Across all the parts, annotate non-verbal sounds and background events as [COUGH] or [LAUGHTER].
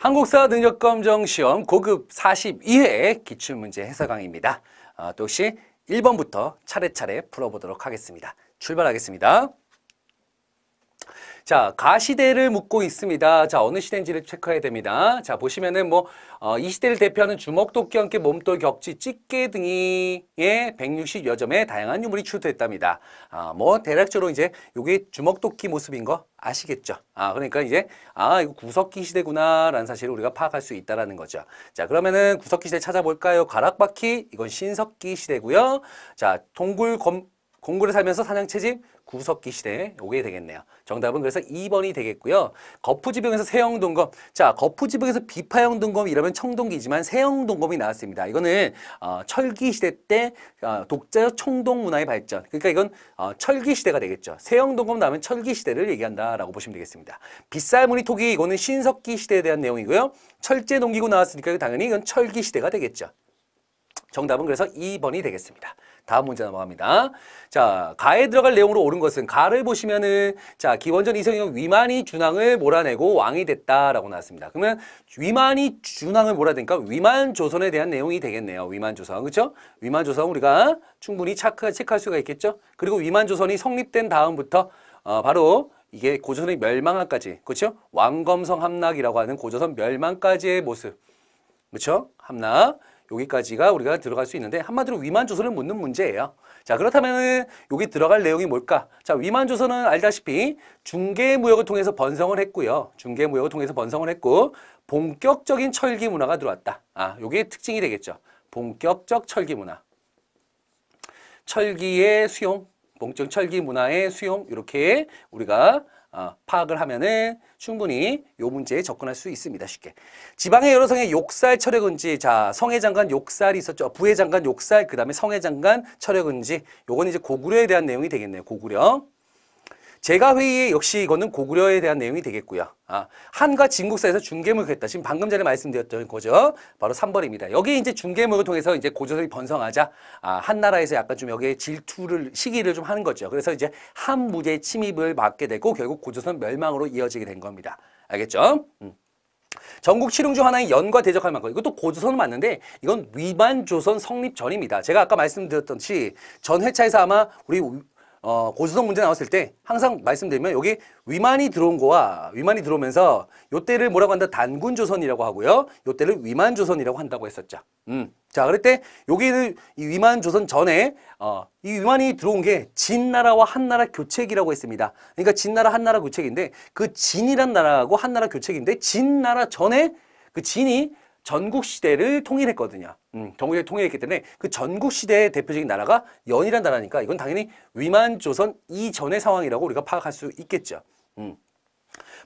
한국사 능력검정 시험 고급 42회 기출문제 해설 강의입니다. 아, 어, 또 역시 1번부터 차례차례 풀어보도록 하겠습니다. 출발하겠습니다. 자, 가시대를 묻고 있습니다. 자, 어느 시대인지를 체크해야 됩니다. 자, 보시면은 뭐, 어, 이 시대를 대표하는 주먹도끼 함께 몸돌 격지 찍개 등이의 160여 점의 다양한 유물이 출토했답니다. 아, 뭐, 대략적으로 이제 요게 주먹도끼 모습인 거 아시겠죠? 아, 그러니까 이제, 아, 이거 구석기 시대구나라는 사실을 우리가 파악할 수 있다라는 거죠. 자, 그러면은 구석기 시대 찾아볼까요? 가락바퀴, 이건 신석기 시대고요 자, 동굴 검, 공구를 살면서 사냥채집 구석기 시대 오게 되겠네요. 정답은 그래서 2번이 되겠고요. 거푸지병에서 세형동검 자 거푸지병에서 비파형동검 이라면 청동기지만 세형동검이 나왔습니다. 이거는 어, 철기 시대 때 어, 독자적 청동 문화의 발전 그러니까 이건 어, 철기 시대가 되겠죠. 세형동검 나오면 철기 시대를 얘기한다라고 보시면 되겠습니다. 빗살무늬 토기 이거는 신석기 시대에 대한 내용이고요. 철제 농기구 나왔으니까 당연히 이건 철기 시대가 되겠죠. 정답은 그래서 2번이 되겠습니다. 다음 문제 넘어갑니다. 자, 가에 들어갈 내용으로 옳은 것은 가를 보시면은 자, 기원전 이성형 위만이 준왕을 몰아내고 왕이 됐다라고 나왔습니다. 그러면 위만이 준왕을 몰아내니까 위만 조선에 대한 내용이 되겠네요. 위만 조선. 그렇죠? 위만 조선 우리가 충분히 체크, 체크할 수가 있겠죠? 그리고 위만 조선이 성립된 다음부터 어, 바로 이게 고조선의 멸망까지 그렇죠? 왕검성 함락이라고 하는 고조선 멸망까지의 모습. 그렇죠? 함락. 여기까지가 우리가 들어갈 수 있는데 한마디로 위만 조선을 묻는 문제예요. 자 그렇다면은 여기 들어갈 내용이 뭘까? 자 위만 조선은 알다시피 중개 무역을 통해서 번성을 했고요. 중개 무역을 통해서 번성을 했고 본격적인 철기 문화가 들어왔다. 아 요게 특징이 되겠죠. 본격적 철기 문화. 철기의 수용, 본격 철기 문화의 수용 이렇게 우리가 어, 파악을 하면은 충분히 요 문제에 접근할 수 있습니다. 쉽게. 지방의 여러 성의 욕살 철회근지. 자, 성해장관 욕살이 있었죠. 부해장관 욕살, 그 다음에 성해장관 철회근지. 요거는 이제 고구려에 대한 내용이 되겠네요. 고구려. 제가 회의에 역시 이거는 고구려에 대한 내용이 되겠고요. 아, 한과 진국사에서 중계무을그랬다 지금 방금 전에 말씀드렸던 거죠. 바로 3번입니다. 여기 이제 중계무을 통해서 이제 고조선이 번성하자 아, 한 나라에서 약간 좀 여기에 질투를 시기를 좀 하는 거죠. 그래서 이제 한무제 침입을 막게 되고 결국 고조선 멸망으로 이어지게 된 겁니다. 알겠죠? 음. 전국 칠흥 중 하나인 연과 대적할 만큼 이것도 고조선 맞는데 이건 위반 조선 성립 전입니다. 제가 아까 말씀드렸던시 전 회차에서 아마 우리 어, 고수성 문제 나왔을 때 항상 말씀드리면 여기 위만이 들어온 거와 위만이 들어오면서 요때를 뭐라고 한다? 단군 조선이라고 하고요. 요때를 위만 조선이라고 한다고 했었죠. 음. 자, 그럴 때 여기는 이 위만 조선 전에 어, 이 위만이 들어온 게 진나라와 한나라 교책이라고 했습니다. 그러니까 진나라 한나라 교책인데 그 진이란 나라하고 한나라 교책인데 진나라 전에 그 진이 전국 시대를 통일했거든요. 음, 전국시대 통일했기 때문에 그 전국 시대의 대표적인 나라가 연이란 나라니까 이건 당연히 위만 조선 이전의 상황이라고 우리가 파악할 수 있겠죠. 음.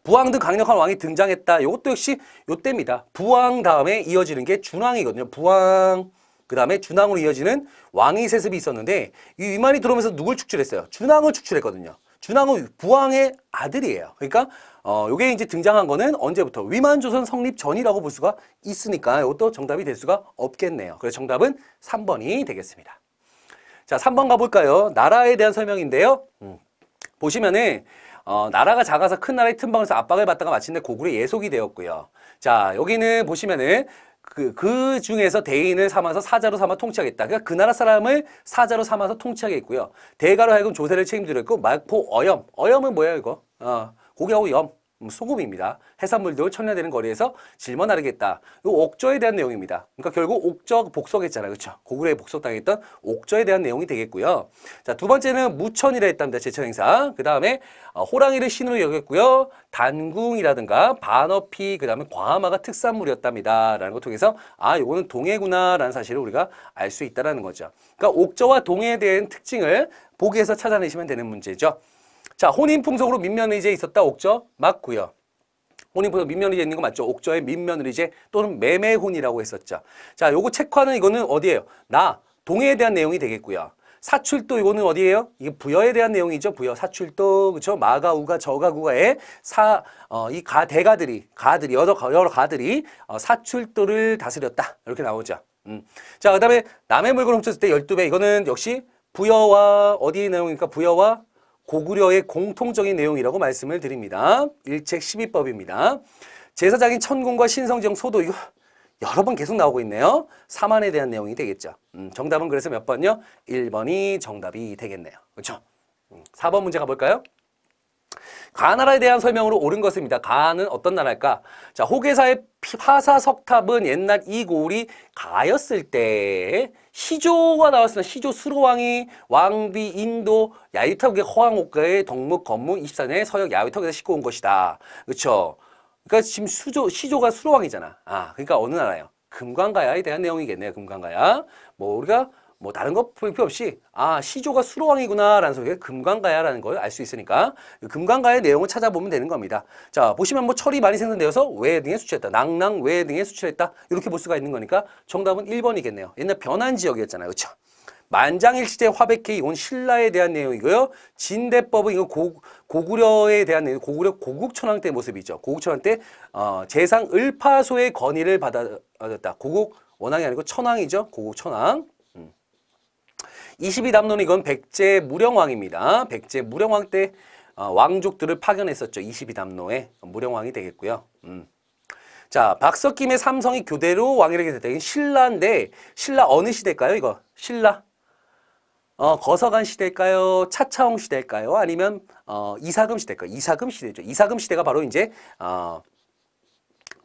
부왕 등 강력한 왕이 등장했다. 이것도 역시 요때입니다. 부왕 다음에 이어지는 게 준왕이거든요. 부왕 그 다음에 준왕으로 이어지는 왕의 세습이 있었는데 이 위만이 들어오면서 누굴 축출했어요? 준왕을 축출했거든요. 준왕은 부왕의 아들이에요. 그러니까 어, 요게 이제 등장한 거는 언제부터? 위만조선 성립 전이라고 볼 수가 있으니까 이것도 정답이 될 수가 없겠네요. 그래서 정답은 3번이 되겠습니다. 자, 3번 가볼까요? 나라에 대한 설명인데요. 음. 보시면은 어, 나라가 작아서 큰 나라의 틈방에서 압박을 받다가 마침내 고구려 예속이 되었고요. 자, 여기는 보시면은 그, 그 중에서 대인을 삼아서 사자로 삼아 통치하겠다. 그러니까 그 나라 사람을 사자로 삼아서 통치하겠고요. 대가로 하여금 조세를 책임지려고 말포 어염. 어염은 뭐야, 이거? 어, 고기하고 염, 음, 소금입니다. 해산물도 천연되는 거리에서 질만 나르겠다. 이 옥저에 대한 내용입니다. 그러니까 결국 옥저 복속했잖아요. 그렇죠? 고구려에 복속당했던 옥저에 대한 내용이 되겠고요. 자, 두 번째는 무천이라 했답니다. 제천 행사. 그다음에 어, 호랑이를 신으로 여겼고요. 단궁이라든가 반어피 그다음에 광하마가 특산물이었답니다. 라는 것 통해서 아, 요거는 동해구나라는 사실을 우리가 알 수 있다라는 거죠. 그러니까 옥저와 동해에 대한 특징을 보기에서 찾아내시면 되는 문제죠. 자, 혼인 풍속으로 민면느리제 있었다. 옥저 맞고요. 혼인풍속민면느리제 있는 거 맞죠? 옥저의 민면느리제 또는 매매혼이라고 했었죠. 자, 요거 책화는 이거는 어디예요? 나, 동해에 대한 내용이 되겠고요. 사출도 이거는 어디예요? 이게 부여에 대한 내용이죠. 부여, 사출도 그렇죠? 마가, 우가, 저가, 구가의 사, 어, 이 가, 대가들이, 가들이, 여러, 여러 가들이 어, 사출도를 다스렸다. 이렇게 나오죠. 음. 자, 그 다음에 남의 물건을 훔쳤을 때 열두 배 이거는 역시 부여와 어디 내용이니까 부여와 고구려의 공통적인 내용이라고 말씀을 드립니다. 일책 12법입니다. 제사장인 천궁과 신성정 소도 이거 여러 번 계속 나오고 있네요. 사만에 대한 내용이 되겠죠. 음, 정답은 그래서 몇 번요? 1번이 정답이 되겠네요. 그렇죠? 4번 음, 문제 가볼까요? 가나라에 대한 설명으로 옳은 것입니다. 가는 어떤 나라일까? 자, 호계사의 파사석탑은 옛날 이 고을이 가였을 때 시조가 나왔습니다. 시조 수로왕이 왕비 인도 야유타국의 허황옥가의동무 건무 24년 서역 야유타국에서 싣고 온 것이다. 그렇죠? 그러니까 지금 수조 시조가 수로왕이잖아. 아, 그러니까 어느 나라예요? 금강가야에 대한 내용이겠네요. 금강가야. 뭐 우리가 뭐 다른 거것 필요 없이 아 시조가 수로왕이구나 라는 소리가 금강가야라는 걸 알 수 있으니까 그 금강가의 내용을 찾아보면 되는 겁니다. 자 보시면 뭐 철이 많이 생산되어서 외 등에 수출했다. 낭낭 외 등에 수출했다. 이렇게 볼 수가 있는 거니까 정답은 1번이겠네요. 옛날 변한 지역이었잖아요. 그렇죠? 만장일치제 화백회 이건 신라에 대한 내용이고요. 진대법은 이거 고, 고구려에 대한 내용, 고구려 고국천왕때 모습이죠. 고국천왕때 어, 재상 을파소의 건의를 받아들였다. 고국 원왕이 아니고 천왕이죠 고국 천왕 22 담론이건 백제 무령왕입니다. 백제 무령왕 때 어, 왕족들을 파견했었죠. 22담론에 무령왕이 되겠고요. 음. 자, 박석김의 삼성이 교대로 왕이라게 됐다. 신라인데 신라 어느 시대일까요? 이거 신라 어, 거서간 시대일까요? 차차홍 시대일까요? 아니면 어, 이사금 시대일까요? 이사금 시대죠. 이사금 시대가 바로 이제 어,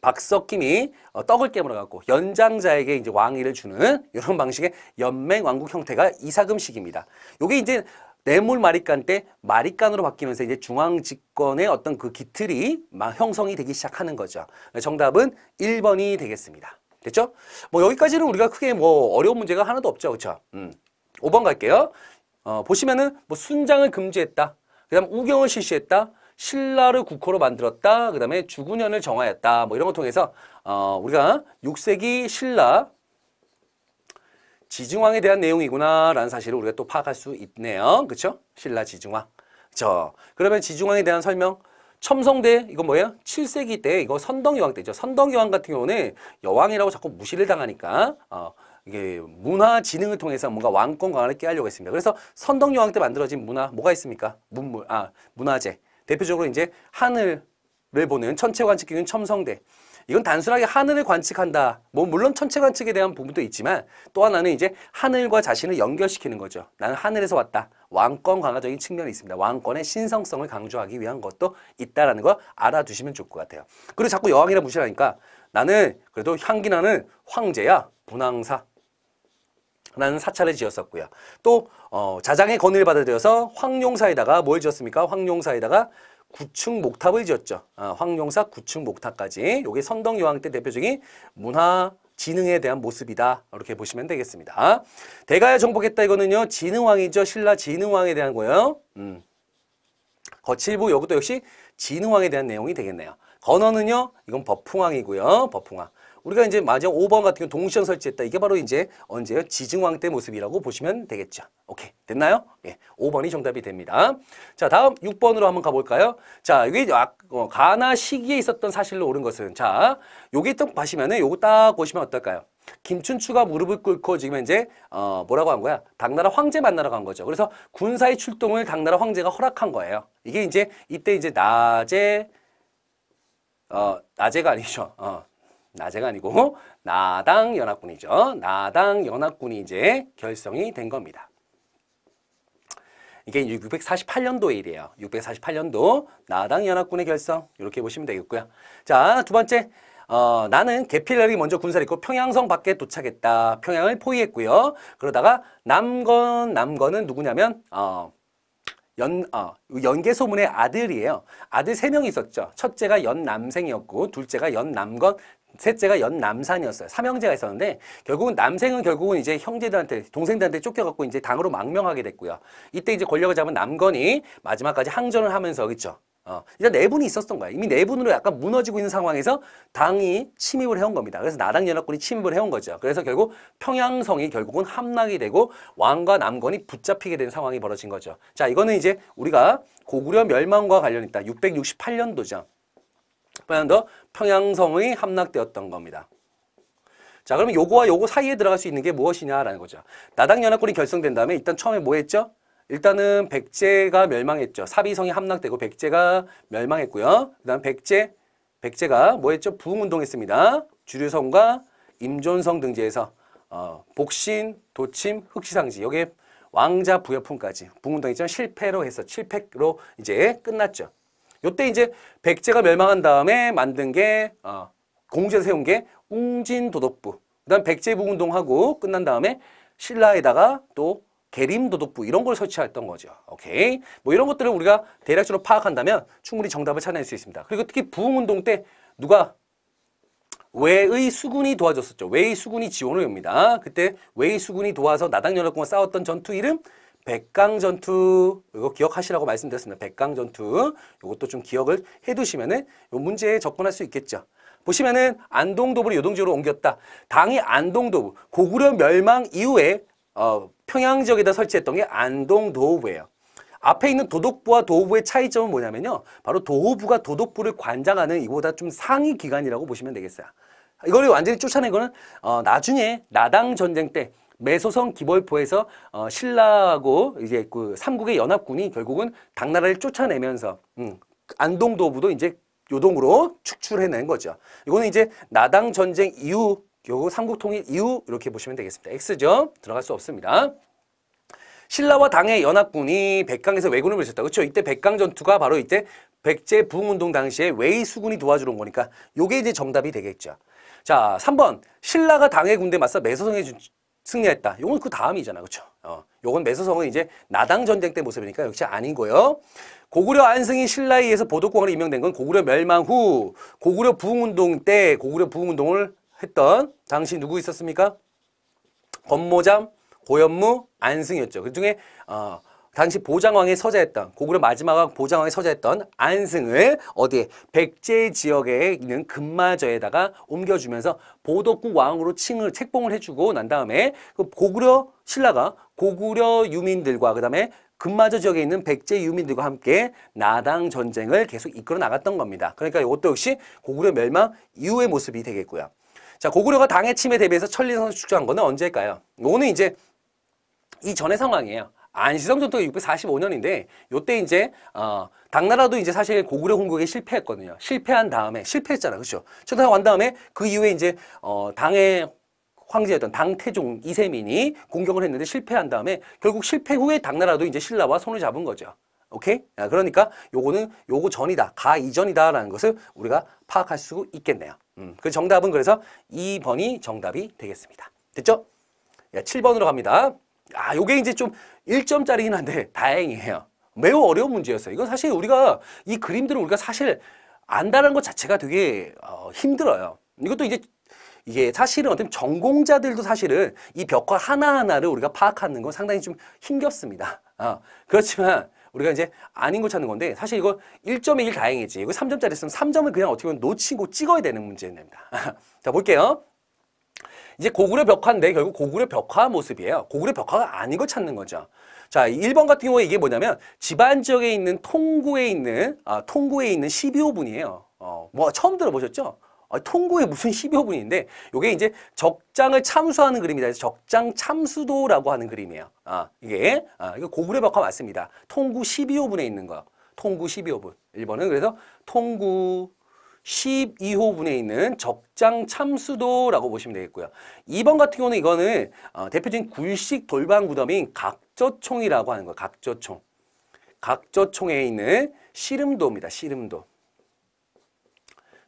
박석김이 어, 떡을 깨물어 갖고 연장자에게 이제 왕위를 주는 이런 방식의 연맹 왕국 형태가 이사금식입니다. 요게 이제 뇌물마리간때마리간으로 바뀌면서 이제 중앙 집권의 어떤 그 기틀이 막 형성이 되기 시작하는 거죠. 네, 정답은 1번이 되겠습니다. 됐죠? 뭐 여기까지는 우리가 크게 뭐 어려운 문제가 하나도 없죠. 그렇죠? 음. 5번 갈게요. 어, 보시면은 뭐 순장을 금지했다. 그다음 우경을 실시했다. 신라를 국호로 만들었다. 그 다음에 주군현을 정하였다. 뭐 이런 걸 통해서 어, 우리가 6세기 신라 지중왕에 대한 내용이구나라는 사실을 우리가 또 파악할 수 있네요. 그렇죠? 신라 지중왕. 그렇죠? 그러면 지중왕에 대한 설명 첨성대 이거 뭐예요? 7세기 때 이거 선덕여왕 때죠. 선덕여왕 같은 경우는 여왕이라고 자꾸 무시를 당하니까 어, 이게 문화 진흥을 통해서 뭔가 왕권 강화를 깨하려고 했습니다. 그래서 선덕여왕 때 만들어진 문화 뭐가 있습니까? 문물 아 문화재 대표적으로 이제 하늘을 보는 천체 관측기는 첨성대. 이건 단순하게 하늘을 관측한다. 뭐 물론 천체 관측에 대한 부분도 있지만 또 하나는 이제 하늘과 자신을 연결시키는 거죠. 나는 하늘에서 왔다. 왕권 강화적인 측면이 있습니다. 왕권의 신성성을 강조하기 위한 것도 있다라는 걸 알아두시면 좋을 것 같아요. 그리고 자꾸 여왕이라 무시하니까 나는 그래도 향기나는 황제야. 분황사 라는 사찰을 지었었고요. 또 어, 자장의 건의를 받아 들여서 황룡사에다가 뭘 지었습니까? 황룡사에다가 구층 목탑을 지었죠. 아, 황룡사 구층 목탑까지. 요게 선덕여왕 때 대표적인 문화 지능에 대한 모습이다. 이렇게 보시면 되겠습니다. 대가야 정복했다 이거는요. 진흥왕이죠. 신라 진흥왕에 대한 거예요. 음. 거칠부 여기도 역시 진흥왕에 대한 내용이 되겠네요. 건어는요. 이건 법풍왕이고요. 법풍왕. 우리가 이제 마지막 5번 같은 경우 동시에 설치했다. 이게 바로 이제 언제요? 지증왕 때 모습이라고 보시면 되겠죠. 오케이. 됐나요? 예. 5번이 정답이 됩니다. 자, 다음 6번으로 한번 가볼까요? 자, 여기 어, 가나 시기에 있었던 사실로 옳은 것은 자, 여기 딱 보시면은 요거 딱 보시면 어떨까요? 김춘추가 무릎을 꿇고 지금 이제 어 뭐라고 한 거야? 당나라 황제 만나러 간 거죠. 그래서 군사의 출동을 당나라 황제가 허락한 거예요. 이게 이제 이때 이제 낮에 어 낮에가 아니죠. 어 나제가 아니고 [LAUGHS] 나당 연합군이죠. 나당 연합군이 이제 결성이 된 겁니다. 이게 648년도 일이에요. 648년도 나당 연합군의 결성 이렇게 보시면 되겠고요. 자, 두 번째 어, 나는 개필러리 먼저 군사를 입고 평양성 밖에 도착했다. 평양을 포위했고요. 그러다가 남건 남건은 누구냐면 어, 연, 어, 연개소문의 아들이에요. 아들 세 명 있었죠. 첫째가 연남생이었고, 둘째가 연남건, 셋째가 연남산이었어요. 삼형제가 있었는데 결국은 남생은 결국은 이제 형제들한테 동생들한테 쫓겨갖고 이제 당으로 망명하게 됐고요. 이때 이제 권력을 잡은 남건이 마지막까지 항전을 하면서 그렇죠. 어, 일단 내분이 네 있었던 거야. 이미 내분으로 네 약간 무너지고 있는 상황에서 당이 침입을 해온 겁니다. 그래서 나당연합군이 침입을 해온 거죠. 그래서 결국 평양성이 결국은 함락이 되고 왕과 남건이 붙잡히게 된 상황이 벌어진 거죠. 자, 이거는 이제 우리가 고구려 멸망과 관련 있다. 668년도죠. 한번 더 평양성이 함락되었던 겁니다. 자 그러면 요거와 요거 사이에 들어갈 수 있는 게 무엇이냐라는 거죠. 나당연합군이 결성된 다음에 일단 처음에 뭐 했죠? 일단은 백제가 멸망했죠. 사비성이 함락되고 백제가 멸망했고요. 그 다음 백제, 백제가 뭐 했죠? 부흥운동했습니다. 주류성과 임존성 등지에서 어, 복신, 도침, 흑시상지 여기에 왕자 부여품까지 부흥운동이 좀 실패로 해서 실패로 이제 끝났죠. 요때 이제 백제가 멸망한 다음에 만든 게 어, 공제 세운 게 웅진도덕부 그다음 백제부운동하고 끝난 다음에 신라에다가 또 계림도덕부 이런 걸 설치했던 거죠. 오케이. 뭐 이런 것들을 우리가 대략적으로 파악한다면 충분히 정답을 찾아낼 수 있습니다. 그리고 특히 부흥운동 때 누가 외의 수군이 도와줬었죠. 외의 수군이 지원을 옵니다. 그때 외의 수군이 도와서 나당연합군과 싸웠던 전투 이름 백강 전투 이거 기억하시라고 말씀드렸습니다. 백강 전투 이것도 좀 기억을 해두시면은 이 문제에 접근할 수 있겠죠. 보시면은 안동도부를 요동지로 옮겼다. 당이 안동도부 고구려 멸망 이후에 어, 평양 지역에다 설치했던 게 안동도부예요. 앞에 있는 도독부와 도호부의 차이점은 뭐냐면요. 바로 도호부가 도독부를 관장하는 이보다 좀 상위 기관이라고 보시면 되겠어요. 이걸 완전히 쫓아낸 거는 어, 나중에 나당 전쟁 때 매소성 기벌포에서 어, 신라하고 이제 그 삼국의 연합군이 결국은 당나라를 쫓아내면서 음, 안동도부도 이제 요동으로 축출해낸 거죠. 이거는 이제 나당 전쟁 이후 요거 삼국 통일 이후 이렇게 보시면 되겠습니다. X죠. 들어갈 수 없습니다. 신라와 당의 연합군이 백강에서 왜군을 물리쳤다. 그렇죠? 이때 백강 전투가 바로 이때 백제 부흥운동 당시에 왜이 수군이 도와주러 온 거니까 요게 이제 정답이 되겠죠. 자, 삼번 신라가 당의 군대 맞서 매소성에 승리했다. 이건그 다음이잖아. 그렇죠? 어, 이건매소성은 이제 나당 전쟁 때 모습이니까 역시 아니고요. 고구려 안승인 신라에 의해서 보도공으로 임명된 건 고구려 멸망 후 고구려 부흥운동 때 고구려 부흥운동을 했던 당시 누구 있었습니까? 권모잠, 고현무, 안승이었죠. 그중에 어, 당시 보장왕에 서재했던 고구려 마지막 보장왕에 서재했던 안승을 어디에 백제 지역에 있는 금마저에다가 옮겨주면서 보덕국 왕으로 칭을 책봉을 해주고 난 다음에 그 고구려 신라가 고구려 유민들과 그다음에 금마저 지역에 있는 백제 유민들과 함께 나당 전쟁을 계속 이끌어 나갔던 겁니다. 그러니까 이것도 역시 고구려 멸망 이후의 모습이 되겠고요. 자 고구려가 당의 침에 대비해서 천리선을 축조한 거는 언제일까요? 이거는 이제 이전의 상황이에요. 안시성 전투가 645년인데 요때 이제 어, 당나라도 이제 사실 고구려 공격에 실패했거든요. 실패한 다음에 실패했잖아. 그렇죠? 천하가 완 다음에 그 이후에 이제 어, 당의 황제였던 당태종 이세민이 공격을 했는데 실패한 다음에 결국 실패 후에 당나라도 이제 신라와 손을 잡은 거죠. 오케이? 아, 그러니까 요거는 요거 전이다. 가 이전이다라는 것을 우리가 파악할 수 있겠네요. 음, 그 정답은 그래서 2번이 정답이 되겠습니다. 됐죠? 야, 예, 7번으로 갑니다. 아, 요게 이제 좀 1점짜리긴 한데 다행이에요. 매우 어려운 문제였어요. 이건 사실 우리가 이 그림들을 우리가 사실 안다는 것 자체가 되게 어, 힘들어요. 이것도 이제 이게 사실은 어떤 전공자들도 사실은 이 벽화 하나하나를 우리가 파악하는 건 상당히 좀 힘겹습니다. 어, 그렇지만 우리가 이제 아닌 걸 찾는 건데 사실 이거 1점이길 다행이지. 이거 3점짜리 있으면 3점을 그냥 어떻게 보면 놓치고 찍어야 되는 문제입니다. [LAUGHS] 자 볼게요. 이제 고구려 벽화인데 결국 고구려 벽화 모습이에요. 고구려 벽화가 아닌 걸 찾는 거죠. 자, 일 번 같은 경우에 이게 뭐냐면 집안 지역에 있는 통구에 있는 아, 통구에 있는 12호분이에요. 어, 뭐 처음 들어보셨죠? 아, 통구에 무슨 12호분인데 요게 이제 적장을 참수하는 그림이다. 그래서 적장 참수도라고 하는 그림이에요. 아, 이게 아, 이거 고구려 벽화 맞습니다. 통구 12호분에 있는 거. 통구 12호분. 일번은 그래서 통구 12호분에 있는 적장 참수도라고 보시면 되겠고요. 2번 같은 경우는 이거는 어, 대표적인 굴식 돌방 구덤인 각 각조총이라고 하는 거예요. 각조총. 각조총에 있는 씨름도입니다. 씨름도.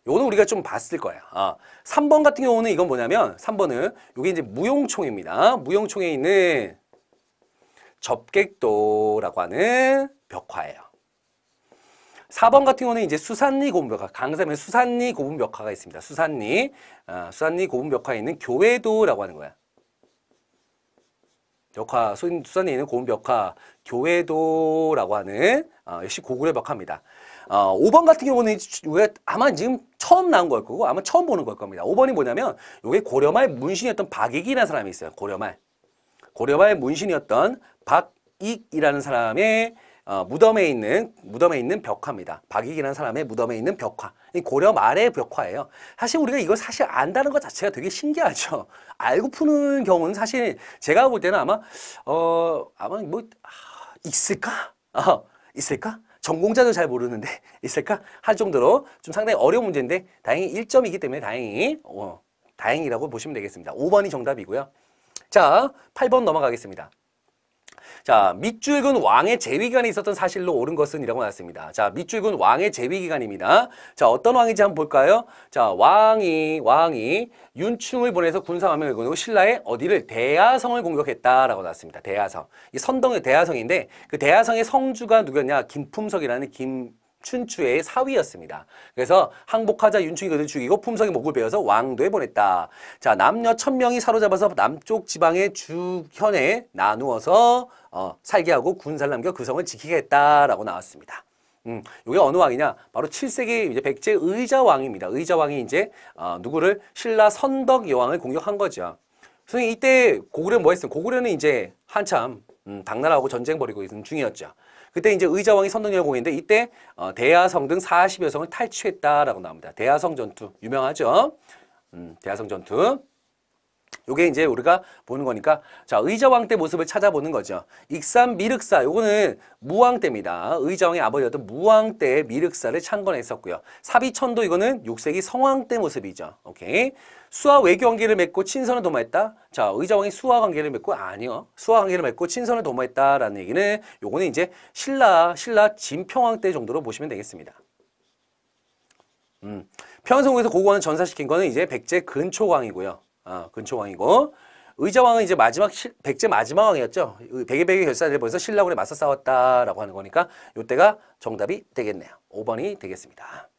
요거는 우리가 좀 봤을 거야. 아, 3번 같은 경우는 이건 뭐냐면 3번은 요게 이제 무용총입니다. 무용총에 있는 접객도라고 하는 벽화예요. 4번 같은 경우는 이제 수산리 고분벽화, 강사면 수산리 고분벽화가 있습니다. 수산리, 아, 수산리 고분벽화에 있는 교회도라고 하는 거야. 벽화, 수산에 있는 고운 벽화, 교회도라고 하는 어, 역시 고구려 벽화입니다. 어, 5번 같은 경우는 이게 아마 지금 처음 나온 걸 거고 아마 처음 보는 걸 겁니다. 5번이 뭐냐면 이게 고려말 문신이었던 박익이라는 사람이 있어요. 고려말. 고려말 문신이었던 박익이라는 사람의 어, 무덤에 있는 무덤에 있는 벽화입니다. 박익이라는 사람의 무덤에 있는 벽화. 고려 말의 벽화예요. 사실 우리가 이걸 사실 안다는 것 자체가 되게 신기하죠. 알고 푸는 경우는 사실 제가 볼 때는 아마 어 아마 뭐 아, 있을까? 아, 있을까? 전공자도 잘 모르는데 [LAUGHS] 있을까? 할 정도로 좀 상당히 어려운 문제인데 다행히 1점이기 때문에 다행히 어, 다행이라고 보시면 되겠습니다. 5번이 정답이고요. 자, 8번 넘어가겠습니다. 자, 밑줄근 왕의 재위기간이 있었던 사실로 옳은 것은 이라고 나왔습니다. 자, 밑줄근 왕의 재위기간입니다. 자, 어떤 왕인지 한번 볼까요? 자, 왕이, 왕이 윤충을 보내서 군사만명을 거두고 신라의 어디를 대야성을 공격했다라고 나왔습니다. 대야성. 이 선동의 대야성인데 그 대야성의 성주가 누구였냐? 김품석이라는 김 춘추의 사위였습니다. 그래서 항복하자 윤충이 그들 죽이고 품성의 목을 베어서 왕도에 보냈다. 자 남녀 천명이 사로잡아서 남쪽 지방의 주현에 나누어서 어, 살게 하고 군사를 남겨 그 성을 지키겠다라고 나왔습니다. 음, 이게 어느 왕이냐? 바로 7세기 이제 백제 의자왕입니다. 의자왕이 이제 어, 누구를 신라 선덕 여왕을 공격한 거죠. 선생님 이때 고구려 뭐 했어요? 고구려는 이제 한참 음, 당나라하고 전쟁 벌이고 있는 중이었죠. 그때 이제 의자왕이 선덕열 공인데 이때 어, 대야성 등 40여 성을 탈취했다라고 나옵니다. 대야성 전투 유명하죠. 음, 대야성 전투. 요게 이제 우리가 보는 거니까 자 의자왕 때 모습을 찾아보는 거죠. 익산 미륵사 요거는 무왕 때입니다. 의자왕의 아버지였던 무왕 때 미륵사를 창건했었고요. 사비천도 이거는 6세기 성왕 때 모습이죠. 오케이. 수와 외교 관계를 맺고 친선을 도모했다. 자 의자왕이 수와 관계를 맺고 아니요. 수와 관계를 맺고 친선을 도모했다라는 얘기는 요거는 이제 신라 신라 진평왕 때 정도로 보시면 되겠습니다. 음. 평성에서 고구원을 전사시킨 거는 이제 백제 근초왕이고요 아, 근초왕이고 의자왕은 이제 마지막 백제 마지막 왕이었죠. 백의백의 결사를 벌여서 신라군에 맞서 싸웠다라고 하는 거니까 요때가 정답이 되겠네요. 5번이 되겠습니다.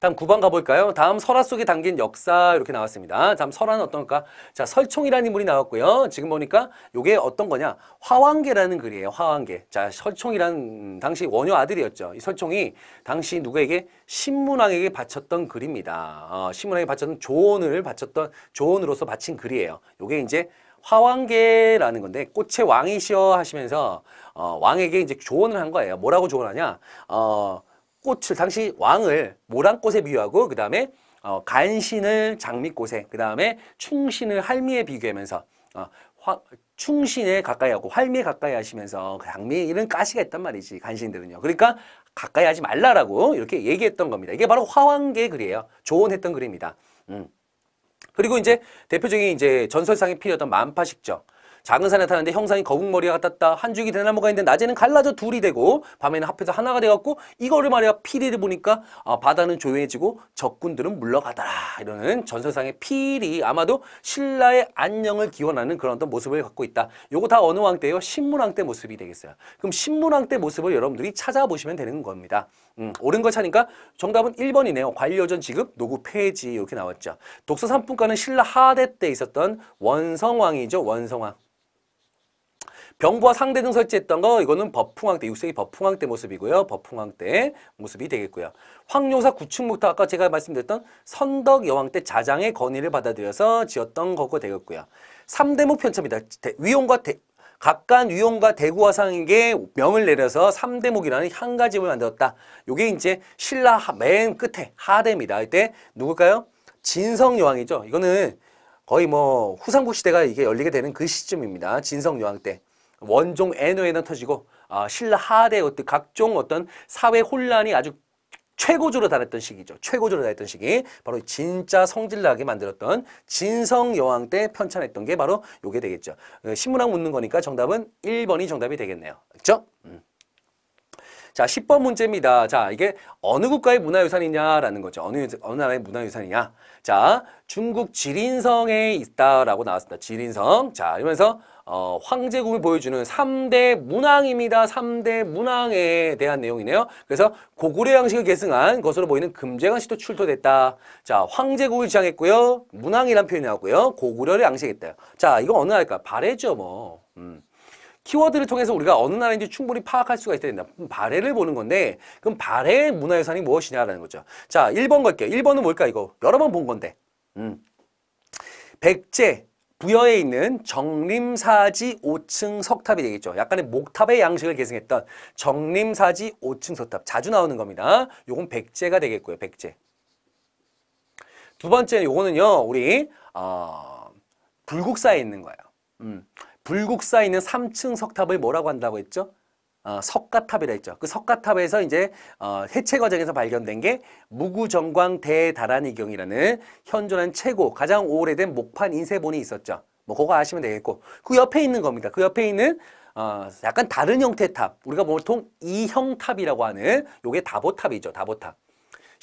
다음 9번 가볼까요? 다음 설화 속에 담긴 역사 이렇게 나왔습니다. 다음 설화는 어떤까 자, 설총이라는 인물이 나왔고요. 지금 보니까 이게 어떤 거냐? 화왕계라는 글이에요. 화왕계. 자, 설총이란 당시 원효 아들이었죠. 이 설총이 당시 누구에게? 신문왕에게 바쳤던 글입니다. 어, 신문왕에게 바쳤던 조언을 바쳤던 조언으로서 바친 글이에요. 이게 이제 화왕계라는 건데 꽃의 왕이시여 하시면서 어, 왕에게 이제 조언을 한 거예요. 뭐라고 조언하냐? 어, 꽃을 당시 왕을 모란꽃에 비유하고 그 다음에 어, 간신을 장미꽃에 그 다음에 충신을 할미에 비교하면서 어, 화, 충신에 가까이 하고 할미에 가까이 하시면서 그 장미 이런 가시가 있단 말이지 간신들은요 그러니까 가까이 하지 말라라고 이렇게 얘기했던 겁니다 이게 바로 화왕계 글이에요 조언했던 글입니다 음. 그리고 이제 대표적인 이제 전설상에 필요했던 만파식적 작은 산에 타는데 형상이 거북머리가 같았다. 한 줄기 대나무가 있는데 낮에는 갈라져 둘이 되고 밤에는 합해서 하나가 돼갖고 이거를 말이야 피리를 보니까 아, 바다는 조용해지고 적군들은 물러가더라. 이러는 전설상의 피리 아마도 신라의 안녕을 기원하는 그런 어떤 모습을 갖고 있다. 요거 다 어느 왕 때요? 신문왕 때 모습이 되겠어요. 그럼 신문왕 때 모습을 여러분들이 찾아보시면 되는 겁니다. 음, 옳은 걸 차니까 정답은 1번이네요. 관료전 지급, 노구 폐지 이렇게 나왔죠. 독서 3분과는 신라 하대 때 있었던 원성왕이죠. 원성왕. 경부와 상대 등 설치했던 거 이거는 법풍왕 때 6세기 법풍왕 때 모습이고요. 법풍왕 때 모습이 되겠고요. 황룡사 구축부터 아까 제가 말씀드렸던 선덕 여왕 때 자장의 건의를 받아들여서 지었던 거고 되겠고요. 삼대목 편차입니다. 위용과 대, 각간 위용과 대구화상에게 명을 내려서 삼대목이라는 한가집을 만들었다. 요게 이제 신라 맨 끝에 하대입니다. 이때 누굴까요? 진성 여왕이죠. 이거는 거의 뭐 후삼국 시대가 이게 열리게 되는 그 시점입니다. 진성 여왕 때. 원종 애노에는 터지고 아, 신라 하대 어떤 각종 어떤 사회 혼란이 아주 최고조로 달했던 시기죠. 최고조로 달했던 시기. 바로 진짜 성질나게 만들었던 진성여왕 때 편찬했던 게 바로 요게 되겠죠. 어, 신문학 묻는 거니까 정답은 1번이 정답이 되겠네요. 그렇죠? 음. 자, 10번 문제입니다. 자, 이게 어느 국가의 문화유산이냐라는 거죠. 어느, 어느 나라의 문화유산이냐. 자, 중국 지린성에 있다라고 나왔습니다. 지린성. 자, 이러면서 어, 황제국을 보여주는 삼대 문항입니다. 삼대 문항에 대한 내용이네요. 그래서 고구려 양식을 계승한 것으로 보이는 금제관식도 출토됐다. 자, 황제국을 지장했고요 문항이란 표현이 나왔고요. 고구려를 양식했다 자, 이거 어느 나라일까? 바해죠 뭐. 음. 키워드를 통해서 우리가 어느 나라인지 충분히 파악할 수가 있어야 된다. 발해를 보는 건데 그럼 발해의 문화유산이 무엇이냐라는 거죠. 자, 1번 갈게요. 1번은 뭘까 이거? 여러 번 본 건데. 음. 백제 부여에 있는 정림사지 5층 석탑이 되겠죠. 약간의 목탑의 양식을 계승했던 정림사지 5층 석탑. 자주 나오는 겁니다. 요건 백제가 되겠고요. 백제. 두 번째는 요거는요. 우리 어, 불국사에 있는 거예요. 음. 불국사에 있는 3층 석탑을 뭐라고 한다고 했죠? 어, 석가탑이라 했죠. 그 석가탑에서 이제 어, 해체 과정에서 발견된 게 무구정광 대다란이경이라는 현존한 최고 가장 오래된 목판 인쇄본이 있었죠. 뭐 그거 아시면 되겠고 그 옆에 있는 겁니다. 그 옆에 있는 어, 약간 다른 형태 탑 우리가 보통 이형탑이라고 하는 요게 다보탑이죠. 다보탑.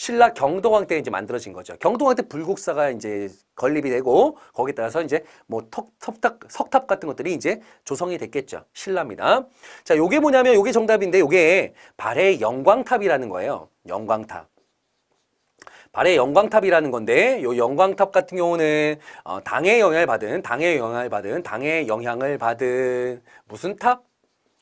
신라 경동왕때 이제 만들어진 거죠. 경도왕 때 불국사가 이제 건립이 되고 거기에 따라서 이제 뭐 턱, 턱탑, 석탑 같은 것들이 이제 조성이 됐겠죠. 신라입니다. 자, 요게 뭐냐면 요게 정답인데 요게 발해 영광탑이라는 거예요. 영광탑. 발해 영광탑이라는 건데 요 영광탑 같은 경우는 어, 당의 영향을 받은 당의 영향을 받은 당의 영향을 받은 무슨 탑?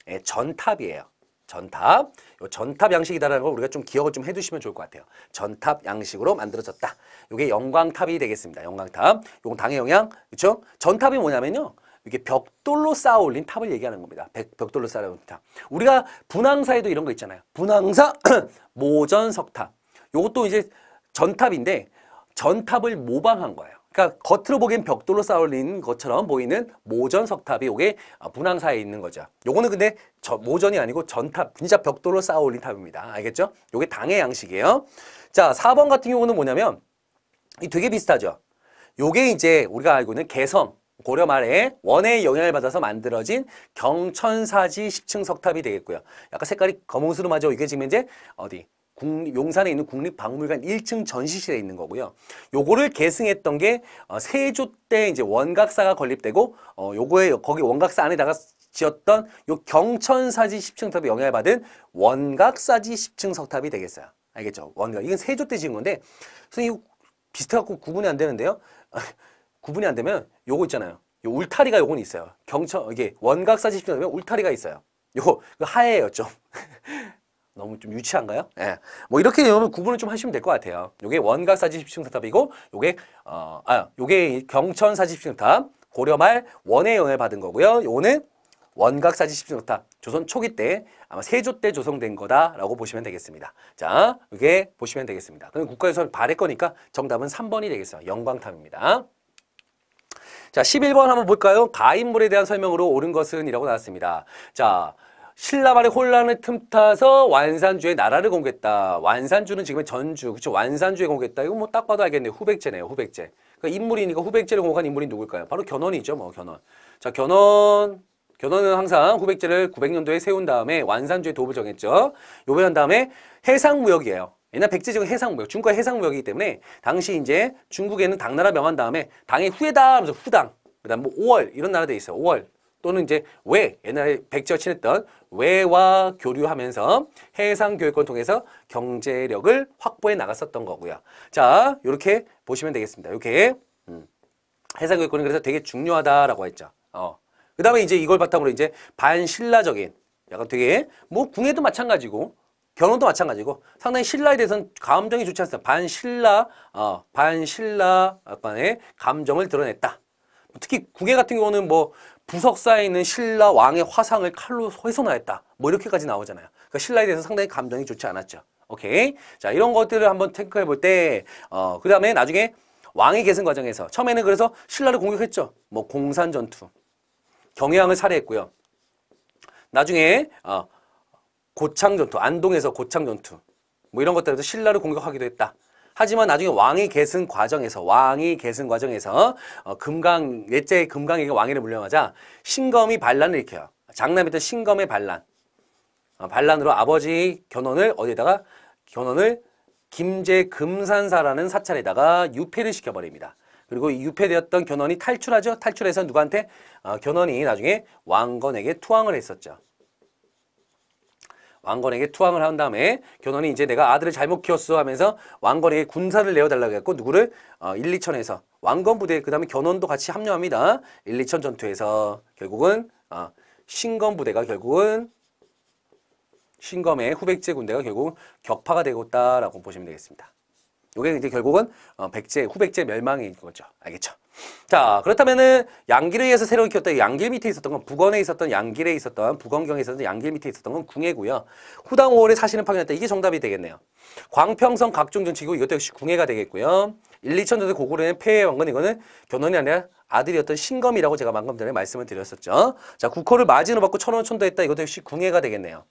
예, 전탑이에요. 전탑. 요 전탑 양식이다라는 걸 우리가 좀 기억을 좀 해두시면 좋을 것 같아요. 전탑 양식으로 만들어졌다. 요게 영광탑이 되겠습니다. 영광탑. 요건 당의 영향. 그렇죠? 전탑이 뭐냐면요. 이게 벽돌로 쌓아 올린 탑을 얘기하는 겁니다. 백, 벽돌로 쌓아 올린 탑. 우리가 분황사에도 이런 거 있잖아요. 분황사 [CLEARS THROAT] 모전석탑. 요것도 이제 전탑인데 전탑을 모방한 거예요. 그러니까 겉으로 보기엔 벽돌로 쌓아올린 것처럼 보이는 모전 석탑이 이게 분황사에 있는 거죠. 요거는 근데 저, 모전이 아니고 전탑, 진짜 벽돌로 쌓아올린 탑입니다. 알겠죠? 요게 당의 양식이에요. 자, 4번 같은 경우는 뭐냐면 이 되게 비슷하죠. 요게 이제 우리가 알고 있는 개섬, 고려 말에 원의 영향을 받아서 만들어진 경천사지 10층 석탑이 되겠고요. 약간 색깔이 검은스름하죠. 이게 지금 이제 어디 국립, 용산에 있는 국립박물관 1층 전시실에 있는 거고요. 요거를 계승했던 게 어, 세조 때 이제 원각사가 건립되고 어, 요거에 거기 원각사 안에다가 지었던 요 경천사지 10층 탑에 영향을 받은 원각사지 10층 석탑이 되겠어요. 알겠죠? 원각. 이건 세조 때 지은 건데 선생님 비슷해갖고 구분이 안 되는데요. [LAUGHS] 구분이 안 되면 요거 있잖아요. 요 울타리가 요건 있어요. 경천 이게 원각사지 10층 탑에 울타리가 있어요. 요거 그 하얘였죠 [LAUGHS] 너무 좀 유치한가요? 예. 뭐 이렇게 여러분 구분을 좀 하시면 될 것 같아요. 요게 원각 사지십층 탑이고 요게 어, 아, 요게 경천 사지십층 탑, 고려말 원의 연을 받은 거고요. 요는 원각 사지십층 탑, 조선 초기 때 아마 세조 때 조성된 거다라고 보시면 되겠습니다. 자, 이게 보시면 되겠습니다. 그럼 국가유산 발의 거니까 정답은 3번이 되겠어요. 영광탑입니다. 자, 11번 한번 볼까요? 가인물에 대한 설명으로 옳은 것은 이라고 나왔습니다. 자, 신라말의 혼란을 틈타서 완산주의 나라를 공개했다. 완산주는 지금의 전주, 그렇죠? 완산주에 공개했다. 이거 뭐 딱 봐도 알겠네요. 후백제네요. 후백제. 그러니까 인물이니까 후백제를 공격한 인물이 누굴까요? 바로 견훤이죠. 뭐 견훤. 자, 견훤. 견훤은 항상 후백제를 900년도에 세운 다음에 완산주의 도읍을 정했죠. 요번에 한 다음에 해상무역이에요. 옛날 백제 지역 해상무역, 중국의 해상무역이기 때문에 당시 이제 중국에는 당나라 명한 다음에 당의 후에다 하면서 후당, 그 다음 뭐 5월 이런 나라 돼 있어요. 5월. 또는 이제 왜 옛날에 백지와 친했던 왜와 교류하면서 해상 교육권 통해서 경제력을 확보해 나갔었던 거고요. 자, 이렇게 보시면 되겠습니다. 이렇게 음. 해상 교육권이 그래서 되게 중요하다라고 했죠. 어. 그다음에 이제 이걸 바탕으로 이제 반신라적인 약간 되게 뭐 궁예도 마찬가지고 결혼도 마찬가지고 상당히 신라에 대해서는 감정이 좋지 않습니다. 반신라 어, 반신라 약간의 감정을 드러냈다. 특히 궁예 같은 경우는 뭐 부석 사에있는 신라 왕의 화상을 칼로 훼손하였다. 뭐 이렇게까지 나오잖아요. 그러니까 신라에 대해서 상당히 감정이 좋지 않았죠. 오케이. 자, 이런 것들을 한번 탱크해 볼 때, 어, 그 다음에 나중에 왕의 계승 과정에서 처음에는 그래서 신라를 공격했죠. 뭐 공산 전투, 경양을 살해했고요. 나중에 어, 고창 전투, 안동에서 고창 전투, 뭐 이런 것들에서 신라를 공격하기도 했다. 하지만 나중에 왕이 계승 과정에서 왕이 계승 과정에서 어, 금강 넷째 금강에게 그 왕위를 물려가자 신검이 반란을 일으켜요. 장남이던 신검의 반란. 어, 반란으로 아버지 견훤을 어디에다가 견훤을 김제 금산사라는 사찰에다가 유폐를 시켜버립니다. 그리고 유폐되었던 견훤이 탈출하죠. 탈출해서 누구한테 어, 견훤이 나중에 왕건에게 투항을 했었죠. 왕건에게 투항을 한 다음에 견훤이 이제 내가 아들을 잘못 키웠어 하면서 왕건에게 군사를 내어달라고 했고 누구를 어, 1, 2천에서 왕건 부대 그 다음에 견훤도 같이 합류합니다. 1, 2천 전투에서 결국은 어, 신검 부대가 결국은 신검의 후백제 군대가 결국 격파가 되고 있다라고 보시면 되겠습니다. 요게 이제 결국은 어, 백제, 후백제 멸망인 거죠. 알겠죠? 자, 그렇다면은 양길에 의해서 새로 키웠던 양길 밑에 있었던 건 북원에 있었던 양길에 있었던 북원경에 있었던 양길 밑에 있었던 건 궁예고요. 후당 오월에사시는 파견했다. 이게 정답이 되겠네요. 광평성 각종 정치고 이것도 역시 궁예가 되겠고요. 1, 2천 전에 고구려는 폐해 왕건 이거는 견훤이 아니라 아들이었던 신검이라고 제가 방금 전에 말씀을 드렸었죠. 자, 국호를 마진으로 받고 천원 천도했다. 이것도 역시 궁예가 되겠네요.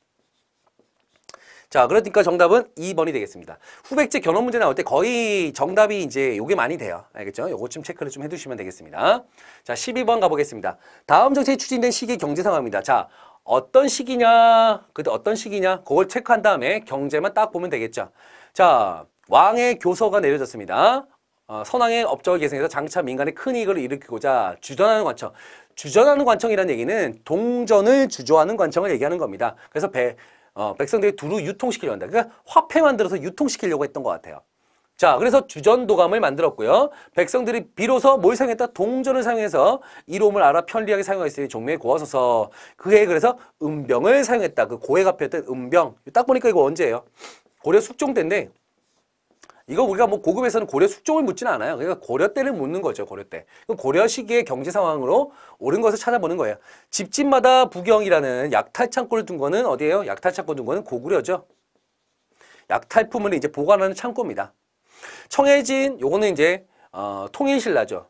자, 그러니까 정답은 2번이 되겠습니다. 후백제 견원 문제 나올 때 거의 정답이 이제 요게 많이 돼요. 알겠죠? 요거 좀 체크를 좀 해두시면 되겠습니다. 자, 12번 가보겠습니다. 다음 정책이 추진된 시기 경제 상황입니다. 자, 어떤 시기냐, 그때 어떤 시기냐, 그걸 체크한 다음에 경제만 딱 보면 되겠죠. 자, 왕의 교서가 내려졌습니다. 어, 선왕의 업적을 계승해서 장차 민간의 큰 이익을 일으키고자 주전하는 관청. 주전하는 관청이라는 얘기는 동전을 주조하는 관청을 얘기하는 겁니다. 그래서 배, 어, 백성들이 두루 유통시키려 한다. 그러니까 화폐 만들어서 유통시키려고 했던 것 같아요. 자, 그래서 주전도감을 만들었고요. 백성들이 비로소 뭘 사용했다? 동전을 사용해서 이로움을 알아 편리하게 사용할수 있는 종묘에 고하소서. 그해 그래서 음병을 사용했다. 그 고해가 폈던 음병. 딱 보니까 이거 언제예요? 고려 숙종 때인데 이거 우리가 뭐 고급에서는 고려 숙종을 묻지는 않아요. 그러니까 고려 때를 묻는 거죠. 고려 때. 그 고려 시기의 경제 상황으로 옳은 것을 찾아보는 거예요. 집집마다 부경이라는 약탈 창고를 둔 거는 어디예요? 약탈 창고 둔 거는 고구려죠. 약탈품을 이제 보관하는 창고입니다. 청해진 요거는 이제 어, 통일신라죠.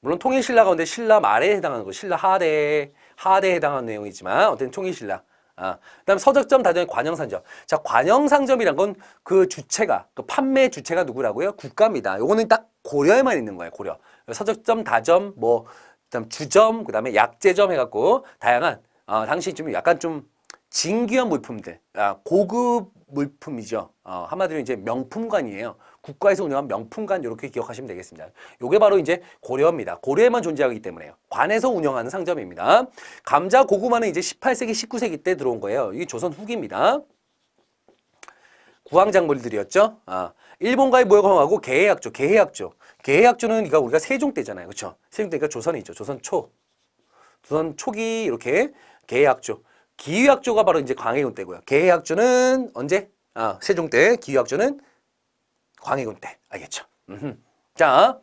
물론 통일신라 가운데 신라 말에 해당하는 거, 신라 하대, 하대에 해당하는 내용이지만 어쨌든 통일신라. 아, 그다음 서적점 다전의 관영상점. 자, 관영상점이란 건 그 주체가 그 판매 주체가 누구라고요? 국가입니다. 요거는 딱 고려에만 있는 거예요. 고려. 서적점 다점 뭐 그다음 주점 그다음에 약재점 해갖고 다양한 어, 당시 좀 약간 좀 진귀한 물품들, 아, 고급 물품이죠. 어, 한마디로 이제 명품관이에요. 국가에서 운영한 명품관 이렇게 기억하시면 되겠습니다. 요게 바로 이제 고려입니다. 고려에만 존재하기 때문에요. 관에서 운영하는 상점입니다. 감자 고구마는 이제 18세기 19세기 때 들어온 거예요. 이게 조선 후기입니다. 구황작물들이었죠. 아, 일본과의 무역하고 개해약조, 개해약조. 개해약조는 그러 그러니까 우리가 세종 때잖아요. 그렇죠? 세종 때니까 조선이죠. 조선 초. 조선 초기 이렇게 개해약조. 기유약조가 바로 이제 광해군 때고요. 개해약조는 언제? 아, 세종 때 기유약조는 광해군 때. 알겠죠? 음흠. 자,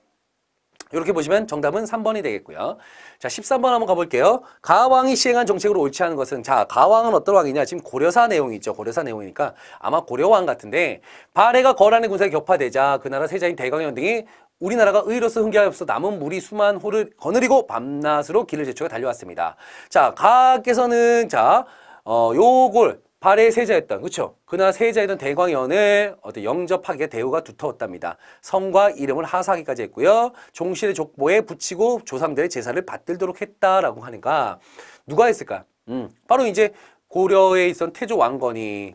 이렇게 보시면 정답은 3번이 되겠고요. 자, 13번 한번 가볼게요. 가왕이 시행한 정책으로 옳지 않은 것은 자, 가왕은 어떤 왕이냐? 지금 고려사 내용이죠. 고려사 내용이니까 아마 고려왕 같은데 발해가 거란의 군사에 격파되자 그 나라 세자인 대광현 등이 우리나라가 의로서 흥겨하여서 남은 무리 수만 호를 거느리고 밤낮으로 길을 제쳐가 달려왔습니다. 자, 가께서는 자, 어, 요걸 발해의 세자였던 그렇죠? 그나 세자였던 대광연의 어떤 영접하기에 대우가 두터웠답니다. 성과 이름을 하사하기까지 했고요. 종실의 족보에 붙이고 조상들의 제사를 받들도록 했다라고 하니까 누가 했을까? 음, 바로 이제 고려에 있던 태조 왕건이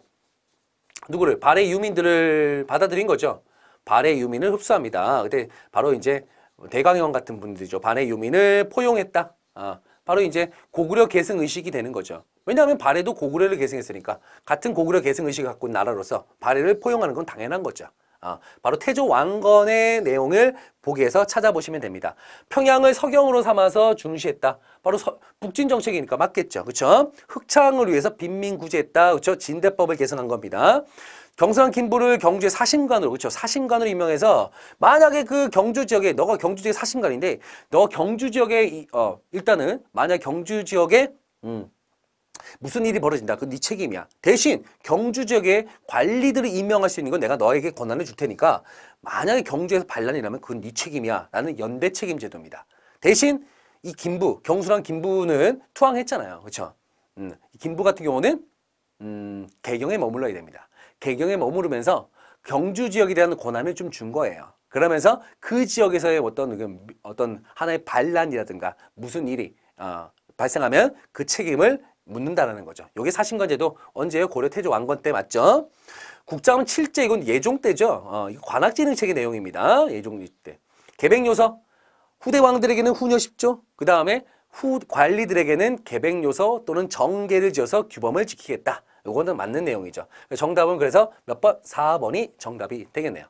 누구를 발해 유민들을 받아들인 거죠. 발해 유민을 흡수합니다. 그때 바로 이제 대강형 같은 분들이죠. 발해 유민을 포용했다. 아, 바로 이제 고구려 계승 의식이 되는 거죠. 왜냐하면 발해도 고구려를 계승했으니까 같은 고구려 계승 의식을 갖고 있는 나라로서 발해를 포용하는 건 당연한 거죠. 아, 바로 태조 왕건의 내용을 보기에서 찾아보시면 됩니다. 평양을 서경으로 삼아서 중시했다. 바로 서, 북진 정책이니까 맞겠죠. 그렇죠? 흑창을 위해서 빈민 구제했다. 그렇죠? 진대법을 개선한 겁니다. 경상 김부를 경주의 사심관으로 그렇죠? 사심관으로 임명해서 만약에 그 경주 지역에 너가 경주 지역 사심관인데 너 경주 지역에 어, 일단은 만약 경주 지역에 음, 무슨 일이 벌어진다. 그건 네 책임이야. 대신 경주 지역의 관리들을 임명할 수 있는 건 내가 너에게 권한을 줄 테니까 만약에 경주에서 반란이 나면 그건 네 책임이야. 라는 연대 책임 제도입니다. 대신 이 김부, 경수랑 김부는 투항했잖아요. 그렇죠? 음, 김부 같은 경우는 음, 개경에 머물러야 됩니다. 개경에 머무르면서 경주 지역에 대한 권한을 좀 준 거예요. 그러면서 그 지역에서의 어떤 그, 어떤 하나의 반란이라든가 무슨 일이 어, 발생하면 그 책임을 묻는다라는 거죠. 여기 사신관제도 언제요? 고려 태조 왕건 때 맞죠? 국자문 칠제 이건 예종 때죠. 어, 관악지능책의 내용입니다. 예종 때. 개백요서 후대 왕들에게는 후녀 십조그 다음에 후 관리들에게는 개백요서 또는 정계를 지어서 규범을 지키겠다. 이거는 맞는 내용이죠. 정답은 그래서 몇 번? 4번이 정답이 되겠네요.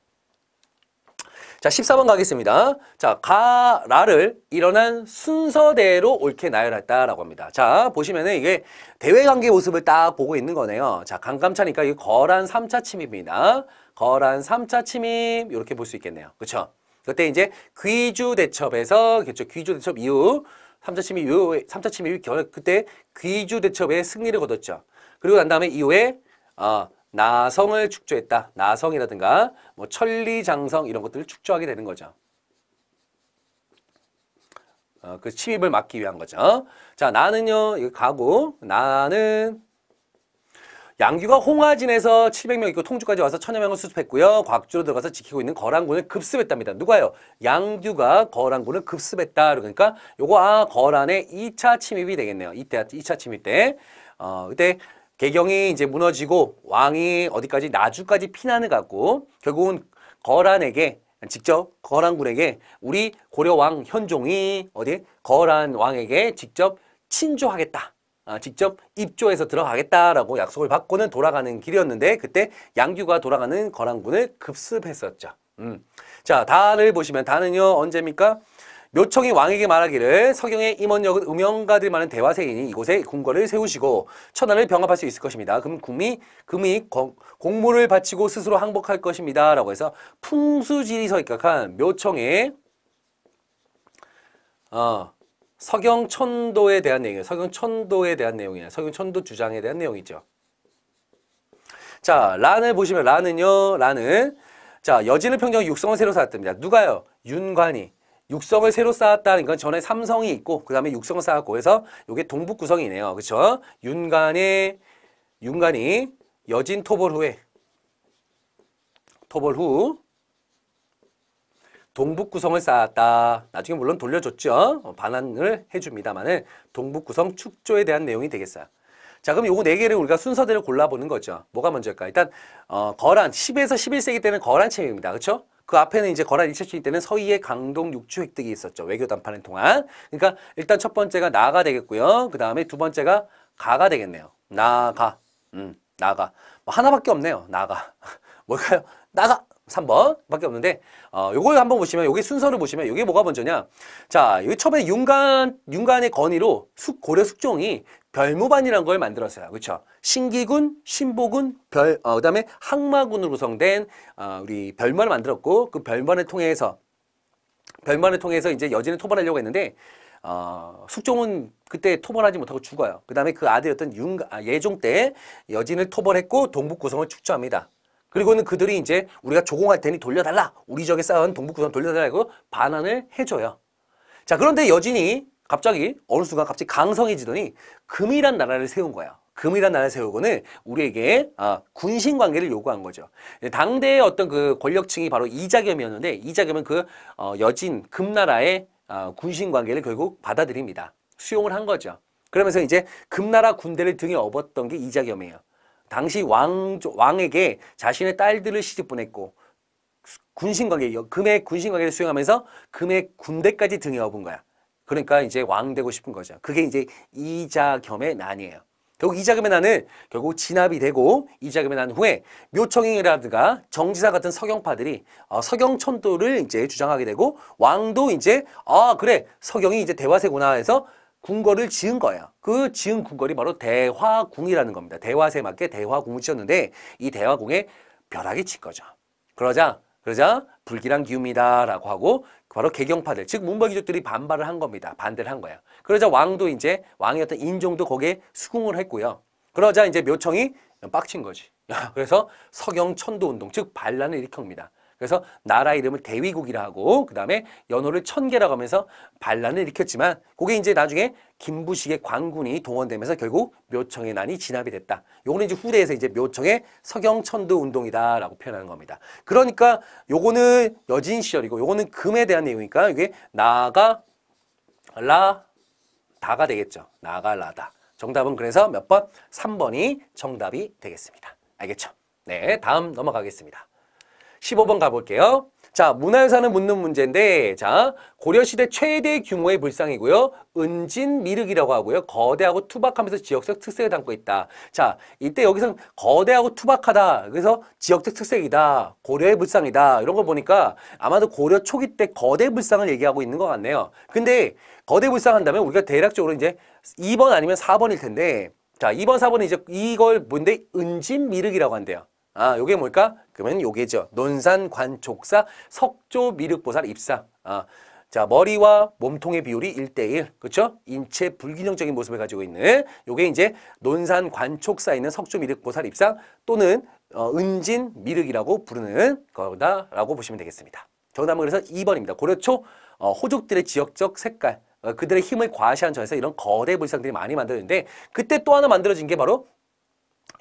자, 14번 가겠습니다. 자, 가, 라를 일어난 순서대로 옳게 나열했다라고 합니다. 자, 보시면은 이게 대외 관계 모습을 딱 보고 있는 거네요. 자, 강감차니까 이게 거란 3차 침입입니다. 거란 3차 침입 이렇게 볼 수 있겠네요. 그렇죠? 그때 이제 귀주 대첩에서 그렇죠. 귀주 대첩 이후 3차 침입 이후 3차 침입 이후 그때 귀주 대첩의 승리를 거뒀죠. 그리고 난 다음에 이후에 어, 나성을 축조했다. 나성이라든가 뭐 천리장성 이런 것들을 축조하게 되는 거죠. 어, 그 침입을 막기 위한 거죠. 자, 나는요, 이거 가고, 나는 양규가 홍화진에서 700명 있고 통주까지 와서 천여 명을 수습했고요. 곽주로 들어가서 지키고 있는 거란군을 급습했답니다. 누가요? 양규가 거란군을 급습했다. 그러니까 요거 아 거란의 2차 침입이 되겠네요. 이때 2차 침입 때. 어, 그때 개경이 이제 무너지고 왕이 어디까지 나주까지 피난을 갖고 결국은 거란에게 직접 거란군에게 우리 고려 왕 현종이 어디 거란 왕에게 직접 친조하겠다. 아, 직접 입조해서 들어가겠다라고 약속을 받고는 돌아가는 길이었는데 그때 양규가 돌아가는 거란군을 급습했었죠. 음. 자, 단을 보시면 단은요 언제입니까? 묘청이 왕에게 말하기를 서경의 임원역은 음영가들 만은 대화세이니 이곳에 궁궐을 세우시고 천하를 병합할 수 있을 것입니다. 그럼 궁이 금이 공, 공물을 바치고 스스로 항복할 것입니다. 라고 해서 풍수지리서 입각한 묘청의 어, 서경천도에 대한 내용이에요. 서경천도에 대한 내용이에요. 서경천도 주장에 대한 내용이죠. 자, 란을 보시면 란은요. 란은 자, 여진을 평정 육성을 새로 쌓았답니다. 누가요? 윤관이. 육성을 새로 쌓았다는 건 전에 삼성이 있고 그 다음에 육성을 쌓았고 해서 이게 동북 구성이네요. 그렇죠? 윤간의 윤간이 여진 토벌 후에 토벌 후 동북 구성을 쌓았다. 나중에 물론 돌려줬죠. 어, 반환을 해줍니다만은 동북 구성 축조에 대한 내용이 되겠어요. 자 그럼 요거 네개를 우리가 순서대로 골라보는 거죠. 뭐가 먼저일까? 일단 어, 거란 10에서 11세기 때는 거란 책입니다. 그렇죠? 그 앞에는 이제 거란 2차 시기 때는 서희의 강동 육주 획득이 있었죠. 외교 담판을 통한. 그러니까 일단 첫 번째가 나가 되겠고요. 그 다음에 두 번째가 가가 되겠네요. 나가. 음, 나가. 뭐 하나밖에 없네요. 나가. [LAUGHS] 뭘까요? 나가. 3번 밖에 없는데 어, 요걸 한번 보시면 요게 순서를 보시면 요게 뭐가 먼저냐 자 여기 처음에 윤관 윤간의 건의로 숙 고려 숙종이 별무반이라는 걸 만들었어요 그렇죠 신기군, 신보군, 별, 어, 그 다음에 항마군으로 구성된 어, 우리 별만을 만들었고 그 별만을 통해서 별만을 통해서 이제 여진을 토벌하려고 했는데 어, 숙종은 그때 토벌하지 못하고 죽어요. 그 다음에 그 아들이었던 윤, 아, 예종 때 여진을 토벌했고 동북 구성을 축조합니다. 그리고는 그들이 이제 우리가 조공할 테니 돌려달라. 우리 적에 쌓은 동북 구성 돌려달라고 반환을 해줘요. 자 그런데 여진이 갑자기 어느 순간 갑자기 강성해지더니 금이란 나라를 세운 거예요 금이라는 나라를 세우고는 우리에게 아, 군신 관계를 요구한 거죠. 당대의 어떤 그 권력층이 바로 이자겸이었는데 이자겸은 그 어, 여진 금나라의 어, 군신 관계를 결국 받아들입니다. 수용을 한 거죠. 그러면서 이제 금나라 군대를 등에 업었던 게 이자겸이에요. 당시 왕, 왕에게 자신의 딸들을 시집 보냈고 군신관계, 금의 군신관계를 수행하면서 금의 군대까지 등에 업은 거야. 그러니까 이제 왕 되고 싶은 거죠. 그게 이제 이자겸의 난이에요. 결국 이 자금의 난은 결국 진압이 되고 이 자금의 난 후에 묘청이라든가 정지사 같은 서경파들이 어, 서경천도를 이제 주장하게 되고 왕도 이제 아 그래 서경이 이제 대화세구나 해서 궁궐을 지은 거야. 그 지은 궁궐이 바로 대화궁이라는 겁니다. 대화세 맞게 대화궁을 지었는데 이 대화궁에 벼락이 친 거죠. 그러자 그러자 불길한 기움이다라고 하고 바로 개경파들, 즉 문벌귀족들이 반발을 한 겁니다. 반대를 한 거예요. 그러자 왕도 이제 왕이었던 인종도 거기에 수긍을 했고요. 그러자 이제 묘청이 빡친 거지. [LAUGHS] 그래서 서경 천도 운동, 즉 반란을 일으킵니다. 그래서 나라 이름을 대위국이라 하고 그 다음에 연호를 천계라고 하면서 반란을 일으켰지만 그게 이제 나중에 김부식의 관군이 동원되면서 결국 묘청의 난이 진압이 됐다. 요거는 이제 후대에서 이제 묘청의 서경천도 운동이다라고 표현하는 겁니다. 그러니까 요거는 여진 시절이고 요거는 금에 대한 내용이니까 이게 나가 라 다가 되겠죠. 나가 라다. 정답은 그래서 몇 번? 삼번이 정답이 되겠습니다. 알겠죠? 네, 다음 넘어가겠습니다. 1 5번 가볼게요. 자, 문화유산을 묻는 문제인데, 자, 고려시대 최대 규모의 불상이고요. 은진 미륵이라고 하고요. 거대하고 투박하면서 지역적 특색을 담고 있다. 자, 이때 여기서 거대하고 투박하다. 그래서 지역적 특색이다. 고려의 불상이다. 이런 걸 보니까 아마도 고려 초기 때 거대 불상을 얘기하고 있는 것 같네요. 근데 거대 불상 한다면 우리가 대략적으로 이제 2번 아니면 4번일 텐데, 자, 2번4번은 이제 이걸 뭔데? 은진 미륵이라고 한대요. 아, 요게 뭘까? 그러면 요게죠. 논산 관촉사 석조 미륵보살 입사. 아, 자, 머리와 몸통의 비율이 1대1. 그렇죠? 인체 불균형적인 모습을 가지고 있는 요게 이제 논산 관촉사에 있는 석조 미륵보살 입사 또는 어, 은진 미륵이라고 부르는 거다라고 보시면 되겠습니다. 정답은 그래서 2번입니다. 고려초 어, 호족들의 지역적 색깔, 어, 그들의 힘을 과시한 전에서 이런 거대 불상들이 많이 만들어졌는데 그때 또 하나 만들어진 게 바로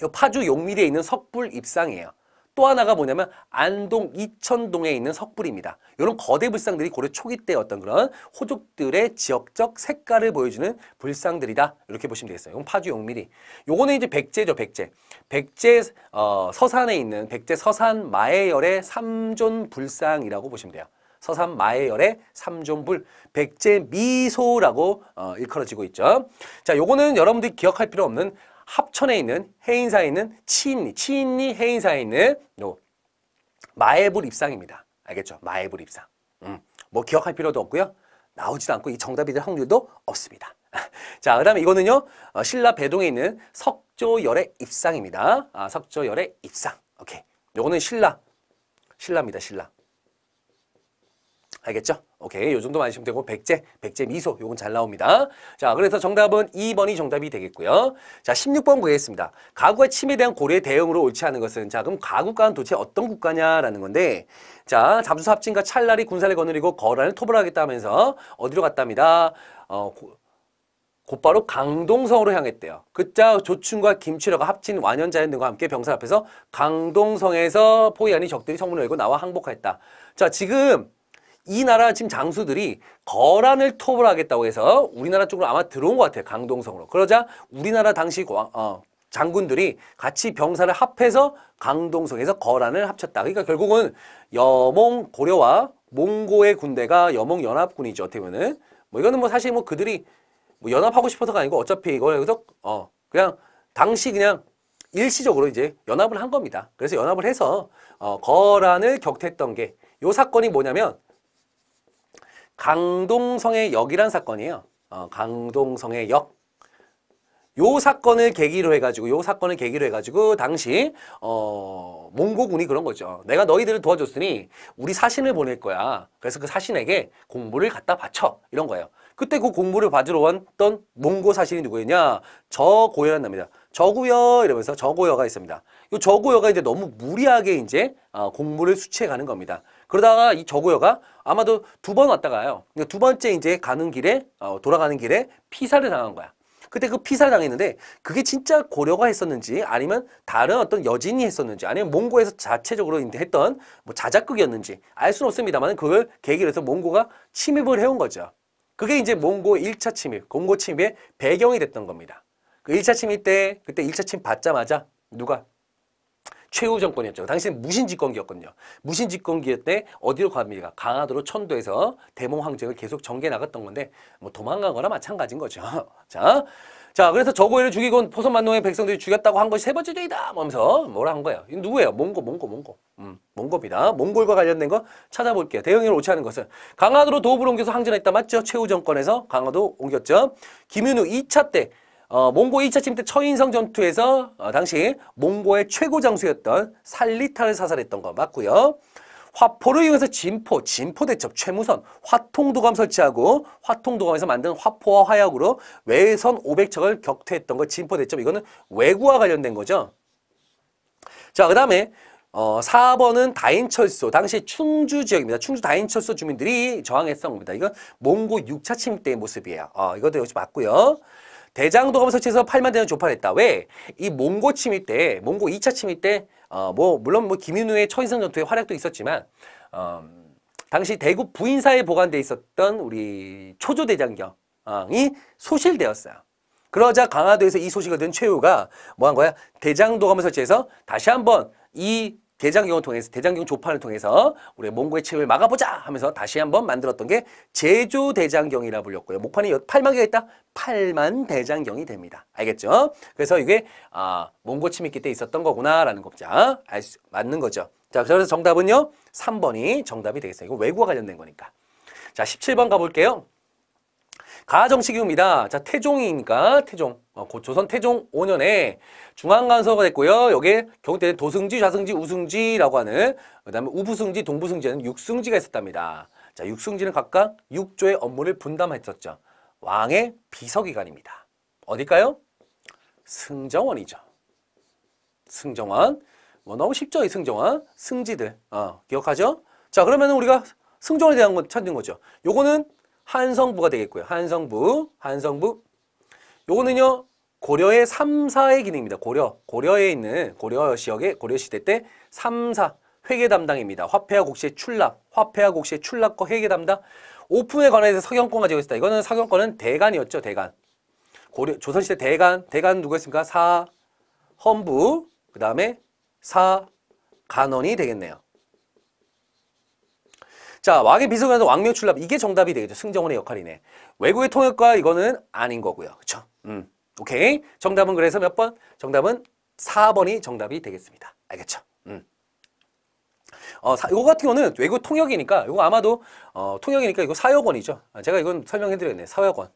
파주 용미리에 있는 석불 입상이에요. 또 하나가 뭐냐면 안동 이천동에 있는 석불입니다. 이런 거대 불상들이 고려 초기 때 어떤 그런 호족들의 지역적 색깔을 보여주는 불상들이다. 이렇게 보시면 되겠어요. 파주 용미리. 요거는 이제 백제죠, 백제. 백제 어, 서산에 있는 백제 서산 마해열의 삼존 불상이라고 보시면 돼요. 서산 마해열의 삼존불 백제 미소라고 어, 일컬어지고 있죠. 자, 요거는 여러분들이 기억할 필요 없는 합천에 있는 해인사에 있는 치인리, 치인리 해인사에 있는 요 마애불 입상입니다. 알겠죠? 마애불 입상. 음, 뭐 기억할 필요도 없고요. 나오지도 않고 이 정답이 될 확률도 없습니다. [LAUGHS] 자, 그 다음에 이거는요. 어, 신라 배동에 있는 석조열의 입상입니다. 아, 석조열의 입상. 오케이. 요거는 신라. 신라입니다. 신라. 알겠죠? 오케이, 요 정도 만시면 되고 백제, 백제 미소 요건 잘 나옵니다. 자, 그래서 정답은 2번이 정답이 되겠고요. 자, 16번 보겠습니다. 가구와 침에 대한 고려의 대응으로 옳지 않은 것은 자, 그럼 가구가는 도대체 어떤 국가냐라는 건데 자, 잠수 합진과 찰나리 군사를 거느리고 거란을 토벌하겠다면서 어디로 갔답니다. 어, 고, 곧바로 강동성으로 향했대요. 그자 조춘과 김치려가 합친 완연자연 등과 함께 병사 앞에서 강동성에서 포위하니 적들이 성문을 열고 나와 항복했다. 자, 지금 이 나라 지금 장수들이 거란을 톱을 하겠다고 해서 우리나라 쪽으로 아마 들어온 것 같아요. 강동성으로. 그러자 우리나라 당시 어, 장군들이 같이 병사를 합해서 강동성에서 거란을 합쳤다. 그러니까 결국은 여몽 고려와 몽고의 군대가 여몽 연합군이죠. 어떻게 보면은 뭐 이거는 뭐 사실 뭐 그들이 뭐 연합하고 싶어서가 아니고 어차피 이거 그래서어 그냥 당시 그냥 일시적으로 이제 연합을 한 겁니다. 그래서 연합을 해서 어 거란을 격퇴했던 게요 사건이 뭐냐면 강동성의 역이란 사건이에요. 어, 강동성의 역. 요 사건을 계기로 해가지고 요 사건을 계기로 해가지고 당시 어 몽고군이 그런 거죠. 내가 너희들을 도와줬으니 우리 사신을 보낼 거야. 그래서 그 사신에게 공부를 갖다 바쳐 이런 거예요. 그때 그 공부를 받으러 왔던 몽고 사신이 누구였냐? 저고여란 납니다. 저고여 이러면서 저고여가 있습니다. 이 저고여가 이제 너무 무리하게 이제 어, 공부를 수치해 가는 겁니다. 그러다가 이 저구여가 아마도 두 번 왔다 가요. 그러니까 두 번째 이제 가는 길에 어, 돌아가는 길에 피살을 당한 거야. 그때 그 피살 당했는데 그게 진짜 고려가 했었는지 아니면 다른 어떤 여진이 했었는지 아니면 몽고에서 자체적으로 했던 뭐 자작극이었는지 알 수는 없습니다만 그걸 계기로 해서 몽고가 침입을 해온 거죠. 그게 이제 몽고 1차 침입, 공고 침입의 배경이 됐던 겁니다. 그1차 침입 때 그때 1차 침입 받자마자 누가 최후 정권이었죠. 당시 에 무신 집권기였거든요. 무신 집권기 때 어디로 갑니까? 강화도로 천도에서 대몽 황제를 계속 전개 나갔던 건데 뭐 도망간 거나 마찬가지인 거죠. [LAUGHS] 자. 자, 그래서 저고해를 죽이고 포선만동의 백성들이 죽였다고 한 것이 세 번째 죄이다. 하면서 뭐라 한 거예요? 이거 누구예요? 몽고, 몽고, 몽고. 음, 몽고입니다. 몽골과 관련된 거 찾아볼게요. 대응을 오치하는 것은 강화도로 도읍을 옮겨서 항전했다. 맞죠? 최후 정권에서 강화도 옮겼죠. 김윤우 2차 때 어, 몽고 2차 침대 처인성 전투에서 어, 당시 몽고의 최고 장수였던 살리타를 사살했던 거 맞고요. 화포를 이용해서 진포, 진포 대첩, 최무선, 화통도감 설치하고 화통도감에서 만든 화포와 화약으로 외선 500척을 격퇴했던 거 진포 대첩 이거는 외구와 관련된 거죠. 자, 그다음에 어, 4번은 다인철소, 당시 충주 지역입니다. 충주 다인철소 주민들이 저항했던 겁니다. 이건 몽고 6차 침대의 모습이에요. 어, 이것도 역시 맞고요. 대장도감을 설치해서 8만 대는 조파했다. 왜? 이 몽고 침입 때, 몽고 2차 침입 때, 어, 뭐, 물론 뭐, 김인우의 처인성 전투의 활약도 있었지만, 어, 당시 대구 부인사에 보관돼 있었던 우리 초조대장경이 소실되었어요. 그러자 강화도에서 이 소식을 든 최후가 뭐 한 거야? 대장도감을 설치해서 다시 한번 이 대장경을 통해서 대장경 조판을 통해서 우리 몽고의 침입을 막아보자 하면서 다시 한번 만들었던 게 제조 대장경이라 불렸고요. 목판이 8만 개가 있다. 8만 대장경이 됩니다. 알겠죠? 그래서 이게 아, 몽고 침입기 때 있었던 거구나라는 겁니다. 알 수, 맞는 거죠. 자, 그래서 정답은요. 3번이 정답이 되겠어요. 이거 외국어 관련된 거니까. 자, 17번 가볼게요. 가정식이옵니다. 자, 태종이니까 태종. 어, 조선 태종 5년에 중앙간서가 됐고요. 여기에 경대 도승지, 좌승지, 우승지라고 하는 그다음에 우부승지, 동부승지는 육승지가 있었답니다. 자, 육승지는 각각 6조의 업무를 분담했었죠. 왕의 비서기관입니다. 어딜까요? 승정원이죠. 승정원. 뭐 너무 쉽죠, 이 승정원. 승지들. 어, 기억하죠? 자, 그러면 우리가 승정원에 대한 건 찾는 거죠. 요거는 한성부가 되겠고요. 한성부, 한성부. 요거는요. 고려의 3사의 기능입니다. 고려, 고려에 있는 고려 지역의 고려시대 때 3사, 회계 담당입니다. 화폐와 곡시의 출납, 화폐와 곡시의 출납과 회계 담당. 오픈에 관해서 서경권 가지고 있었다. 이거는 서경권은 대간이었죠, 대간. 고려, 조선시대 대간, 대간 누구였습니까? 사, 헌부, 그 다음에 사, 간원이 되겠네요. 자, 왕의 비서관에서 왕묘 출납. 이게 정답이 되겠죠. 승정원의 역할이네. 외국의 통역과 이거는 아닌 거고요. 그렇죠 음. 오케이. 정답은 그래서 몇 번? 정답은 4번이 정답이 되겠습니다. 알겠죠? 음. 어, 사, 이거 같은 경우는 외국 통역이니까 이거 아마도 어, 통역이니까 이거 사역원이죠. 아, 제가 이건 설명해드렸네. 사역원.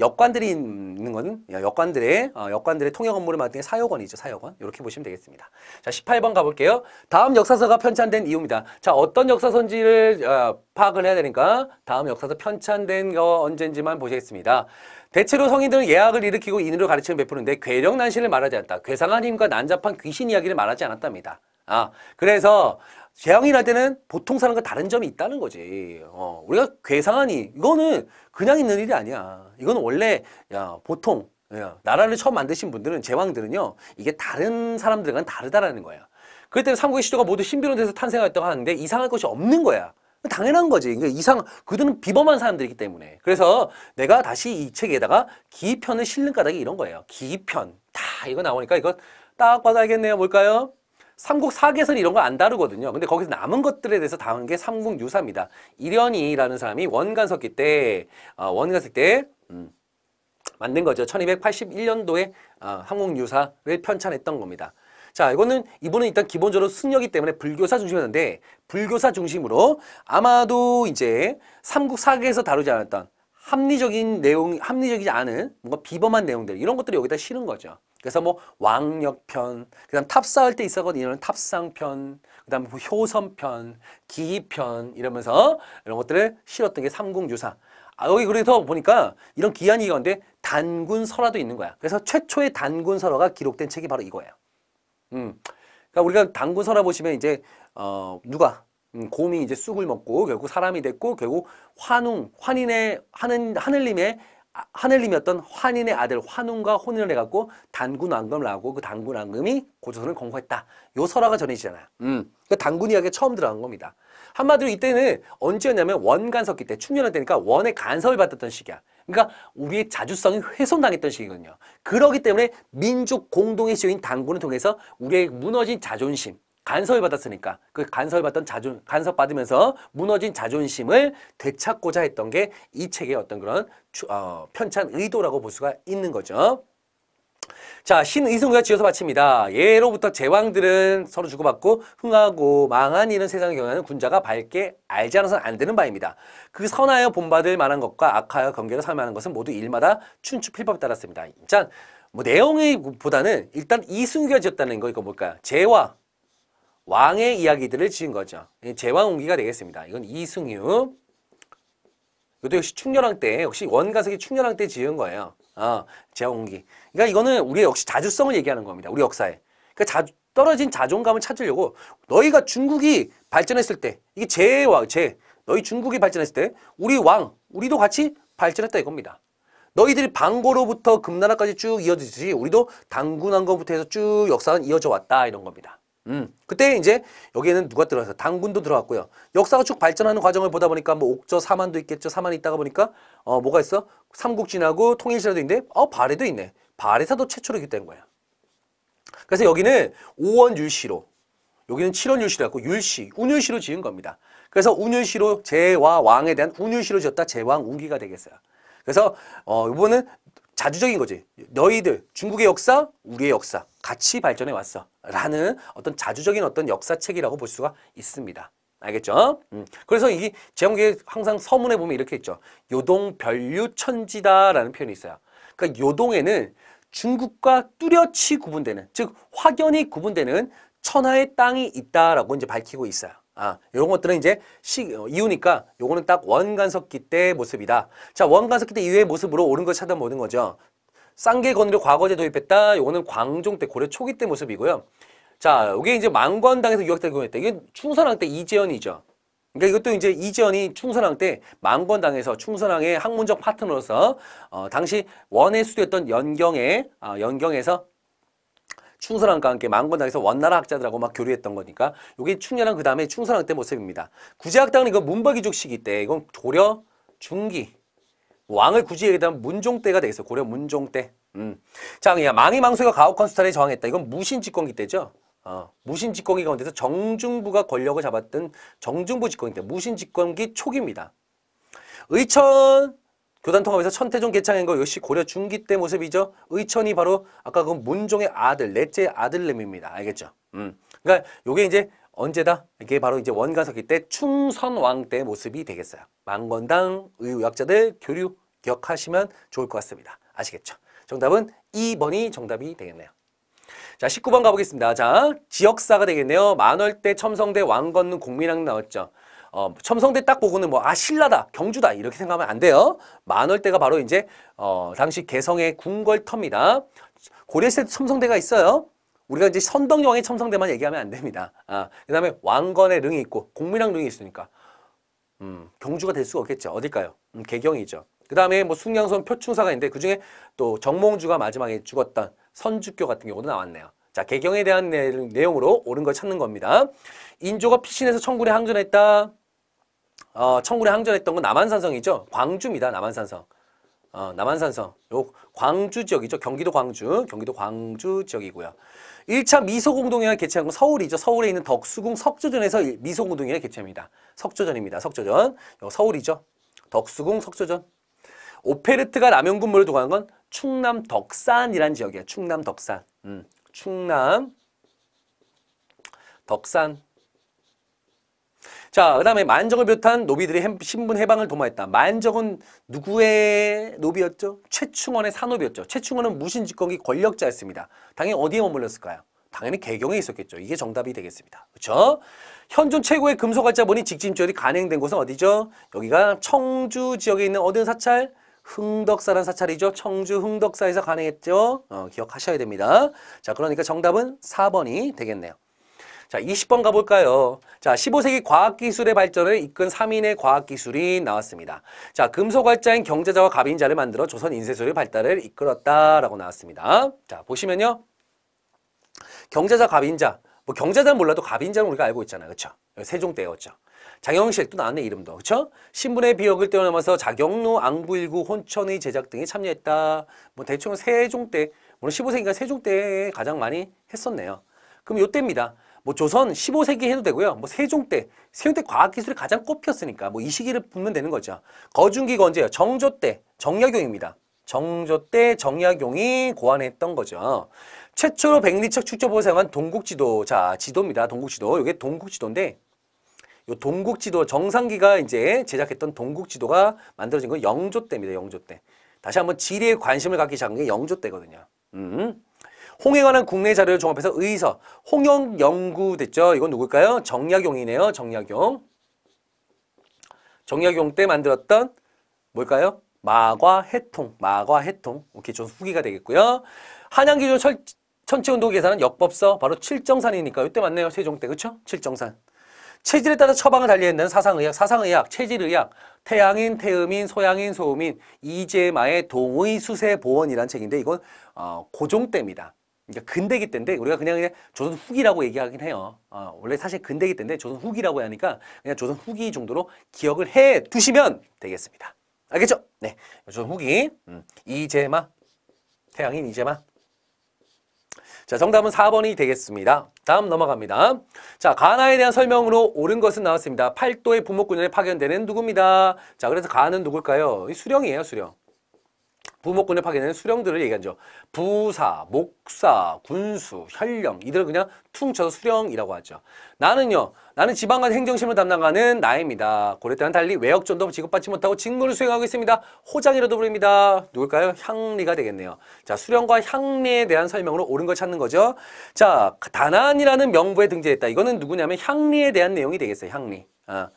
역관들이 있는 건 역관들의 어, 역관들의 통역 업무를 맡은 사역원이죠. 사역원. 이렇게 보시면 되겠습니다. 자, 18번 가볼게요. 다음 역사서가 편찬된 이유입니다. 자, 어떤 역사서인지를 어, 파악을 해야 되니까 다음 역사서 편찬된 거 언젠지만 보시겠습니다. 대체로 성인들은 예약을 일으키고 인으로 가르침을 베푸는데 괴력 난신을 말하지 않다. 괴상한 힘과 난잡한 귀신 이야기를 말하지 않았답니다. 아, 그래서 재앙이라 때는 보통 사람과 다른 점이 있다는 거지. 어, 우리가 괴상하니 이거는 그냥 있는 일이 아니야. 이건 원래 야, 보통 야, 나라를 처음 만드신 분들은 제왕들은요 이게 다른 사람들과는 다르다라는 거야. 그렇기 때문에 삼국의 시조가 모두 신비로운 데서 탄생했다고 하는데 이상할 것이 없는 거야. 당연한 거지. 이상 그들은 비범한 사람들이기 때문에. 그래서 내가 다시 이 책에다가 기편을 실는 까닭이 이런 거예요. 기편. 다 이거 나오니까 이거 딱받아야겠네요 뭘까요? 삼국 사계선 이런 거 안 다루거든요. 근데 거기서 남은 것들에 대해서 다룬 게 삼국 유사입니다. 이련이라는 사람이 원간석기 때, 어, 아, 원간석 때 음, 만든 거죠. 1281년도에 어, 아, 한국유사를 편찬했던 겁니다. 자, 이거는 이분은 일단 기본적으로 승려기 때문에 불교사 중심이었는데 불교사 중심으로 아마도 이제 삼국 사기에서 다루지 않았던 합리적인 내용, 합리적이지 않은 뭔가 비범한 내용들 이런 것들이 여기다 실은 거죠. 그래서 뭐왕역편 그다음 탑사할 때 있었거든 요 탑상편, 그 다음에 효선편, 기이편 이러면서 이런 것들을 실었던 게 삼국유사. 아, 여기 그래서 보니까 이런 기한 이가운데 단군설화도 있는 거야. 그래서 최초의 단군설화가 기록된 책이 바로 이거예요. 음. 그러니까 우리가 단군설화 보시면 이제 어 누가 음, 곰이 이제 쑥을 먹고 결국 사람이 됐고 결국 환웅 환인의 하는 하늘님의 하늘님이 어떤 환인의 아들 환웅과 혼인을 해갖고 단군 왕금을 하고 그 단군 왕금이 고조선을 공국했다요 설화가 전해지잖아요. 음. 그 단군 이야기가 처음 들어간 겁니다. 한마디로 이때는 언제였냐면 원간섭기 때충렬할 때니까 원의 간섭을 받았던 시기야. 그러니까 우리의 자주성이 훼손당했던 시기거든요. 그러기 때문에 민족 공동의 시인 단군을 통해서 우리의 무너진 자존심, 간섭을 받았으니까 그 간섭받던 자존 간섭받으면서 무너진 자존심을 되찾고자 했던 게 이 책의 어떤 그런 어, 편찬 의도라고 볼 수가 있는 거죠. 자, 신의승우가 지어서 마칩니다 예로부터 제왕들은 서로 주고받고 흥하고 망한 이런 세상의 경우에는 군자가 밝게 알지 않아서는 안 되는 바입니다. 그 선하여 본받을 만한 것과 악하여 경계를 삼하는 것은 모두 일마다 춘추필법 에 따랐습니다. 일단 뭐 내용이 보다는 일단 이승규가 지었다는 거 이거 뭘까요? 제화 왕의 이야기들을 지은 거죠. 제왕운기가 되겠습니다. 이건 이승유. 이것도 역시 충렬왕 때, 역시 원가석이 충렬왕 때 지은 거예요. 어, 제왕운기. 그러니까 이거는 우리 역시 자주성을 얘기하는 겁니다. 우리 역사에. 그러니까 자, 떨어진 자존감을 찾으려고 너희가 중국이 발전했을 때, 이게 제왕, 제. 너희 중국이 발전했을 때 우리 왕, 우리도 같이 발전했다 이겁니다. 너희들이 방고로부터 금나라까지 쭉 이어지듯이 우리도 당군한것부터 해서 쭉 역사는 이어져 왔다 이런 겁니다. 음, 그때 이제 여기에는 누가 들어가서 당군도 들어갔고요. 역사가 쭉 발전하는 과정을 보다 보니까 뭐 옥저 사만도 있겠죠. 사만이 있다가 보니까 어 뭐가 있어? 삼국진하고 통일신라도 있는데 어 발해도 있네. 발해사도 최초로 기했 거야. 그래서 여기는 오원 율시로 여기는 칠원 율시라고 율시, 운율시로 지은 겁니다. 그래서 운율시로 제와 왕에 대한 운율시로 지었다 제왕 운기가 되겠어요. 그래서 어 이번은 자주적인 거지. 너희들 중국의 역사, 우리의 역사 같이 발전해 왔어 라는 어떤 자주적인 어떤 역사책이라고 볼 수가 있습니다. 알겠죠? 음. 그래서 이 제왕계의 항상 서문에 보면 이렇게 있죠. 요동 별류 천지다라는 표현이 있어요. 그러니까 요동에는 중국과 뚜렷이 구분되는 즉 확연히 구분되는 천하의 땅이 있다라고 이제 밝히고 있어요. 아, 이런 것들은 이제 시, 어, 이유니까 요거는 딱 원간석기 때 모습이다. 자, 원간석기 때 이후의 모습으로 옳은 걸 찾아보는 거죠. 쌍계 건의를 과거제 도입했다. 요거는 광종 때 고려 초기 때 모습이고요. 자, 이게 이제 만관당에서 유학대 공했다. 이게 충선왕 때 이재현이죠. 그러니까 이것도 이제 이재현이 충선왕 때 만권당에서 충선왕의 학문적 파트너로서 어, 당시 원의 수도였던 연경에 아, 연경에서 충선왕과 함께 만권당에서 원나라 학자들하고 막 교류했던 거니까 이게 충렬한 그 다음에 충선왕 때 모습입니다. 구제학당은 이거 문벌기족 시기 때 이건 고려 중기 왕을 굳이 얘기하면 문종 때가 되겠어요. 고려 문종 때. 음. 자, 그냥 망이 망수가 가혹한 수탈에 저항했다. 이건 무신집권기 때죠. 어, 무신집권기 가운데서 정중부가 권력을 잡았던 정중부 집권기 때 무신집권기 초기입니다. 의천 교단 통합에서 천태종 개창한 거 역시 고려 중기 때 모습이죠. 의천이 바로 아까 그 문종의 아들, 넷째 아들냄입니다. 알겠죠? 음. 그러니까 요게 이제 언제다? 이게 바로 이제 원가석기 때 충선왕 때 모습이 되겠어요. 망건당 의학자들 교류 기억하시면 좋을 것 같습니다. 아시겠죠? 정답은 2번이 정답이 되겠네요. 자, 19번 가보겠습니다. 자, 지역사가 되겠네요. 만월대, 첨성대, 왕건는 공민왕 나왔죠. 어, 첨성대 딱 보고는 뭐, 아, 신라다, 경주다, 이렇게 생각하면 안 돼요. 만월대가 바로 이제, 어, 당시 개성의 궁궐터입니다. 고려시대 첨성대가 있어요. 우리가 이제 선덕여왕이 첨성대만 얘기하면 안 됩니다. 아, 그 다음에 왕건의 능이 있고 공민왕 능이 있으니까 음, 경주가 될 수가 없겠죠. 어딜까요? 음, 개경이죠. 그 다음에 뭐 숭양선 표충사가 있는데 그 중에 또 정몽주가 마지막에 죽었던 선주교 같은 경우도 나왔네요. 자, 개경에 대한 내, 내용으로 옳은 걸 찾는 겁니다. 인조가 피신해서 청군에 항전했다. 어, 청군에 항전했던 건 남한산성이죠. 광주입니다. 남한산성. 어, 남한산성, 요 광주 지역이죠. 경기도 광주, 경기도 광주 지역이고요. 1차 미소공동회가 개최한 건 서울이죠. 서울에 있는 덕수궁 석조전에서 미소공동회가 개최합니다. 석조전입니다. 석조전. 서울이죠. 덕수궁 석조전. 오페르트가 남영군물을 동한 건 충남 덕산이란 지역이에요. 충남 덕산. 음, 충남 덕산. 자, 그 다음에 만적을 비롯한 노비들의 신분 해방을 도모했다. 만적은 누구의 노비였죠? 최충원의 산노비였죠 최충원은 무신집권기 권력자였습니다. 당연히 어디에 머물렀을까요? 당연히 개경에 있었겠죠. 이게 정답이 되겠습니다. 그렇죠? 현존 최고의 금속활자본이 직진절이 조 간행된 곳은 어디죠? 여기가 청주 지역에 있는 어떤 사찰? 흥덕사란 사찰이죠. 청주 흥덕사에서 간행했죠. 어, 기억하셔야 됩니다. 자, 그러니까 정답은 4번이 되겠네요. 자, 20번 가볼까요? 자, 15세기 과학기술의 발전을 이끈 3인의 과학기술이 나왔습니다. 자, 금속활자인 경제자와 갑인자를 만들어 조선 인쇄술의 발달을 이끌었다라고 나왔습니다. 자, 보시면요. 경제자, 갑인자. 뭐 경제자는 몰라도 갑인자는 우리가 알고 있잖아요. 그렇죠? 세종 때였죠. 장영실또 나왔네 이름도. 그렇죠? 신분의 비역을 뛰어넘어서 자경루 앙부일구, 혼천의 제작 등에 참여했다. 뭐 대충 세종 때, 물론 15세기가 세종 때 가장 많이 했었네요. 그럼 요때입니다. 뭐 조선 15세기 해도 되고요. 뭐 세종 때, 세종 때 과학기술이 가장 꼽혔으니까 뭐 이 시기를 보면 되는 거죠. 거중기가 언제예요? 정조 때, 정약용입니다. 정조 때 정약용이 고안했던 거죠. 최초로 백리척 축조보을 사용한 동국지도, 자, 지도입니다. 동국지도. 이게 동국지도인데 요 동국지도, 정상기가 이제 제작했던 동국지도가 만들어진 건 영조 때입니다. 영조 때. 다시 한번 지리에 관심을 갖기 시작한 게 영조 때거든요. 음. 홍에 관한 국내 자료를 종합해서 의서, 홍역 연구 됐죠? 이건 누굴까요? 정약용이네요. 정약용. 정약용 때 만들었던 뭘까요? 마과해통, 마과해통. 오케이, 전 후기가 되겠고요. 한양기준 철, 천체운동 계산은 역법서, 바로 칠정산이니까 이때 맞네요. 세종 때, 그쵸? 칠정산. 체질에 따라 처방을 달리했는 사상의학, 사상의학, 체질의학, 태양인, 태음인, 소양인, 소음인, 이재마의 동의, 수세, 보원이란 책인데 이건 어, 고종 때입니다. 그러니까 근대기 때인데 우리가 그냥 그냥 조선 후기라고 얘기하긴 해요. 아, 원래 사실 근대기 때인데 조선 후기라고 하니까 그냥 조선 후기 정도로 기억을 해 두시면 되겠습니다. 알겠죠? 네, 조선 후기 음. 이재마 태양인 이재마 자, 정답은 4번이 되겠습니다. 다음 넘어갑니다. 자, 가나에 대한 설명으로 옳은 것은 나왔습니다. 팔도의 부목군연에 파견되는 누구입니다. 자, 그래서 가는 누굴까요? 이 수령이에요, 수령. 부목군역 파견에는 수령들을 얘기하죠. 부사, 목사, 군수, 현령 이들을 그냥 퉁 쳐서 수령이라고 하죠. 나는요. 나는 지방간 행정실무 담당하는 나입니다. 고려 때는 달리 외역전도 지급받지 못하고 직무를 수행하고 있습니다. 호장이라도 부릅니다. 누굴까요? 향리가 되겠네요. 자, 수령과 향리에 대한 설명으로 옳은 걸 찾는 거죠. 자, 단안이라는 명부에 등재했다. 이거는 누구냐면 향리에 대한 내용이 되겠어요. 향리. 어.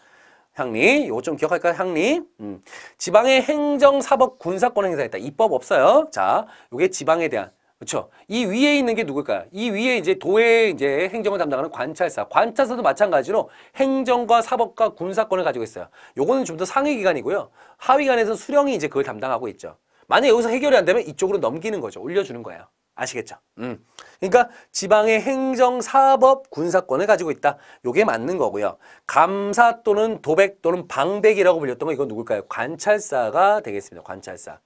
향리. 이거좀 기억할까요? 향리. 음. 지방의 행정, 사법, 군사권 행사했다. 입법 없어요. 자, 요게 지방에 대한 그렇죠. 이 위에 있는 게 누굴까요? 이 위에 이제 도의 이제 행정을 담당하는 관찰사. 관찰사도 마찬가지로 행정과 사법과 군사권을 가지고 있어요. 요거는 좀 더 상위 기관이고요. 하위 기관에서 수령이 이제 그걸 담당하고 있죠. 만약 에 여기서 해결이 안 되면 이쪽으로 넘기는 거죠. 올려주는 거예요. 아시겠죠? 음. 그러니까 지방의 행정, 사법, 군사권을 가지고 있다. 요게 맞는 거고요. 감사 또는 도백 또는 방백이라고 불렸던 거 이건 누굴까요? 관찰사가 되겠습니다. 관찰사.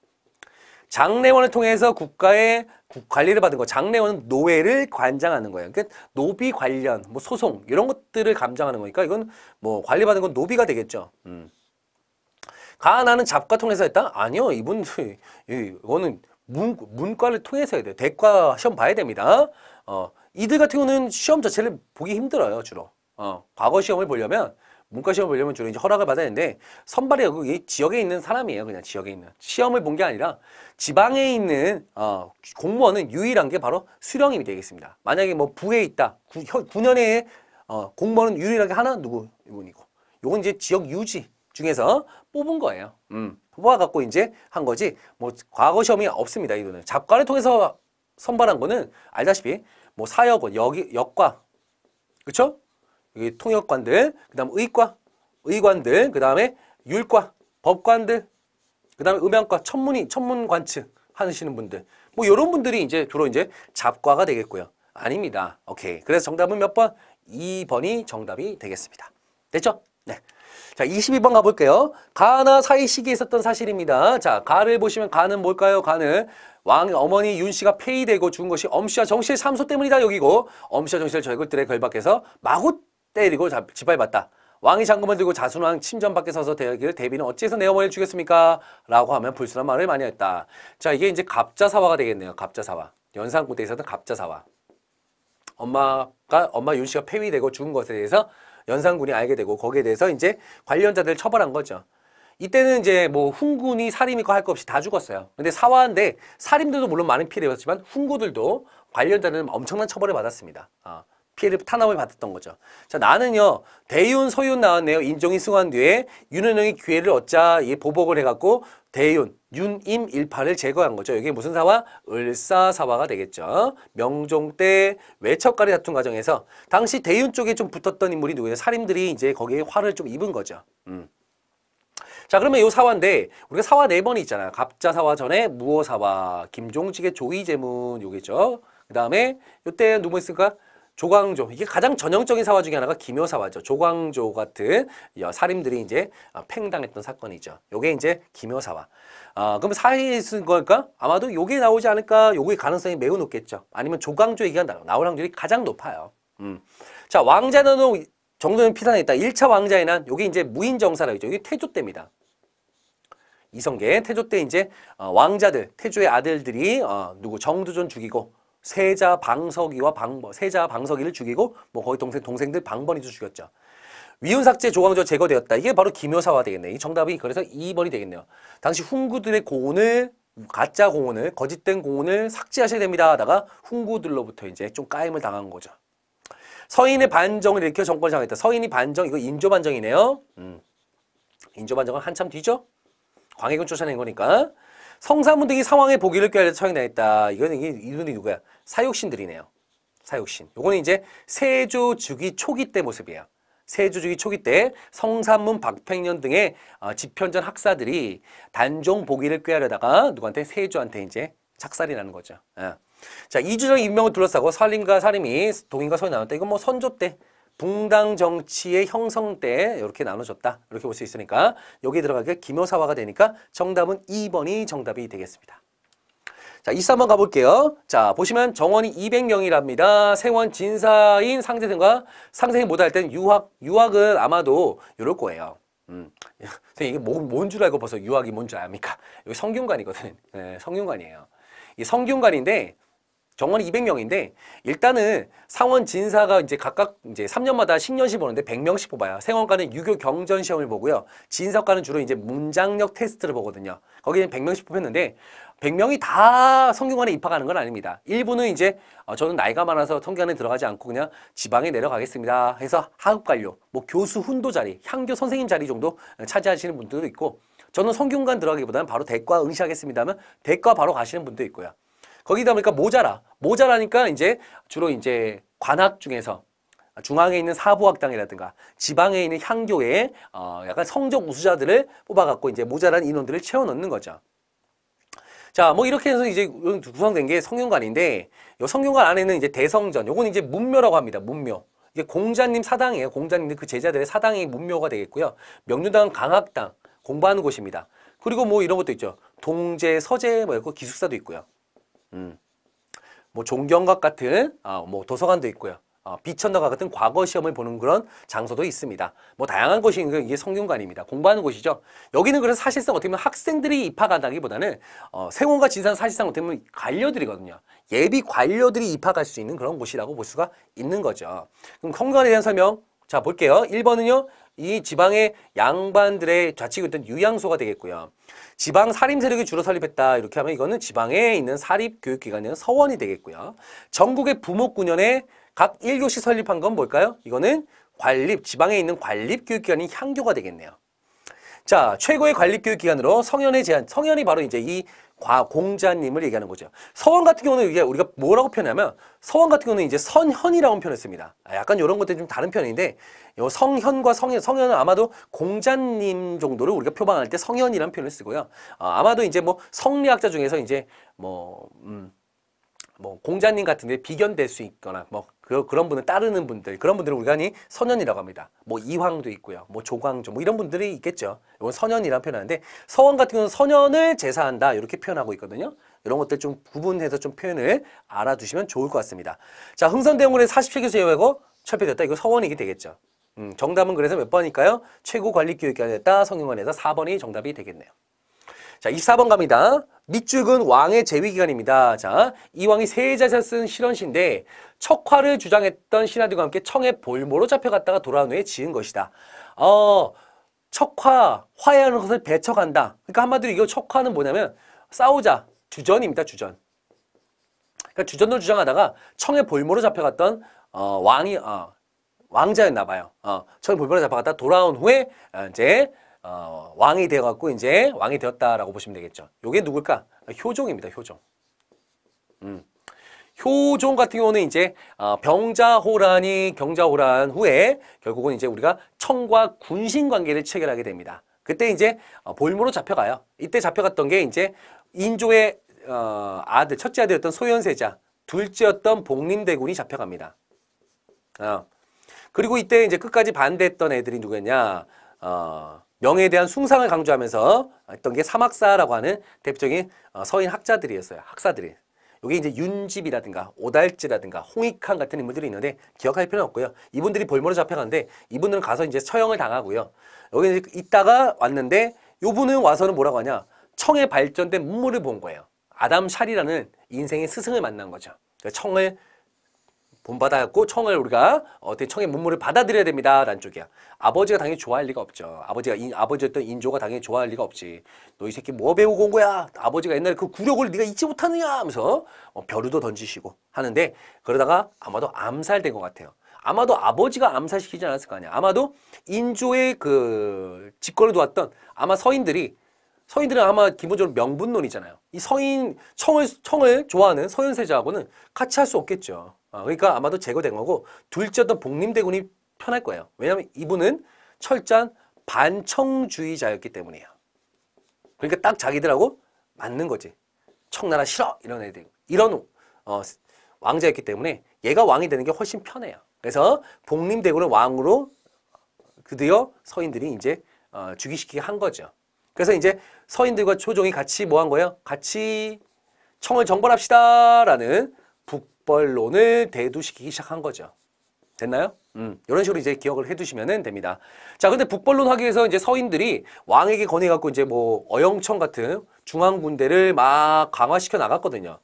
장례원을 통해서 국가의 관리를 받은 거. 장례원은 노예를 관장하는 거예요. 그러니까 노비 관련, 뭐 소송 이런 것들을 감장하는 거니까 이건 뭐 관리받은 건 노비가 되겠죠. 음. 가나는 잡과 통해서 했다? 아니요. 이분들 [LAUGHS] 이거는 문, 문과를 통해서 해야 돼요. 대과 시험 봐야 됩니다. 어, 이들 같은 경우는 시험 자체를 보기 힘들어요, 주로. 어, 과거 시험을 보려면 문과 시험을 보려면 주로 이제 허락을 받아야 되는데 선발이 여기 지역에 있는 사람이에요. 그냥 지역에 있는. 시험을 본 게 아니라 지방에 있는 어, 공무원은 유일한 게 바로 수령임이 되겠습니다. 만약에 뭐 부에 있다. 구, 9년에 어, 공무원은 유일하게 하나 누구 이분이고. 요건 이제 지역 유지 중에서 뽑은 거예요. 음, 뽑아갖고 이제 한 거지 뭐 과거 시험이 없습니다. 이 돈은. 잡과를 통해서 선발한 거는 알다시피 뭐 사역원, 여기, 뭐 역과, 그죠 여기 통역관들, 그 다음 의과, 의관들, 그 다음에 율과, 법관들, 그 다음에 음향과, 천문이, 천문관측 하시는 분들. 뭐 이런 분들이 이제 주로 이제 잡과가 되겠고요. 아닙니다. 오케이. 그래서 정답은 몇 번? 2번이 정답이 되겠습니다. 됐죠? 네. 자, 22번 가볼게요. 가나 사이식이 있었던 사실입니다. 자, 가를 보시면 가는 뭘까요? 가는 왕 어머니 윤씨가 폐위되고 죽은 것이 엄씨와 정씨의 삼소 때문이다 여기고 엄씨와 정씨를 절굴들에걸박해서 마구 때리고 짓밟았다. 왕이 장검을 들고 자순왕 침전 밖에 서서 대하기를 대비는 어찌해서 내 어머니를 죽였습니까? 라고 하면 불순한 말을 많이 했다. 자 이게 이제 갑자사화가 되겠네요. 갑자사화. 연산군대에서는 갑자사화. 엄마가 엄마 윤씨가 폐위되고 죽은 것에 대해서 연산군이 알게 되고 거기에 대해서 이제 관련자들 처벌한 거죠. 이때는 이제 뭐 훈군이 살인이고 할 것 없이 다 죽었어요. 근데 사화인데 살인들도 물론 많은 피해를 입었지만 훈구들도 관련자들은 엄청난 처벌을 받았습니다. 아. 피해를 탄압을 받았던 거죠. 자 나는요 대윤 서윤 나왔네요. 인종이 승한 뒤에 윤은영이 기회를 얻자 이 보복을 해갖고 대윤 윤임일파를 제거한 거죠. 이게 무슨 사화? 을사사화가 되겠죠. 명종 때 외척가리 다툼 과정에서 당시 대윤 쪽에 좀 붙었던 인물이 누구냐? 사림들이 이제 거기에 화를 좀 입은 거죠. 음. 자 그러면 요 사화인데 우리가 사화 네 번이 있잖아요. 갑자사화 전에 무어사화, 김종직의 조의제문 요겠죠. 그 다음에 요때 누구 있을까? 조광조 이게 가장 전형적인 사화 중에 하나가 김효사화죠. 조광조 같은 사림들이 이제 어, 팽당했던 사건이죠. 요게 이제 김효사화. 아, 그럼 사회에 있을 걸까? 아마도 요게 나오지 않을까? 요게 가능성이 매우 높겠죠. 아니면 조강조 얘기가 나올 확률이 가장 높아요. 음. 자, 왕자는 정도는 피산했다. 1차 왕자의 난, 요게 이제 무인정사라고 했죠. 이게 태조 때입니다. 이성계, 태조 때 이제 어, 왕자들, 태조의 아들들이 어, 누구 정두전 죽이고 세자 방석이와 방 뭐 세자 방석이를 죽이고 뭐 거의 동생 동생들 방번이도 죽였죠. 위훈 삭제 조강조 제거되었다. 이게 바로 기묘사화 되겠네. 이 정답이 그래서 2번이 되겠네요. 당시 훈구들의 고온을 가짜 고온을 거짓된 고온을 삭제하셔야 됩니다 하다가 훈구들로부터 이제 좀 까임을 당한 거죠. 서인의 반정을 일으켜 정권을 장했다. 서인이 반정 이거 인조 반정이네요. 음. 인조 반정은 한참 뒤죠. 광해군 쫓아낸 거니까. 성사문 등이 상황의 보기를 꾀하려 처형당했다. 이거는 이게 이분이 누구야? 사육신들이네요. 사육신. 요거는 이제 세조 주기 초기 때 모습이에요. 세조주기 초기 때 성산문 박팽년 등의 어, 집현전 학사들이 단종 보기를 꾀하려다가 누구한테 세조한테 이제 착살이 나는 거죠. 예. 자, 이주적 임명을 둘러싸고 살림과 사림이 동인과 서인 나눴다. 이건 뭐 선조 때 붕당 정치의 형성 때 이렇게 나눠졌다. 이렇게 볼 수 있으니까 여기 들어가게 김여사화가 되니까 정답은 2번이 정답이 되겠습니다. 자, 이2한번 가볼게요. 자, 보시면 정원이 200명이랍니다. 생원 진사인 상대생과 상생이 못할 땐 유학, 유학은 아마도 이럴 거예요. 음. [LAUGHS] 이게 뭐, 뭔줄 알고 벌써 유학이 뭔줄 압니까? 여기 성균관이거든. [LAUGHS] 네, 성균관이에요. 이 성균관인데 정원이 200명인데 일단은 상원 진사가 이제 각각 이제 3년마다 10년씩 보는데 100명씩 뽑아요. 생원과는 유교 경전 시험을 보고요. 진사과는 주로 이제 문장력 테스트를 보거든요. 거기는 100명씩 뽑혔는데 100명이 다 성균관에 입학하는 건 아닙니다. 일부는 이제 어, 저는 나이가 많아서 성균관에 들어가지 않고 그냥 지방에 내려가겠습니다. 해서 하급관료, 뭐 교수 훈도 자리, 향교 선생님 자리 정도 차지하시는 분들도 있고 저는 성균관 들어가기보다는 바로 대과 응시하겠습니다 면 대과 바로 가시는 분도 있고요. 거기다 보니까 모자라. 모자라니까 이제 주로 이제 관학 중에서 중앙에 있는 사부학당이라든가 지방에 있는 향교에 어 약간 성적 우수자들을 뽑아갖고 이제 모자란 인원들을 채워 넣는 거죠. 자, 뭐 이렇게 해서 이제 구성된 게 성균관인데 요 성균관 안에는 이제 대성전, 요건 이제 문묘라고 합니다. 문묘. 이게 공자님 사당이에요. 공자님 그 제자들의 사당이 문묘가 되겠고요. 명륜당 강학당 공부하는 곳입니다. 그리고 뭐 이런 것도 있죠. 동제, 서재 뭐 이렇게 기숙사도 있고요. 음. 뭐 종경각 같은 아, 뭐 도서관도 있고요. 어, 비천덕과 같은 과거 시험을 보는 그런 장소도 있습니다. 뭐 다양한 곳이 있는 이게 성균관입니다. 공부하는 곳이죠. 여기는 그래서 사실상 어떻게 보면 학생들이 입학한다기보다는 어, 세원과 진산 사실상 어떻게 보면 관료들이거든요. 예비 관료들이 입학할 수 있는 그런 곳이라고 볼 수가 있는 거죠. 그럼 성균관에 대한 설명 자 볼게요. 1번은요. 이 지방의 양반들의 좌측에 있던 유양소가 되겠고요. 지방 사립 세력이 주로 설립했다 이렇게 하면 이거는 지방에 있는 사립 교육기관인 서원이 되겠고요. 전국의 부목군연의 각 1교시 설립한 건 뭘까요? 이거는 관립, 지방에 있는 관립교육기관인 향교가 되겠네요. 자, 최고의 관립교육기관으로 성현의 제안, 성현이 바로 이제 이 과, 공자님을 얘기하는 거죠. 서원 같은 경우는 이게 우리가 뭐라고 표현하면 서원 같은 경우는 이제 선현이라고 표현했습니다. 아, 약간 이런 것들이 좀 다른 편인데 요 성현과 성현, 성현은 아마도 공자님 정도를 우리가 표방할 때 성현이라는 표현을 쓰고요. 아, 아마도 이제 뭐 성리학자 중에서 이제 뭐, 음, 뭐 공자님 같은 데 비견될 수 있거나 뭐 그, 그런 분을 따르는 분들 그런 분들을 우리가 흔니 선현이라고 합니다. 뭐 이황도 있고요. 뭐 조광조 뭐 이런 분들이 있겠죠. 이건 선현이라는 표현하는데 서원 같은 경우는 선현을 제사한다 이렇게 표현하고 있거든요. 이런 것들 좀 구분해서 좀 표현을 알아두시면 좋을 것 같습니다. 자 흥선대원군의 47교수 예외고 철폐됐다 이거 서원이게 되겠죠. 음, 정답은 그래서 몇 번일까요? 최고관리교육기관이었다 성균관에서 4번이 정답이 되겠네요. 자 24번 갑니다. 밑줄은 왕의 재위기간입니다. 자, 이 왕이 세자에쓴 실언시인데 척화를 주장했던 신하들과 함께 청의 볼모로 잡혀갔다가 돌아온 후에 지은 것이다. 어, 척화, 화해하는 것을 배척한다. 그러니까 한마디로 이거 척화는 뭐냐면 싸우자, 주전입니다. 주전. 그러니까 주전을 주장하다가 청의 볼모로 잡혀갔던 어, 왕이 어, 왕자였나 봐요. 어, 처음 볼모로 잡아갔다 돌아온 후에 이제 어, 왕이 되어갖고 이제 왕이 되었다라고 보시면 되겠죠. 요게 누굴까? 효종입니다. 효종. 음. 효종 같은 경우는 이제 어, 병자호란이 경자호란 후에 결국은 이제 우리가 청과 군신 관계를 체결하게 됩니다. 그때 이제 어, 볼모로 잡혀가요. 이때 잡혀갔던 게 이제 인조의 어, 아들, 첫째 아들이었던 소현세자, 둘째였던 복림대군이 잡혀갑니다. 어. 그리고 이때 이제 끝까지 반대했던 애들이 누구였냐? 어, 명예에 대한 숭상을 강조하면서 했던 게 사막사라고 하는 대표적인 어, 서인 학자들이었어요. 학사들이. 이게 이제 윤집이라든가 오달지라든가 홍익한 같은 인물들이 있는데 기억할 필요는 없고요. 이분들이 볼모로 잡혀가는데 이분들은 가서 이제 처형을 당하고요. 여기 이제 있다가 왔는데 요분은 와서는 뭐라고 하냐. 청에 발전된 문물을 본 거예요. 아담 샬이라는 인생의 스승을 만난 거죠. 그러니까 청을 본받아갖고 청을 우리가 어떻게 청의 문물을 받아들여야 됩니다. 라는 쪽이야. 아버지가 당연히 좋아할 리가 없죠. 아버지가 인, 아버지였던 인조가 당연히 좋아할 리가 없지. 너 이 새끼 뭐 배우고 온 거야? 아버지가 옛날에 그 굴욕을 네가 잊지 못하느냐 하면서 어, 벼루도 던지시고 하는데 그러다가 아마도 암살된 것 같아요. 아마도 아버지가 암살시키지 않았을 거 아니야. 아마도 인조의 그 직권을 두었던 아마 서인들이 서인들은 아마 기본적으로 명분론이잖아요. 이 서인 청을 청을 좋아하는 서현세자하고는 같이 할 수 없겠죠. 어, 그러니까 아마도 제거된 거고 둘째 어떤 복림대군이 편할 거예요. 왜냐하면 이분은 철저한 반청주의자였기 때문이에요. 그러니까 딱 자기들하고 맞는 거지. 청나라 싫어 이런 애들 이런 어, 왕자였기 때문에 얘가 왕이 되는 게 훨씬 편해요. 그래서 복림대군을 왕으로 드디어 서인들이 이제 어, 즉위시키게 한 거죠. 그래서 이제 서인들과 초종이 같이 뭐 한 거예요? 같이 청을 정벌합시다라는 국벌론을 대두시키기 시작한 거죠. 됐나요? 음, 이런 식으로 이제 기억을 해두시면 됩니다. 자, 근데 북벌론 하기 위해서 이제 서인들이 왕에게 권해갖고 이제 뭐 어영청 같은 중앙 군대를 막 강화시켜 나갔거든요.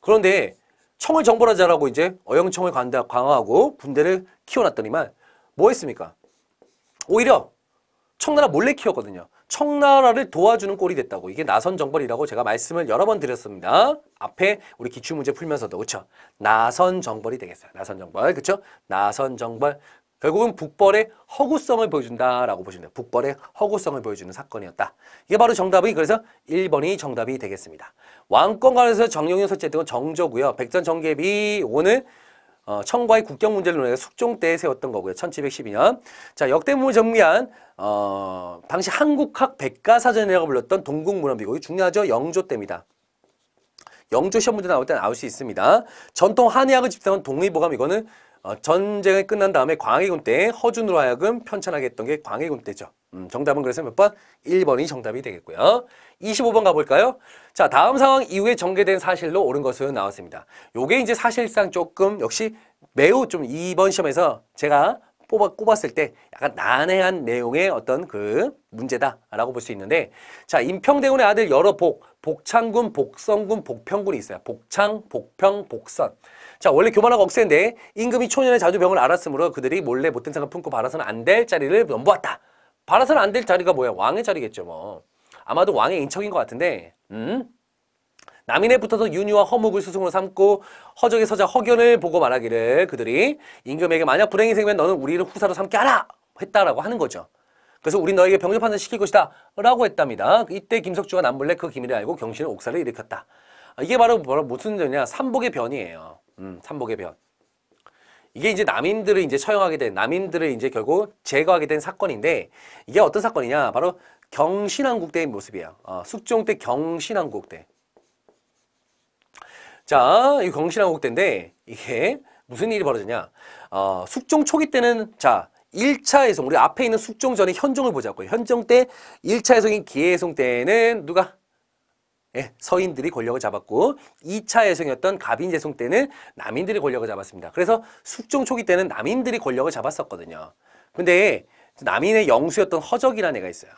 그런데 청을 정벌하자라고 이제 어영청을 강화하고 군대를 키워놨더니만 뭐 했습니까? 오히려 청나라 몰래 키웠거든요. 청나라를 도와주는 꼴이 됐다고 이게 나선 정벌이라고 제가 말씀을 여러 번 드렸습니다. 앞에 우리 기출 문제 풀면서도 그렇죠. 나선 정벌이 되겠어요. 나선 정벌 그렇죠. 나선 정벌 결국은 북벌의 허구성을 보여준다라고 보시면 돼요. 북벌의 허구성을 보여주는 사건이었다. 이게 바로 정답이 그래서 1번이 정답이 되겠습니다. 왕권 관련해서 정영윤 설치했던 건 정조고요. 백전 정계비 오늘 어, 청과의 국경 문제를 논해 의 숙종 때 세웠던 거고요. 1712년. 자, 역대문을 정리한 어, 당시 한국학 백과사전이라고 불렀던 동국문헌비고 이 중요하죠. 영조 때입니다. 영조 시험 문제 나올 때 나올 수 있습니다. 전통 한의학을 집단한 동의보감 이거는 어, 전쟁이 끝난 다음에 광해군 때 허준으로 하여금 편찬하게 했던 게 광해군 때죠. 음, 정답은 그래서 몇 번? 1번이 정답이 되겠고요. 25번 가볼까요? 자, 다음 상황 이후에 전개된 사실로 옳은 것은 나왔습니다. 요게 이제 사실상 조금 역시 매우 좀 이번 시험에서 제가 뽑아, 꼽았을 때 약간 난해한 내용의 어떤 그 문제다라고 볼 수 있는데 자, 임평대군의 아들 여러 복, 복창군, 복성군, 복평군이 있어요. 복창, 복평, 복선. 자 원래 교만하고 억센데 임금이 초년에 자주 병을 앓았으므로 그들이 몰래 못된 생각 품고 바라서는 안 될 자리를 넘보았다. 바라서는 안 될 자리가 뭐야? 왕의 자리겠죠 뭐. 아마도 왕의 인척인 것 같은데 음? 남인에 붙어서 윤유와 허목을 스승으로 삼고 허적의 서자 허견을 보고 말하기를 그들이 임금에게 만약 불행이 생기면 너는 우리를 후사로 삼게 하라 했다라고 하는 거죠. 그래서 우리 너에게 병조판을 시킬 것이다 라고 했답니다. 이때 김석주가 남몰래 그 기밀을 알고 경신의 옥사를 일으켰다. 이게 바로, 바로 무슨 전이냐 삼복의 변이에요. 음, 삼복의 변. 이게 이제 남인들을 이제 처형하게 된 남인들을 이제 결국 제거하게 된 사건인데 이게 어떤 사건이냐 바로 경신왕국 때의 모습이야. 어, 숙종 때 경신왕국 때. 자, 이 경신왕국 때인데 이게 무슨 일이 벌어지냐? 어, 숙종 초기 때는 자 1차 해송 우리 앞에 있는 숙종 전의 현종을 보자고요. 현종 때 1차 해송인 기해송 때는 누가 예, 서인들이 권력을 잡았고 2차 예성이었던 가빈 예송 때는 남인들이 권력을 잡았습니다. 그래서 숙종 초기 때는 남인들이 권력을 잡았었거든요. 근데 남인의 영수였던 허적이라는 애가 있어요.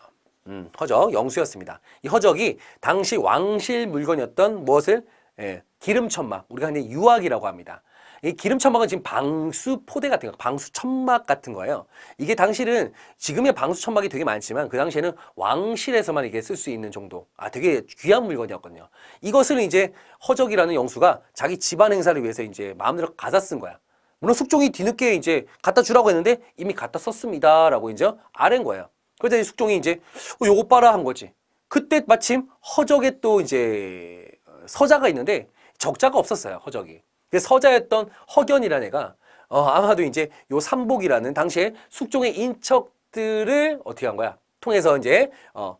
음, 허적, 영수였습니다. 이 허적이 당시 왕실 물건이었던 무엇을 예, 기름천막, 우리가 이제 유학이라고 합니다. 이 기름 천막은 지금 방수 포대 같은 거, 방수 천막 같은 거예요. 이게 당시는 지금의 방수 천막이 되게 많지만 그 당시에는 왕실에서만 이게 쓸 수 있는 정도. 아, 되게 귀한 물건이었거든요. 이것을 이제 허적이라는 영수가 자기 집안 행사를 위해서 이제 마음대로 가사 쓴 거야. 물론 숙종이 뒤늦게 이제 갖다 주라고 했는데 이미 갖다 썼습니다라고 이제 아랜 거예요. 그래서 숙종이 이제 어, 요거 빨아 한 거지. 그때 마침 허적에 또 이제 어, 서자가 있는데 적자가 없었어요 허적이 그 서자였던 허견이라는 애가 어, 아마도 이제 요 삼복이라는 당시에 숙종의 인척들을 어떻게 한 거야? 통해서 이제 어,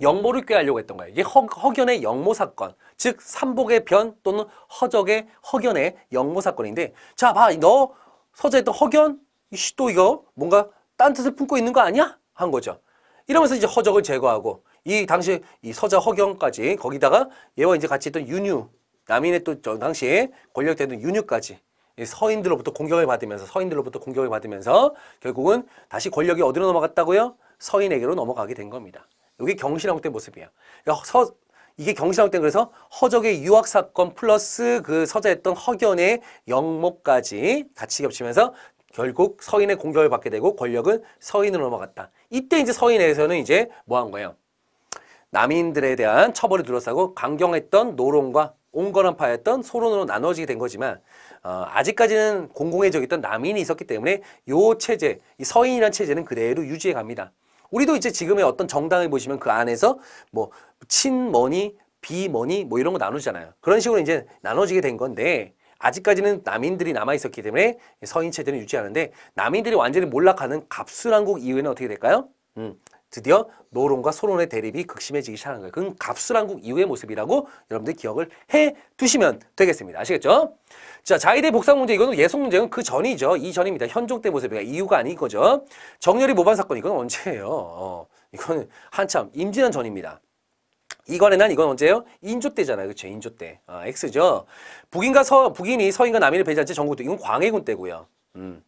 영모를 꾀하려고 했던 거야. 이게 허, 허견의 영모 사건, 즉 삼복의 변 또는 허적의 허견의 영모 사건인데 자, 봐. 너 서자였던 허견 이또 이거 뭔가 딴 뜻을 품고 있는 거 아니야? 한 거죠. 이러면서 이제 허적을 제거하고 이 당시 이 서자 허경까지 거기다가 얘와 이제 같이 있던 윤유 남인의 또 당시 권력대는 윤유까지 서인들로부터 공격을 받으면서 서인들로부터 공격을 받으면서 결국은 다시 권력이 어디로 넘어갔다고요? 서인에게로 넘어가게 된 겁니다. 이게 경신왕 때 모습이에요. 서, 그러니까 이게 경신왕 때 그래서 허적의 유학 사건 플러스 그 서자했던 허견의 영목까지 같이 겹치면서 결국 서인의 공격을 받게 되고 권력은 서인으로 넘어갔다. 이때 이제 서인에서는 이제 뭐 한 거예요? 남인들에 대한 처벌을 둘러싸고 강경했던 노론과 온건한파였던 소론으로 나눠지게 된 거지만 어, 아직까지는 공공의적이 있던 남인이 있었기 때문에 요 체제, 이 서인이라는 체제는 그대로 유지해 갑니다. 우리도 이제 지금의 어떤 정당을 보시면 그 안에서 뭐 친머니, 비머니 뭐 이런 거 나누잖아요. 그런 식으로 이제 나눠지게 된 건데 아직까지는 남인들이 남아있었기 때문에 서인 체제는 유지하는데 남인들이 완전히 몰락하는 갑순왕국 이후에는 어떻게 될까요? 음, 드디어 노론과 소론의 대립이 극심해지기 시작한 거예요. 그건 갑술왕국 이후의 모습이라고 여러분들 기억을 해 두시면 되겠습니다. 아시겠죠? 자, 자이대 복상 문제 이거는 예속 문제는 그 전이죠. 이전입니다. 현종 때모습이 이유가 아닌 거죠. 정열이 모반 사건 이건 언제예요? 어, 이건 한참 임진한 전입니다. 이관의 난 이건 언제예요? 인조 때잖아요. 그쵸 인조 때. 아, X죠. 북인과 서 북인이 서인과 남인을 배제한 채 전국도 이건 광해군 때고요. 음.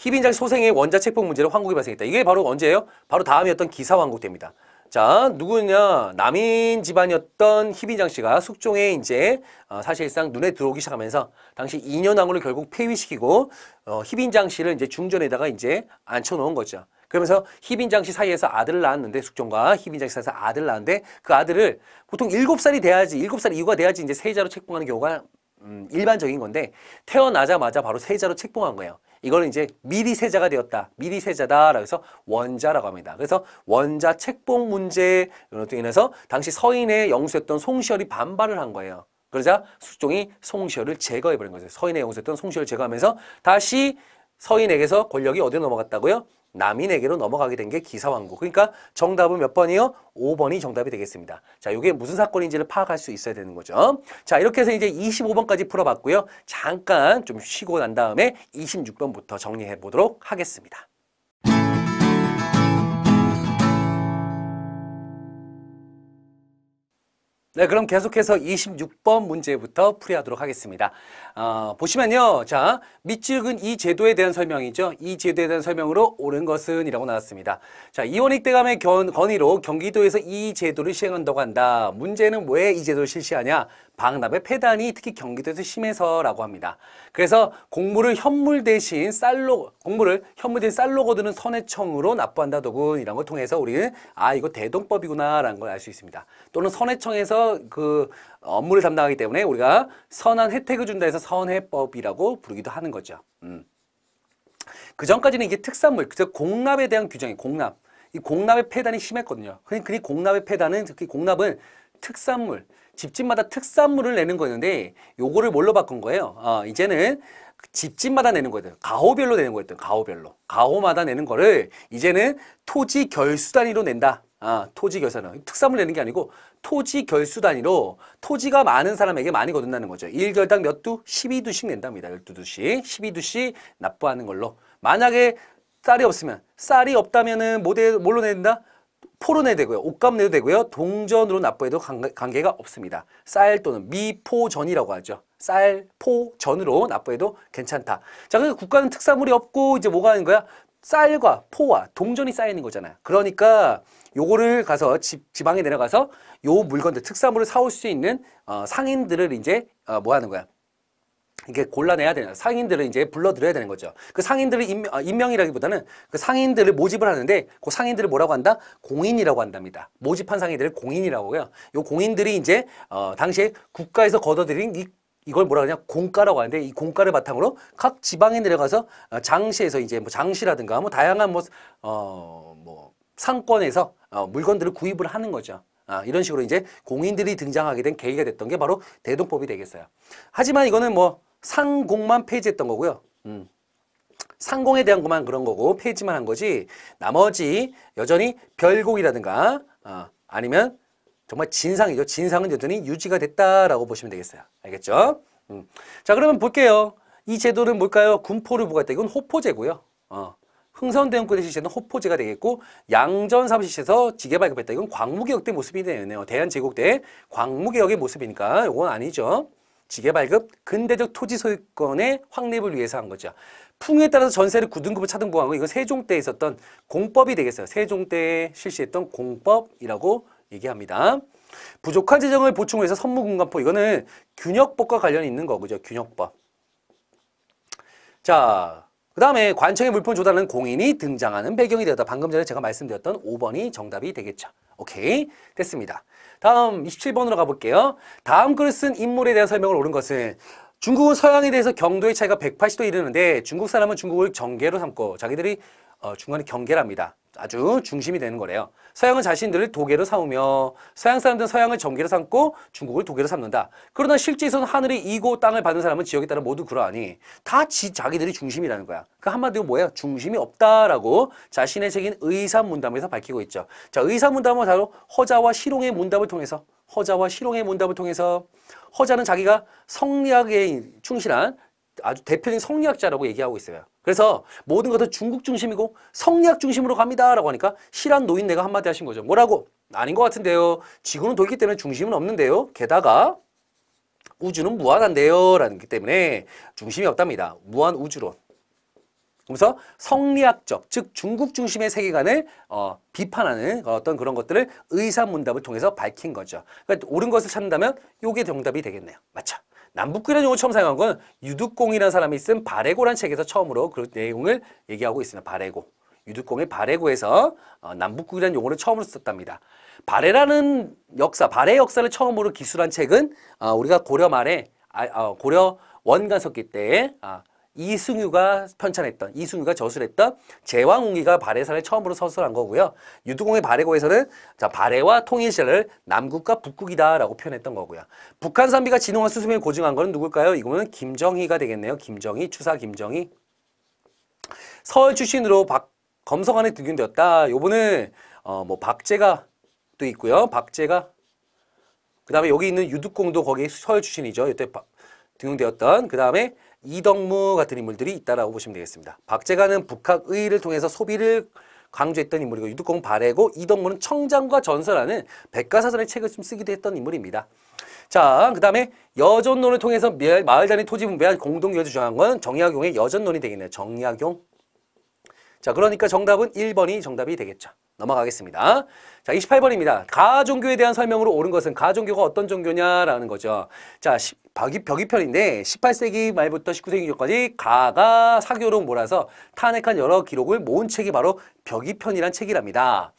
희빈장 소생의 원자 책봉 문제로 환국이 발생했다. 이게 바로 언제예요? 바로 다음이었던 기사 환국때입니다 자, 누구냐? 남인 집안이었던 희빈장 씨가 숙종에 이제 어, 사실상 눈에 들어오기 시작하면서 당시 인현왕후를 결국 폐위시키고 어, 희빈장 씨를 이제 중전에다가 이제 앉혀놓은 거죠. 그러면서 희빈장 씨 사이에서 아들을 낳았는데 숙종과 희빈장 씨 사이에서 아들을 낳았는데 그 아들을 보통 일곱 살이 돼야지 일곱 살 이후가 돼야지 이제 세자로 책봉하는 경우가 음, 일반적인 건데 태어나자마자 바로 세자로 책봉한 거예요. 이걸 이제 미리 세자가 되었다. 미리 세자다라고 해서 원자라고 합니다. 그래서 원자 책봉 문제 등에 것 인해서 당시 서인의 영수였던 송시열이 반발을 한 거예요. 그러자 숙종이 송시열을 제거해버린 거죠. 서인의 영수였던 송시열을 제거하면서 다시 서인에게서 권력이 어디로 넘어갔다고요? 남인에게로 넘어가게 된 게 기사왕국. 그러니까 정답은 몇 번이요? 5번이 정답이 되겠습니다. 자, 이게 무슨 사건인지를 파악할 수 있어야 되는 거죠. 자, 이렇게 해서 이제 25번까지 풀어봤고요. 잠깐 좀 쉬고 난 다음에 26번부터 정리해 보도록 하겠습니다. 네, 그럼 계속해서 26번 문제부터 풀이하도록 하겠습니다. 어, 보시면요. 자, 밑줄은 이 제도에 대한 설명이죠. 이 제도에 대한 설명으로 옳은 것은 이라고 나왔습니다. 자, 이원익 대감의 견, 건의로 경기도에서 이 제도를 시행한다고 한다. 문제는 왜 이 제도를 실시하냐? 방납의 폐단이 특히 경기도에서 심해서라고 합니다. 그래서 곡물을 현물 대신 쌀로 곡물을 현물 대신 쌀로 거두는 선해청으로 납부한다 더군이런걸 통해서 우리는 아 이거 대동법이구나라는 걸 알 수 있습니다. 또는 선해청에서 그 업무를 담당하기 때문에 우리가 선한 혜택을 준다 해서 선해법이라고 부르기도 하는 거죠. 음. 그 전까지는 이게 특산물, 즉 공납에 대한 규정이 공납. 이 공납의 폐단이 심했거든요. 그러니 공납의 폐단은 특히 공납은 특산물, 집집마다 특산물을 내는 거였는데 요거를 뭘로 바꾼 거예요? 어, 이제는 집집마다 내는 거였던 가호별로 내는 거였던 가호별로 가호마다 내는 거를 이제는 토지 결수 단위로 낸다. 아, 토지 결산 은 특산물 내는 게 아니고 토지 결수 단위로 토지가 많은 사람에게 많이 거둔다는 거죠. 1결당 몇 두? 12두씩 낸답니다. 12두씩. 12두씩 납부하는 걸로. 만약에 쌀이 없으면 쌀이 없다면은 뭐대, 뭘로 낸다? 포로 내도 되고요. 옷값 내도 되고요. 동전으로 납부해도 관계, 가 없습니다. 쌀 또는 미포전이라고 하죠. 쌀, 포, 전으로 납부해도 괜찮다. 자, 그래서 국가는 특산물이 없고 이제 뭐가 하는 거야? 쌀과 포와 동전이 쌓이는 거잖아요. 그러니까 요거를 가서 지, 방에 내려가서 요 물건들, 특산물을 사올 수 있는 어, 상인들을 이제 어, 뭐 하는 거야? 이게 골라내야 되는 상인들을 이제 불러들여야 되는 거죠. 그 상인들을 임명, 아, 어, 임명이라기보다는 그 상인들을 모집을 하는데 그 상인들을 뭐라고 한다? 공인이라고 한답니다. 모집한 상인들을 공인이라고요. 이 공인들이 이제 어, 당시에 국가에서 걷어들인 이 이걸 뭐라 그러냐 공가라고 하는데 이 공가를 바탕으로 각 지방에 내려가서 어, 장시에서 이제 뭐 장시라든가 뭐 다양한 뭐 어, 뭐 상권에서 어, 물건들을 구입을 하는 거죠. 아, 이런 식으로 이제 공인들이 등장하게 된 계기가 됐던 게 바로 대동법이 되겠어요. 하지만 이거는 뭐 상공만 폐지했던 거고요. 음. 상공에 대한 것만 그런 거고 폐지만한 거지 나머지 여전히 별곡이라든가 어, 아니면 정말 진상이죠. 진상은 여전히 유지가 됐다라고 보시면 되겠어요. 알겠죠? 음. 자 그러면 볼게요. 이 제도는 뭘까요? 군포를 부과했다. 이건 호포제고요. 어. 흥선대원권의시시는 호포제가 되겠고 양전사무실에서 지게 발급했다. 이건 광무개혁 때 모습이 되네요. 대한제국 때 광무개혁의 모습이니까 이건 아니죠. 지게 발급, 근대적 토지 소유권의 확립을 위해서 한 거죠. 풍에 따라서 전세를 구등급을 차등부하고 보이거 세종 때 있었던 공법이 되겠어요. 세종 때 실시했던 공법이라고 얘기합니다. 부족한 재정을 보충해서 선무공간포 이거는 균역법과 관련이 있는 거죠. 균역법. 자, 그 다음에 관청의 물품 조달은 공인이 등장하는 배경이 되었다. 방금 전에 제가 말씀드렸던 5번이 정답이 되겠죠. 오케이, 됐습니다. 다음 27번으로 가볼게요. 다음 글을 쓴 인물에 대한 설명을 옳은 것은 중국은 서양에 대해서 경도의 차이가 180도 이르는데 중국 사람은 중국을 정계로 삼고 자기들이 어, 중간에 경계랍니다. 아주 중심이 되는 거래요. 서양은 자신들을 독계로 삼으며 서양 사람들은 서양을 정계로 삼고 중국을 독계로 삼는다. 그러나 실제에서는 하늘의 이고 땅을 받은 사람은 지역에 따라 모두 그러하니 다 지, 자기들이 중심이라는 거야. 그 한마디로 뭐예요? 중심이 없다라고 자신의 책인 의사문담에서 밝히고 있죠. 자, 의사문담은 바로 허자와 실용의 문답을 통해서 허자와 실용의 문답을 통해서 허자는 자기가 성리학에 충실한 아주 대표적인 성리학자라고 얘기하고 있어요. 그래서 모든 것은 중국 중심이고 성리학 중심으로 갑니다. 라고 하니까 실한 노인네가 한마디 하신 거죠. 뭐라고? 아닌 것 같은데요. 지구는 돌기 때문에 중심은 없는데요. 게다가 우주는 무한한데요. 라는 게 때문에 중심이 없답니다. 무한 우주론. 그래서 성리학적, 즉 중국 중심의 세계관을 어, 비판하는 어떤 그런 것들을 의사문답을 통해서 밝힌 거죠. 그러니까 옳은 것을 찾는다면 요게 정답이 되겠네요. 맞죠? 남북구이 용어 처음 사용한 건 유두공이라는 사람이 쓴 바레고라는 책에서 처음으로 그 내용을 얘기하고 있습니다. 바레고. 유두공의 바레고에서 어, 남북국이라는 용어를 처음으로 썼답니다. 바레라는 역사, 바레 역사를 처음으로 기술한 책은 어, 우리가 고려 말에 아, 어, 고려 원간석기 때에 아, 이승유가 편찬했던, 이승유가 저술했던 제왕웅기가 발해산을 처음으로 서술한 거고요. 유두공의 발해고에서는 자 발해와 통일시를 남국과 북국이다라고 표현했던 거고요. 북한 산비가 진흥한 수수명 고증한 거는 누굴까요? 이거는 김정희가 되겠네요. 김정희, 추사 김정희. 서울 출신으로 박, 검성안에 등용되었다. 요번에 어, 뭐 박제가 또 있고요. 박제가 그 다음에 여기 있는 유두공도 거기 서울 출신이죠. 이때 등용되었던 그 다음에 이덕무 같은 인물들이 있다라고 보시면 되겠습니다. 박재관은 북학 의의를 통해서 소비를 강조했던 인물이고 유두공 바래고 이덕무는 청장과 전설하는 백과사전의 책을 좀 쓰기도 했던 인물입니다. 자, 그 다음에 여전론을 통해서 마을 단위 토지 분배한 공동여주정한건 정약용의 여전론이 되겠네요. 정약용. 자, 그러니까 정답은 1번이 정답이 되겠죠. 넘어가겠습니다. 자, 28번입니다. 가종교에 대한 설명으로 옳은 것은 가종교가 어떤 종교냐라는 거죠. 자, 시, 벽이, 벽이편인데 18세기 말부터 19세기 초까지 가가 사교로 몰아서 탄핵한 여러 기록을 모은 책이 바로 벽이편이란 책이랍니다.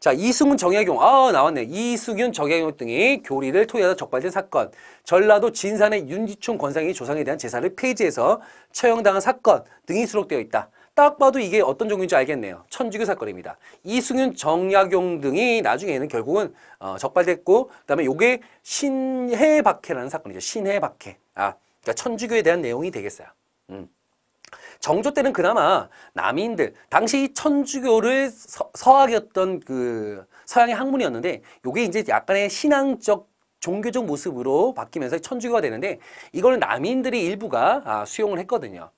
자, 이승훈 정약용, 아 나왔네. 이승윤 정약용 등이 교리를 토의하다 적발된 사건, 전라도 진산의 윤지총 권상이 조상에 대한 제사를 폐지해서 처형당한 사건 등이 수록되어 있다. 딱 봐도 이게 어떤 종류인지 알겠네요. 천주교 사건입니다. 이승윤, 정약용 등이 나중에는 결국은 어, 적발됐고 그다음에 요게 신해 박해라는 사건이죠. 신해 박해. 아, 그러니까 천주교에 대한 내용이 되겠어요. 음. 정조 때는 그나마 남인들 당시 천주교를 서, 서학이었던 그 서양의 학문이었는데 요게 이제 약간의 신앙적 종교적 모습으로 바뀌면서 천주교가 되는데 이거는 남인들의 일부가 아, 수용을 했거든요.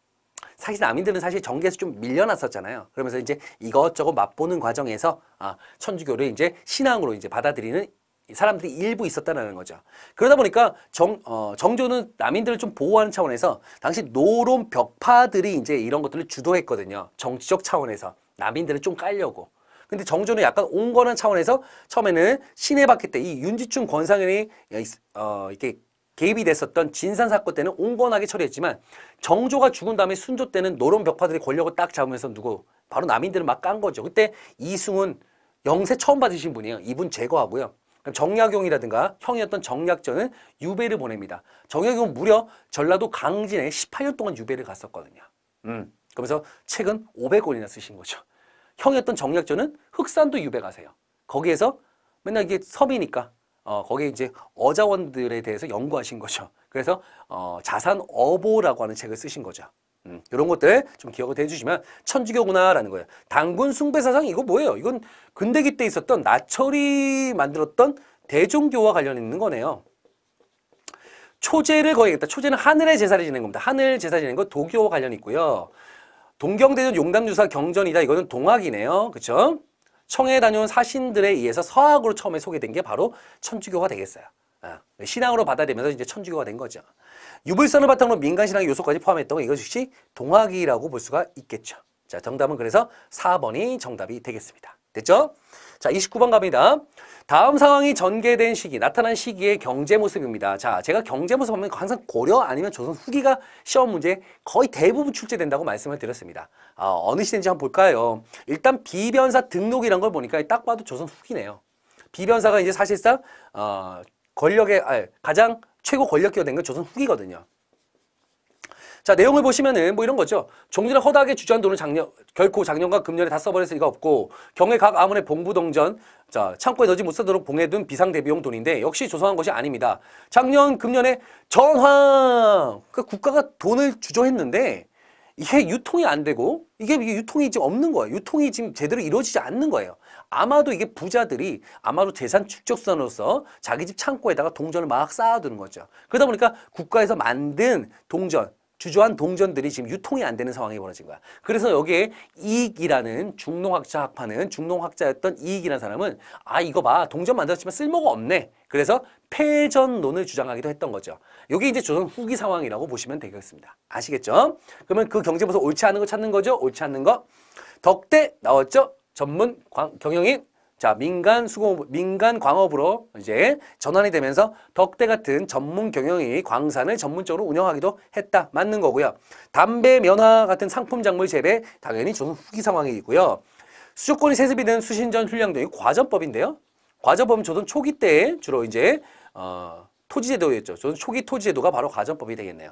사실 아민들은 사실 정계에서 좀 밀려났었잖아요. 그러면서 이제 이것저것 맛보는 과정에서 아, 천주교를 이제 신앙으로 이제 받아들이는 사람들이 일부 있었다는 거죠. 그러다 보니까 정, 어, 정조는 남인들을 좀 보호하는 차원에서 당시 노론 벽파들이 이제 이런 것들을 주도했거든요. 정치적 차원에서 남인들을 좀 깔려고. 근데 정조는 약간 온건한 차원에서 처음에는 신해받기 때 이 윤지춘 권상현이 어, 이렇게 개입이 됐었던 진산 사건 때는 온건하게 처리했지만 정조가 죽은 다음에 순조 때는 노론 벽파들이 권력을 딱 잡으면서 누구 바로 남인들을 막깐 거죠. 그때 이승훈 영세 처음 받으신 분이에요. 이분 제거하고요. 정약용이라든가 형이었던 정약전은 유배를 보냅니다. 정약용은 무려 전라도 강진에 18년 동안 유배를 갔었거든요. 음. 그러면서 책은 500권이나 쓰신 거죠. 형이었던 정약전은 흑산도 유배 가세요. 거기에서 맨날 이게 섬이니까 어, 거기에 이제 어자원들에 대해서 연구하신 거죠. 그래서 어, 자산어보라고 하는 책을 쓰신 거죠. 음, 이런 것들 좀 기억을 해주시면 천주교구나라는 거예요. 당군 숭배사상 이거 뭐예요? 이건 근대기 때 있었던 나철이 만들었던 대종교와 관련 있는 거네요. 초제를 거행했다. 초제는 하늘의 제사를 지낸 겁니다. 하늘 제사 지낸 거 도교와 관련 있고요. 동경대전 용담유사 경전이다. 이거는 동학이네요. 그렇죠? 청해에 다녀온 사신들에 의해서 서학으로 처음에 소개된 게 바로 천주교가 되겠어요. 아, 신앙으로 받아들이면서 이제 천주교가 된 거죠. 유불선을 바탕으로 민간신앙의 요소까지 포함했던 거 이것 이시 동학이라고 볼 수가 있겠죠. 자, 정답은 그래서 4번이 정답이 되겠습니다. 됐죠? 자, 29번 갑니다. 다음 상황이 전개된 시기, 나타난 시기의 경제 모습입니다. 자, 제가 경제 모습 보면 항상 고려 아니면 조선 후기가 시험 문제 거의 대부분 출제된다고 말씀을 드렸습니다. 아, 어느 시대인지 한번 볼까요? 일단 비변사 등록이란 걸 보니까 딱 봐도 조선 후기네요. 비변사가 이제 사실상 어, 권력의 아니, 가장 최고 권력기가 된 건 조선 후기거든요. 자, 내용을 보시면은 뭐 이런 거죠. 종전에 허다하게 주저한 돈을 작년, 결코 작년과 금년에 다 써버려서 리가 없고, 경외 각 아문의 봉부동전, 자, 창고에 넣지 못하도록 봉해둔 비상대비용 돈인데, 역시 조성한 것이 아닙니다. 작년, 금년에 전황! 그 국가가 돈을 주저했는데, 이게 유통이 안 되고 이게, 이게 유통이 지금 없는 거예요. 유통이 지금 제대로 이루어지지 않는 거예요. 아마도 이게 부자들이 아마도 재산 축적 수으로서 자기 집 창고에다가 동전을 막 쌓아두는 거죠. 그러다 보니까 국가에서 만든 동전 주저한 동전들이 지금 유통이 안 되는 상황이 벌어진 거야. 그래서 여기에 이익이라는 중농학자 학파는 중농학자였던 이익이라는 사람은 아 이거 봐 동전 만들었지만 쓸모가 없네. 그래서 패전론을 주장하기도 했던 거죠. 이게 이제 조선 후기 상황이라고 보시면 되겠습니다. 아시겠죠? 그러면 그 경제부서 옳지 않은 거 찾는 거죠? 옳지 않는 거. 덕대 나왔죠? 전문 경영인 자, 민간 수공 업 민간 광업으로 이제 전환이 되면서 덕대 같은 전문 경영이 광산을 전문적으로 운영하기도 했다. 맞는 거고요. 담배, 면화 같은 상품 작물 재배 당연히 조선 후기 상황이고요. 수조권이 세습이 된 수신전 훈련도과전법인데요과전법은 조선 초기 때에 주로 이제 어, 토지제도였죠. 조선 초기 토지제도가 바로 과전법이 되겠네요.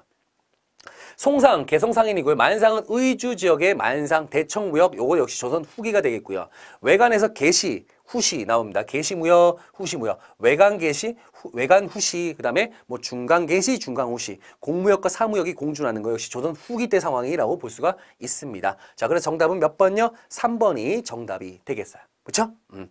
송상, 개성상인이고요. 만상은 의주 지역의 만상, 대청구역 요거 역시 조선 후기가 되겠고요. 외관에서 개시, 후시 나옵니다. 개시무역, 후시무역, 외관개시, 외관후시, 그 다음에 뭐 중간개시, 중간후시, 공무역과 사무역이 공존하는 거 역시 조선 후기 때 상황이라고 볼 수가 있습니다. 자, 그래서 정답은 몇 번요? 3번이 정답이 되겠어요. 그렇죠? 음.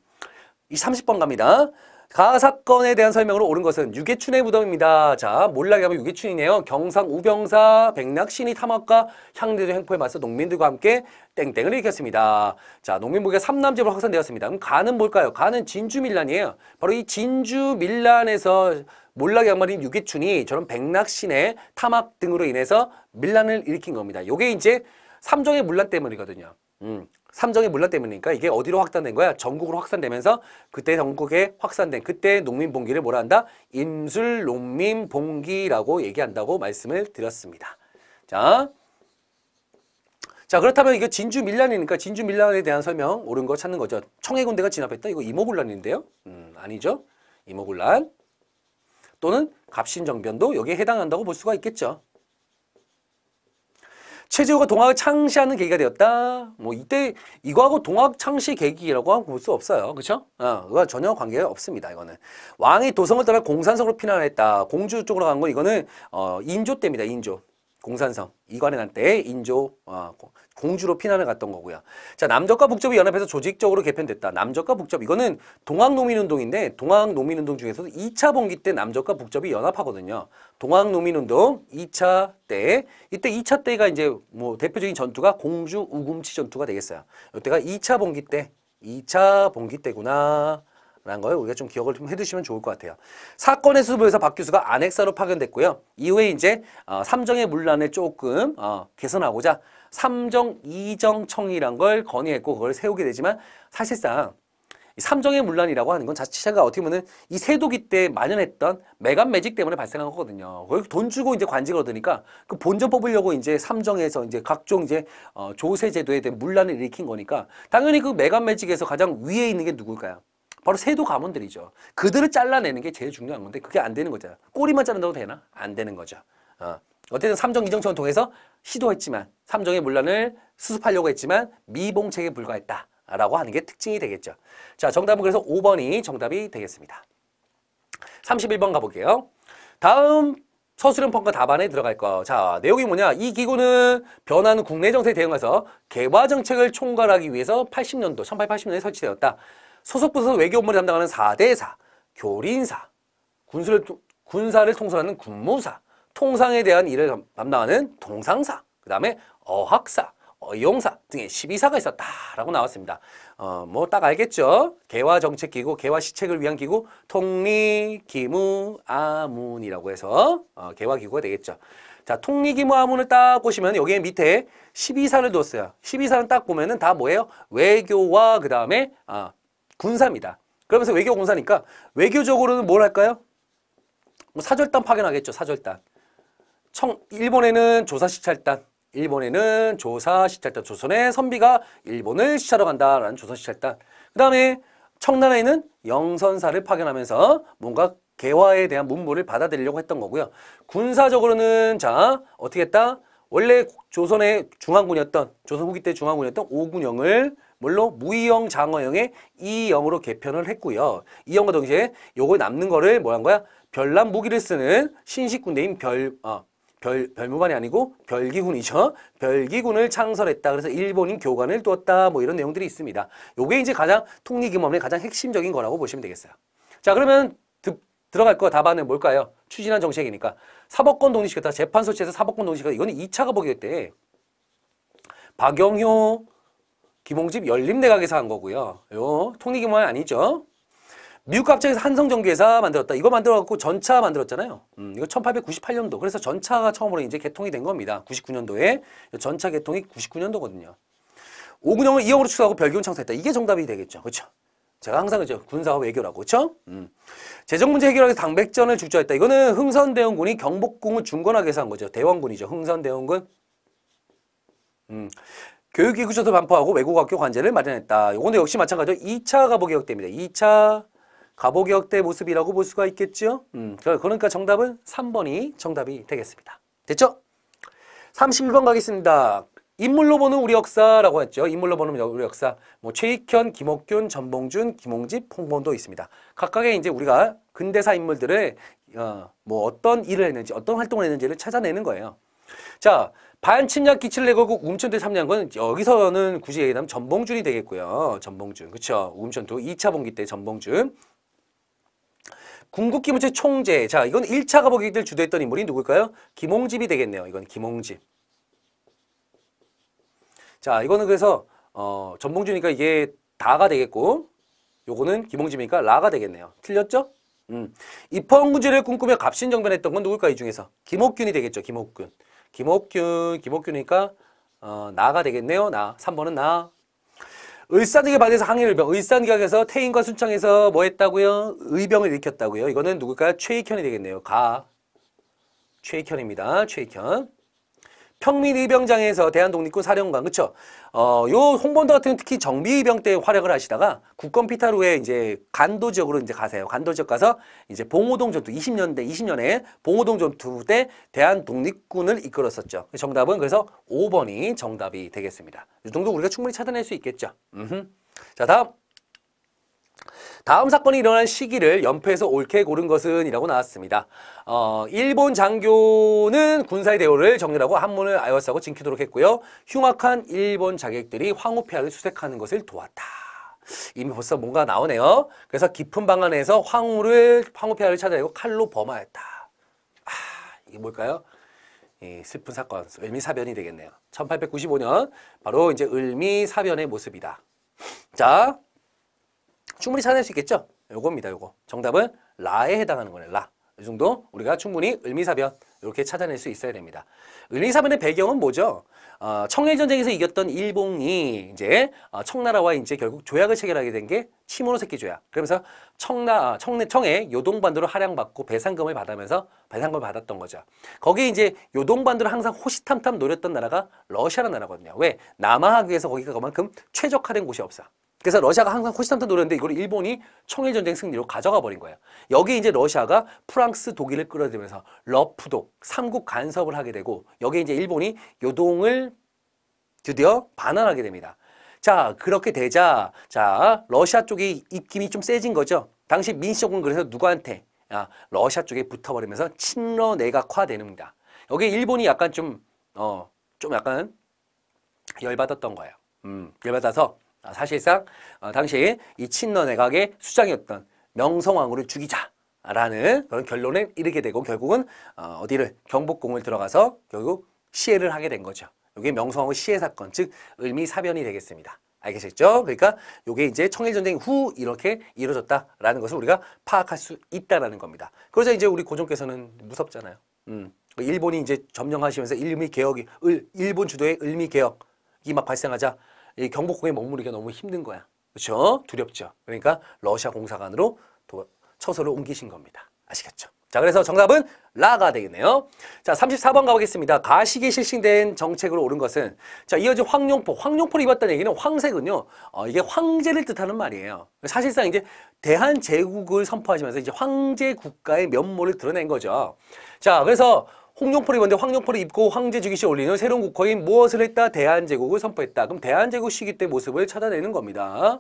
이 30번 갑니다. 가 사건에 대한 설명으로 옳은 것은 유계춘의 무덤입니다. 자, 몰락이 하면 유계춘이네요. 경상 우병사 백낙 신이 탐험과 향대도 행포에 맞서 농민들과 함께 땡땡을 일으켰습니다. 자, 농민부의 삼남제로 확산되었습니다. 그럼 가는 뭘까요? 가는 진주밀란이에요. 바로 이 진주밀란에서 몰락의 양말인 유계춘이 저런 백낙신의 탐악 등으로 인해서 밀란을 일으킨 겁니다. 요게 이제 삼종의 물란 때문이거든요. 음. 삼정의 물란 때문이니까 이게 어디로 확산된 거야? 전국으로 확산되면서 그때 전국에 확산된 그때 농민봉기를 뭐라 한다? 임술 농민봉기라고 얘기한다고 말씀을 드렸습니다. 자, 자 그렇다면 이게 진주 밀란이니까 진주 밀란에 대한 설명 옳은 거 찾는 거죠. 청해 군대가 진압했다? 이거 이모군란인데요. 음, 아니죠. 이모군란 또는 갑신정변도 여기에 해당한다고 볼 수가 있겠죠. 최재호가 동학을 창시하는 계기가 되었다. 뭐 이때 이거하고 동학 창시 계기라고 하볼수 없어요. 그렇죠? 어, 그거 전혀 관계 없습니다. 이거는 왕이 도성을 따라 공산성으로 피난했다. 공주 쪽으로 간 건 이거는 어, 인조 때입니다. 인조. 공산성 이관난때 인조 어, 공주로 피난을 갔던 거고요. 자 남적과 북적이 연합해서 조직적으로 개편됐다. 남적과 북적 이거는 동학농민운동인데 동학농민운동 중에서도 2차 봉기 때 남적과 북적이 연합하거든요. 동학농민운동 2차 때 이때 2차 때가 이제 뭐 대표적인 전투가 공주 우금치 전투가 되겠어요. 이때가 2차 봉기 때 2차 봉기 때구나. 라는 걸 우리가 좀 기억을 좀 해두시면 좋을 것 같아요. 사건의 수부에서 박 교수가 안핵사로 파견됐고요. 이후에 이제 어, 삼정의 문란을 조금 어, 개선하고자 삼정 이정청이란 걸 건의했고 그걸 세우게 되지만 사실상 삼정의 문란이라고 하는 건 자체가 어떻게 보면 이 세도기 때 만연했던 매간 매직 때문에 발생한 거거든요. 돈 주고 이제 관직을 얻으니까 그 본전 뽑으려고 이제 삼정에서 이제 각종 이제 어, 조세 제도에 대한 문란을 일으킨 거니까 당연히 그 매간 매직에서 가장 위에 있는 게 누굴까요? 바로 세도 가문들이죠. 그들을 잘라내는 게 제일 중요한 건데 그게 안 되는 거잖아. 꼬리만 자른다고 되나? 안 되는 거죠. 어. 어쨌든 삼정 이정청을 통해서 시도했지만 삼정의 문란을 수습하려고 했지만 미봉책에 불과했다. 라고 하는 게 특징이 되겠죠. 자, 정답은 그래서 5번이 정답이 되겠습니다. 31번 가볼게요. 다음 서술형 평가 답안에 들어갈 거. 자, 내용이 뭐냐? 이 기구는 변하는 국내 정세에 대응해서 개화 정책을 총괄하기 위해서 80년도, 1880년에 설치되었다. 소속부서 외교 업무를 담당하는 사대사 교린사, 군수를, 군사를 통솔하는 군무사, 통상에 대한 일을 담당하는 동상사, 그 다음에 어학사, 어용사 등의 12사가 있었다라고 나왔습니다. 어, 뭐 딱 알겠죠? 개화정책기구, 개화시책을 위한 기구, 통리, 기무, 아문이라고 해서 어, 개화기구가 되겠죠. 자, 통리, 기무, 아문을 딱 보시면 여기 밑에 12사를 뒀어요. 12사는 딱 보면은 다 뭐예요? 외교와 그 다음에 아, 군사입니다. 그러면서 외교 군사니까 외교적으로는 뭘 할까요? 뭐 사절단 파견하겠죠. 사절단. 청 일본에는 조사 시찰단, 일본에는 조사 시찰단, 조선의 선비가 일본을 시찰하러 간다라는 조사 시찰단. 그다음에 청나라에는 영선사를 파견하면서 뭔가 개화에 대한 문물을 받아들이려고 했던 거고요. 군사적으로는 자 어떻게 했다? 원래 조선의 중앙군이었던 조선 후기 때 중앙군이었던 오군영을 뭘로? 무이형 장어형의 이형으로 개편을 했고요. 이형과 동시에 요거 남는 거를 뭐 한 거야? 별난 무기를 쓰는 신식 군대인 별, 어, 별, 별무반이 아니고 별기군이죠. 별기군을 창설했다. 그래서 일본인 교관을 두었다. 뭐 이런 내용들이 있습니다. 요게 이제 가장 통리기문의 가장 핵심적인 거라고 보시면 되겠어요. 자, 그러면 드, 들어갈 거 답안은 뭘까요? 추진한 정책이니까. 사법권 독립시켰다. 재판 소치해서 사법권 독립시켰다. 이거는 2차 가보기때 박영효, 기봉집 열림내각에서 한 거고요. 요 통일기만 아니죠. 미국 갑자기 한성전기회사 만들었다. 이거 만들어갖고 전차 만들었잖아요. 음, 이거 1898년도. 그래서 전차가 처음으로 이제 개통이 된 겁니다. 99년도에. 전차 개통이 99년도거든요. 오근영을 이형으로 축소하고 별기운 창사했다. 이게 정답이 되겠죠. 그렇죠? 제가 항상 그죠 군사와 외교라고 그렇죠? 음. 재정 문제 해결하기 위해서 당백전을 주저했다. 이거는 흥선대원군이 경복궁을 중건하게 해서 한 거죠. 대원군이죠. 흥선대원군. 음. 교육위 구조도 반포하고 외국 학교 관제를 마련했다. 요거는 역시 마찬가지로 2차 가보개혁 때입니다. 2차 가보개혁 때 모습이라고 볼 수가 있겠죠. 음, 그, 그러니까 정답은 3번이 정답이 되겠습니다. 됐죠? 31번 가겠습니다. 인물로 보는 우리 역사라고 했죠. 인물로 보는 우리 역사. 뭐 최익현, 김옥균, 전봉준, 김홍집, 홍본도 있습니다. 각각의 이제 우리가 근대사 인물들을 어, 뭐 어떤 일을 했는지, 어떤 활동을 했는지를 찾아내는 거예요. 자, 반침략 기치를 내걸고 우음천투에 참여한 건 여기서는 굳이 얘기하면 전봉준이 되겠고요. 전봉준. 그렇 우음천투 2차 봉기 때 전봉준. 궁극기무체 총재. 자, 이건 1차 가보기를 주도했던 인물이 누굴까요? 김홍집이 되겠네요. 이건 김홍집. 자, 이거는 그래서 어, 전봉준이니까 이게 다가 되겠고 요거는 김홍집이니까 라가 되겠네요. 틀렸죠? 음. 입헌군제를 꿈꾸며 갑신정변했던 건 누굴까 이 중에서? 김옥균이 되겠죠. 김옥균. 김옥균, 김옥균이니까 어, 나가 되겠네요. 나. 3번은 나. 의산에게 반해서 항해를 병. 의산각에서 태인과 순창에서 뭐 했다고요? 의병을 일으켰다고요. 이거는 누굴까요? 최익현이 되겠네요. 가. 최익현입니다. 최익현. 평민의병장에서 대한독립군 사령관 그쵸 어요 홍본도 같은 특히 정비의병 때 활약을 하시다가 국권피탈후에 이제 간도 지역으로 이제 가세요. 간도 지역 가서 이제 봉오동 전투 20년대 20년에 봉오동 전투 때 대한독립군을 이끌었었죠. 그 정답은 그래서 5번이 정답이 되겠습니다. 이 정도 우리가 충분히 찾아낼 수 있겠죠. 음흠. 자 다음. 다음 사건이 일어난 시기를 연패에서 옳게 고른 것은 이라고 나왔습니다. 어, 일본 장교는 군사의 대우를 정렬하고 한문을 아열싸고 지키도록 했고요. 흉악한 일본 자객들이 황후폐하를 수색하는 것을 도왔다. 이미 벌써 뭔가 나오네요. 그래서 깊은 방 안에서 황후를 황후폐하를 찾아내고 칼로 범하였다. 아, 이게 뭘까요? 이 슬픈 사건, 을미사변이 되겠네요. 1895년 바로 이제 을미사변의 모습이다. 자, 충분히 찾아낼 수 있겠죠? 요겁니다. 요거. 정답은 라에 해당하는 거네. 요 라. 이 정도 우리가 충분히 을미사변 이렇게 찾아낼 수 있어야 됩니다. 을미사변의 배경은 뭐죠? 어, 청일전쟁에서 이겼던 일본이 이제 어, 청나라와 이제 결국 조약을 체결하게 된게 치모노세키 조약. 그러면서 청나 어, 청내 청에 요동반도를 하양받고 배상금을 받으면서 배상금을 받았던 거죠. 거기에 이제 요동반도를 항상 호시탐탐 노렸던 나라가 러시아라는 나라거든요. 왜 남하하기 위해서 거기가 그만큼 최적화된 곳이 없어. 그래서 러시아가 항상 호시탐탐 노렸는데 이걸 일본이 청일전쟁 승리로 가져가 버린 거예요. 여기에 이제 러시아가 프랑스, 독일을 끌어들면서 러프독, 삼국 간섭을 하게 되고 여기에 이제 일본이 요동을 드디어 반환하게 됩니다. 자 그렇게 되자 자 러시아 쪽이 입김이 좀 세진 거죠. 당시 민시정은 그래서 누구한테 아, 러시아 쪽에 붙어버리면서 친러 내각화되는다. 여기 일본이 약간 좀, 어, 좀 약간 열받았던 거예요. 음, 열받아서 아, 사실상 어, 당시 이친노 내각의 수장이었던 명성왕후를 죽이자 라는 그런 결론에 이르게 되고 결국은 어, 디를 경복궁을 들어가서 결국 시해를 하게 된 거죠. 이게 명성왕후 시해 사건 즉 을미사변이 되겠습니다. 알겠죠 그러니까 이게 이제 청일전쟁후 이렇게 이루어졌다라는 것을 우리가 파악할 수 있다라는 겁니다. 그러자 이제 우리 고종께서는 무섭잖아요. 음. 일본이 이제 점령하시면서 을미 개혁이 을, 일본 주도의 을미 개혁이 막 발생하자 이 경복궁에 머무르기가 너무 힘든 거야. 그렇죠? 두렵죠. 그러니까 러시아 공사관으로 도, 처소를 옮기신 겁니다. 아시겠죠? 자, 그래서 정답은 라가 되겠네요. 자, 34번 가보겠습니다. 가식이 실신된 정책으로 오른 것은 자, 이어진 황룡포. 황룡포를 입었다는 얘기는 황색은요. 어, 이게 황제를 뜻하는 말이에요. 사실상 이제 대한제국을 선포하시면서 이제 황제 국가의 면모를 드러낸 거죠. 자, 그래서 홍룡포를 입었는데 황룡포를 입고 황제주기시 올리는 새로운 국호인 무엇을 했다? 대한제국을 선포했다. 그럼 대한제국 시기 때 모습을 찾아내는 겁니다.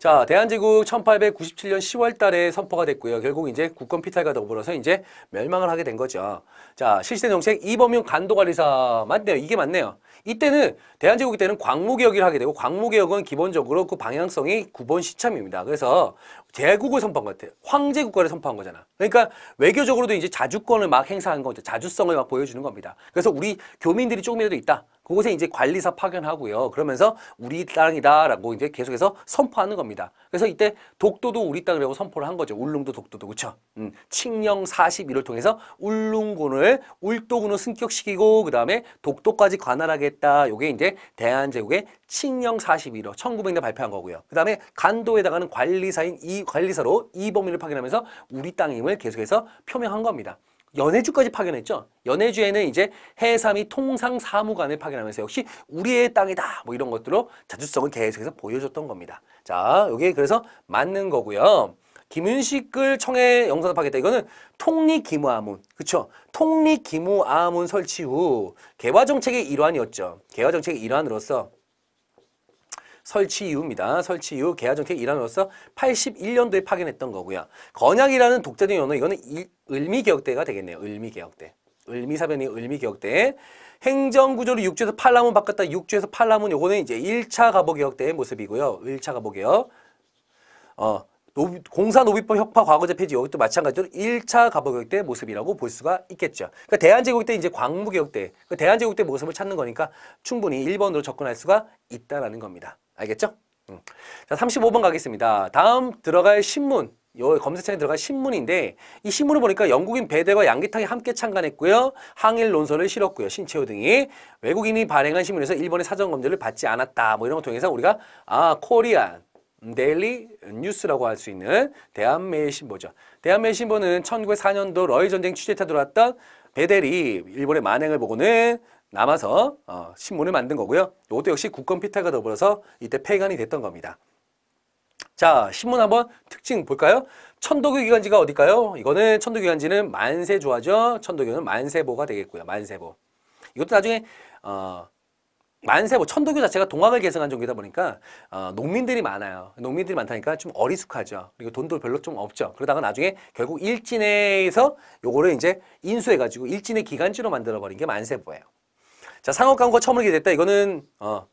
자, 대한제국 1897년 10월 달에 선포가 됐고요. 결국 이제 국권 피탈과 더불어서 이제 멸망을 하게 된 거죠. 자, 실시된 정책 이범용 간도관리사 맞네요. 이게 맞네요. 이때는 대한제국 때는 광무개혁을 하게 되고 광무개혁은 기본적으로 그 방향성이 구본 시참입니다. 그래서 대국을 선포한 것 같아요. 황제 국가를 선포한 거잖아. 그러니까 외교적으로도 이제 자주권을 막 행사한 거죠. 자주성을 막 보여주는 겁니다. 그래서 우리 교민들이 조금이라도 있다. 그곳에 이제 관리사 파견하고요. 그러면서 우리 땅이다라고 이제 계속해서 선포하는 겁니다. 그래서 이때 독도도 우리 땅이라고 선포를 한 거죠. 울릉도 독도도 그렇죠. 음, 칙령 41을 통해서 울릉군을 울도군으로 승격시키고 그다음에 독도까지 관할하겠다. 요게 이제 대한제국의 칙령 41호 1900년 발표한 거고요. 그다음에 간도에다가는 관리사인 이 관리사로 이범인을 파견하면서 우리 땅임을 계속해서 표명한 겁니다. 연해주까지 파견했죠. 연해주에는 이제 해삼이 통상 사무관을 파견하면서 역시 우리의 땅이다 뭐 이런 것들로 자주성을 계속해서 보여줬던 겁니다. 자, 이게 그래서 맞는 거고요. 김윤식을 청해 영사도 파겠다. 이거는 통리기무아문. 그쵸? 통리기무아문 설치 후 개화정책의 일환이었죠. 개화정책의 일환으로서 설치 이후입니다. 설치 이후 개화정책 일환으로서 81년도에 파견했던 거고요. 건약이라는 독자적 인 연어 이거는 이, 을미개혁대가 되겠네요. 을미개혁대. 을미사변이 을미개혁대. 행정구조를 6주에서 8라문 바꿨다. 6주에서 8라문 요거는 이제 1차 가보개혁대의 모습이고요. 1차 가보개혁. 어, 노비, 공사노비법 협파 과거제 폐지 여기도 마찬가지로 1차 가보개혁 때 모습이라고 볼 수가 있겠죠. 그러니까 대한제국 때 이제 광무개혁 때, 그 대한제국 때 모습을 찾는 거니까 충분히 1번으로 접근할 수가 있다라는 겁니다. 알겠죠? 음. 자, 35번 가겠습니다. 다음 들어갈 신문. 요 검색창에 들어갈 신문인데 이 신문을 보니까 영국인 배대와 양기탕이 함께 창간했고요 항일 논설을 실었고요. 신채호 등이 외국인이 발행한 신문에서 일본의 사전 검열을 받지 않았다. 뭐 이런 걸 통해서 우리가 아, 코리안 데일리 뉴스라고 할 수 있는 대한매일 신보죠. 대한매일 신보는 1904년도 러일 전쟁 취재차 들어왔던 베델이 일본의 만행을 보고는 남아서 어, 신문을 만든 거고요. 이것도 역시 국권피탈과 더불어서 이때 폐간이 됐던 겁니다. 자, 신문 한번 특징 볼까요? 천도교 기간지가 어딜까요? 이거는 천도교 기간지는 만세조화죠. 천도교는 만세보가 되겠고요. 만세보. 이것도 나중에 어, 만세보 천도교 자체가 동학을 계승한 종교다 보니까 어, 농민들이 많아요. 농민들이 많다니까 좀 어리숙하죠. 그리고 돈도 별로 좀 없죠. 그러다가 나중에 결국 일진에서 요거를 이제 인수해가지고 일진의 기간지로 만들어버린 게 만세보예요. 자, 상업 광고가 처음으로 기대됐다. 이거는 어,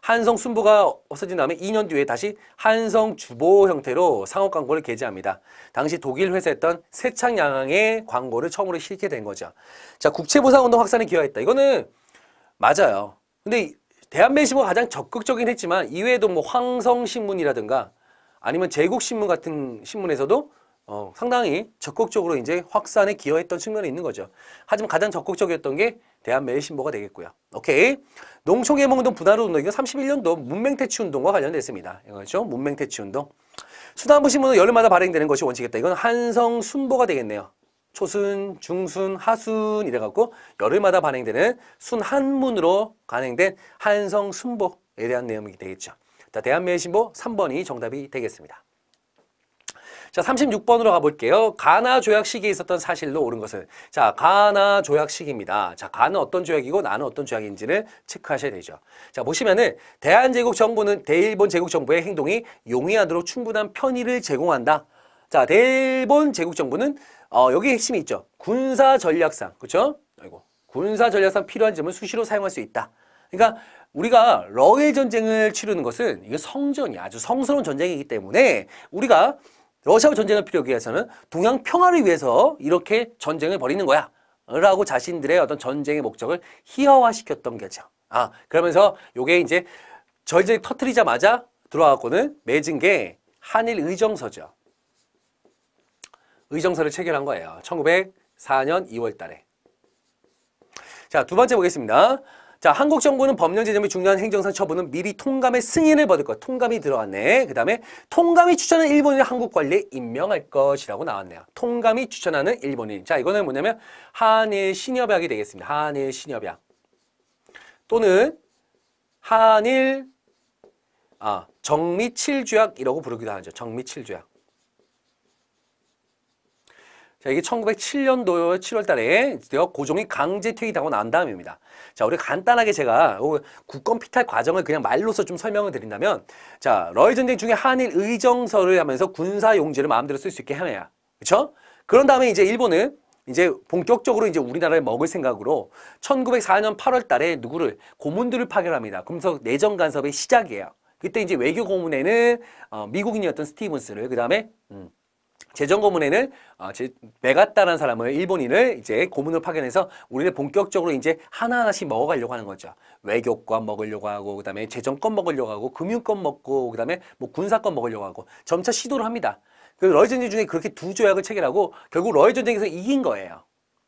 한성 순보가 없어진 다음에 2년 뒤에 다시 한성 주보 형태로 상업 광고를 게재합니다. 당시 독일 회사였던 세창양항의 광고를 처음으로 실게 된 거죠. 자, 국채보상운동 확산에 기여했다. 이거는 맞아요. 근데 대한매시고가 가장 적극적인 했지만 이외에도 뭐 황성신문이라든가 아니면 제국신문 같은 신문에서도 어, 상당히 적극적으로 이제 확산에 기여했던 측면이 있는 거죠. 하지만 가장 적극적이었던 게 대한매일신보가 되겠고요. 오케이. 농촌개몽운동 분할운동 이건 31년도 문맹퇴치운동과 관련됐습니다 이거죠. 문맹퇴치운동. 수단부신문은 열흘마다 발행되는 것이 원칙이겠다. 이건 한성순보가 되겠네요. 초순, 중순, 하순 이래갖고 열흘마다 발행되는 순한문으로 간행된 한성순보에 대한 내용이 되겠죠. 자, 대한매일신보 3번이 정답이 되겠습니다. 자, 36번으로 가볼게요. 가나 조약 시기에 있었던 사실로 옳은 것은 자, 가나 조약 시기입니다. 자, 가는 어떤 조약이고 나는 어떤 조약인지를 체크하셔야 되죠. 자, 보시면은 대한제국 정부는 대일본 제국 정부의 행동이 용이하도록 충분한 편의를 제공한다. 자, 대일본 제국 정부는 어, 여기 핵심이 있죠. 군사 전략상. 그렇죠? 아이고. 군사 전략상 필요한 점을 수시로 사용할 수 있다. 그러니까 우리가 러일 전쟁을 치르는 것은 이게 성전이 아주 성스러운 전쟁이기 때문에 우리가 러시아와 전쟁을 필요하기 위해서는 동양 평화를 위해서 이렇게 전쟁을 벌이는 거야. 라고 자신들의 어떤 전쟁의 목적을 희화화시켰던 거죠. 아, 그러면서 요게 이제 절제 터트리자마자 들어와갖고는 맺은 게 한일 의정서죠. 의정서를 체결한 거예요. 1904년 2월 달에. 자, 두 번째 보겠습니다. 자, 한국 정부는 법령 제정의 중요한 행정상 처분은 미리 통감의 승인을 받을 것. 통감이 들어왔네. 그다음에 통감이 추천한 일본인 한국 관리에 임명할 것이라고 나왔네요. 통감이 추천하는 일본인. 자, 이거는 뭐냐면 한일 신협약이 되겠습니다. 한일 신협약. 또는 한일 아, 정미 칠조약이라고 부르기도 하죠. 정미 칠조약 자, 이게 1907년도 7월 달에 고종이 강제 퇴위당하고 난 다음입니다. 자, 우리 간단하게 제가 어, 국권 피탈 과정을 그냥 말로서 좀 설명을 드린다면 자, 러일 전쟁 중에 한일 의정서를 하면서 군사 용지를 마음대로 쓸 수 있게 해놔야. 그렇죠? 그런 다음에 이제 일본은 이제 본격적으로 이제 우리나라를 먹을 생각으로 1904년 8월 달에 누구를 고문들을 파견합니다. 그러면서 내정 간섭의 시작이에요. 그때 이제 외교 고문에는 어, 미국인이었던 스티븐스를 그다음에 음, 재정 고문에는 매 제, 메가는 사람을 일본인을 이제 고문을 파견해서 우리를 본격적으로 이제 하나하나씩 먹어가려고 하는 거죠. 외교권 먹으려고 하고 그다음에 재정권 먹으려고 하고 금융권 먹고 그다음에 뭐 군사권 먹으려고 하고 점차 시도를 합니다. 그 러이 전쟁 중에 그렇게 두 조약을 체결하고 결국 러이 전쟁에서 이긴 거예요.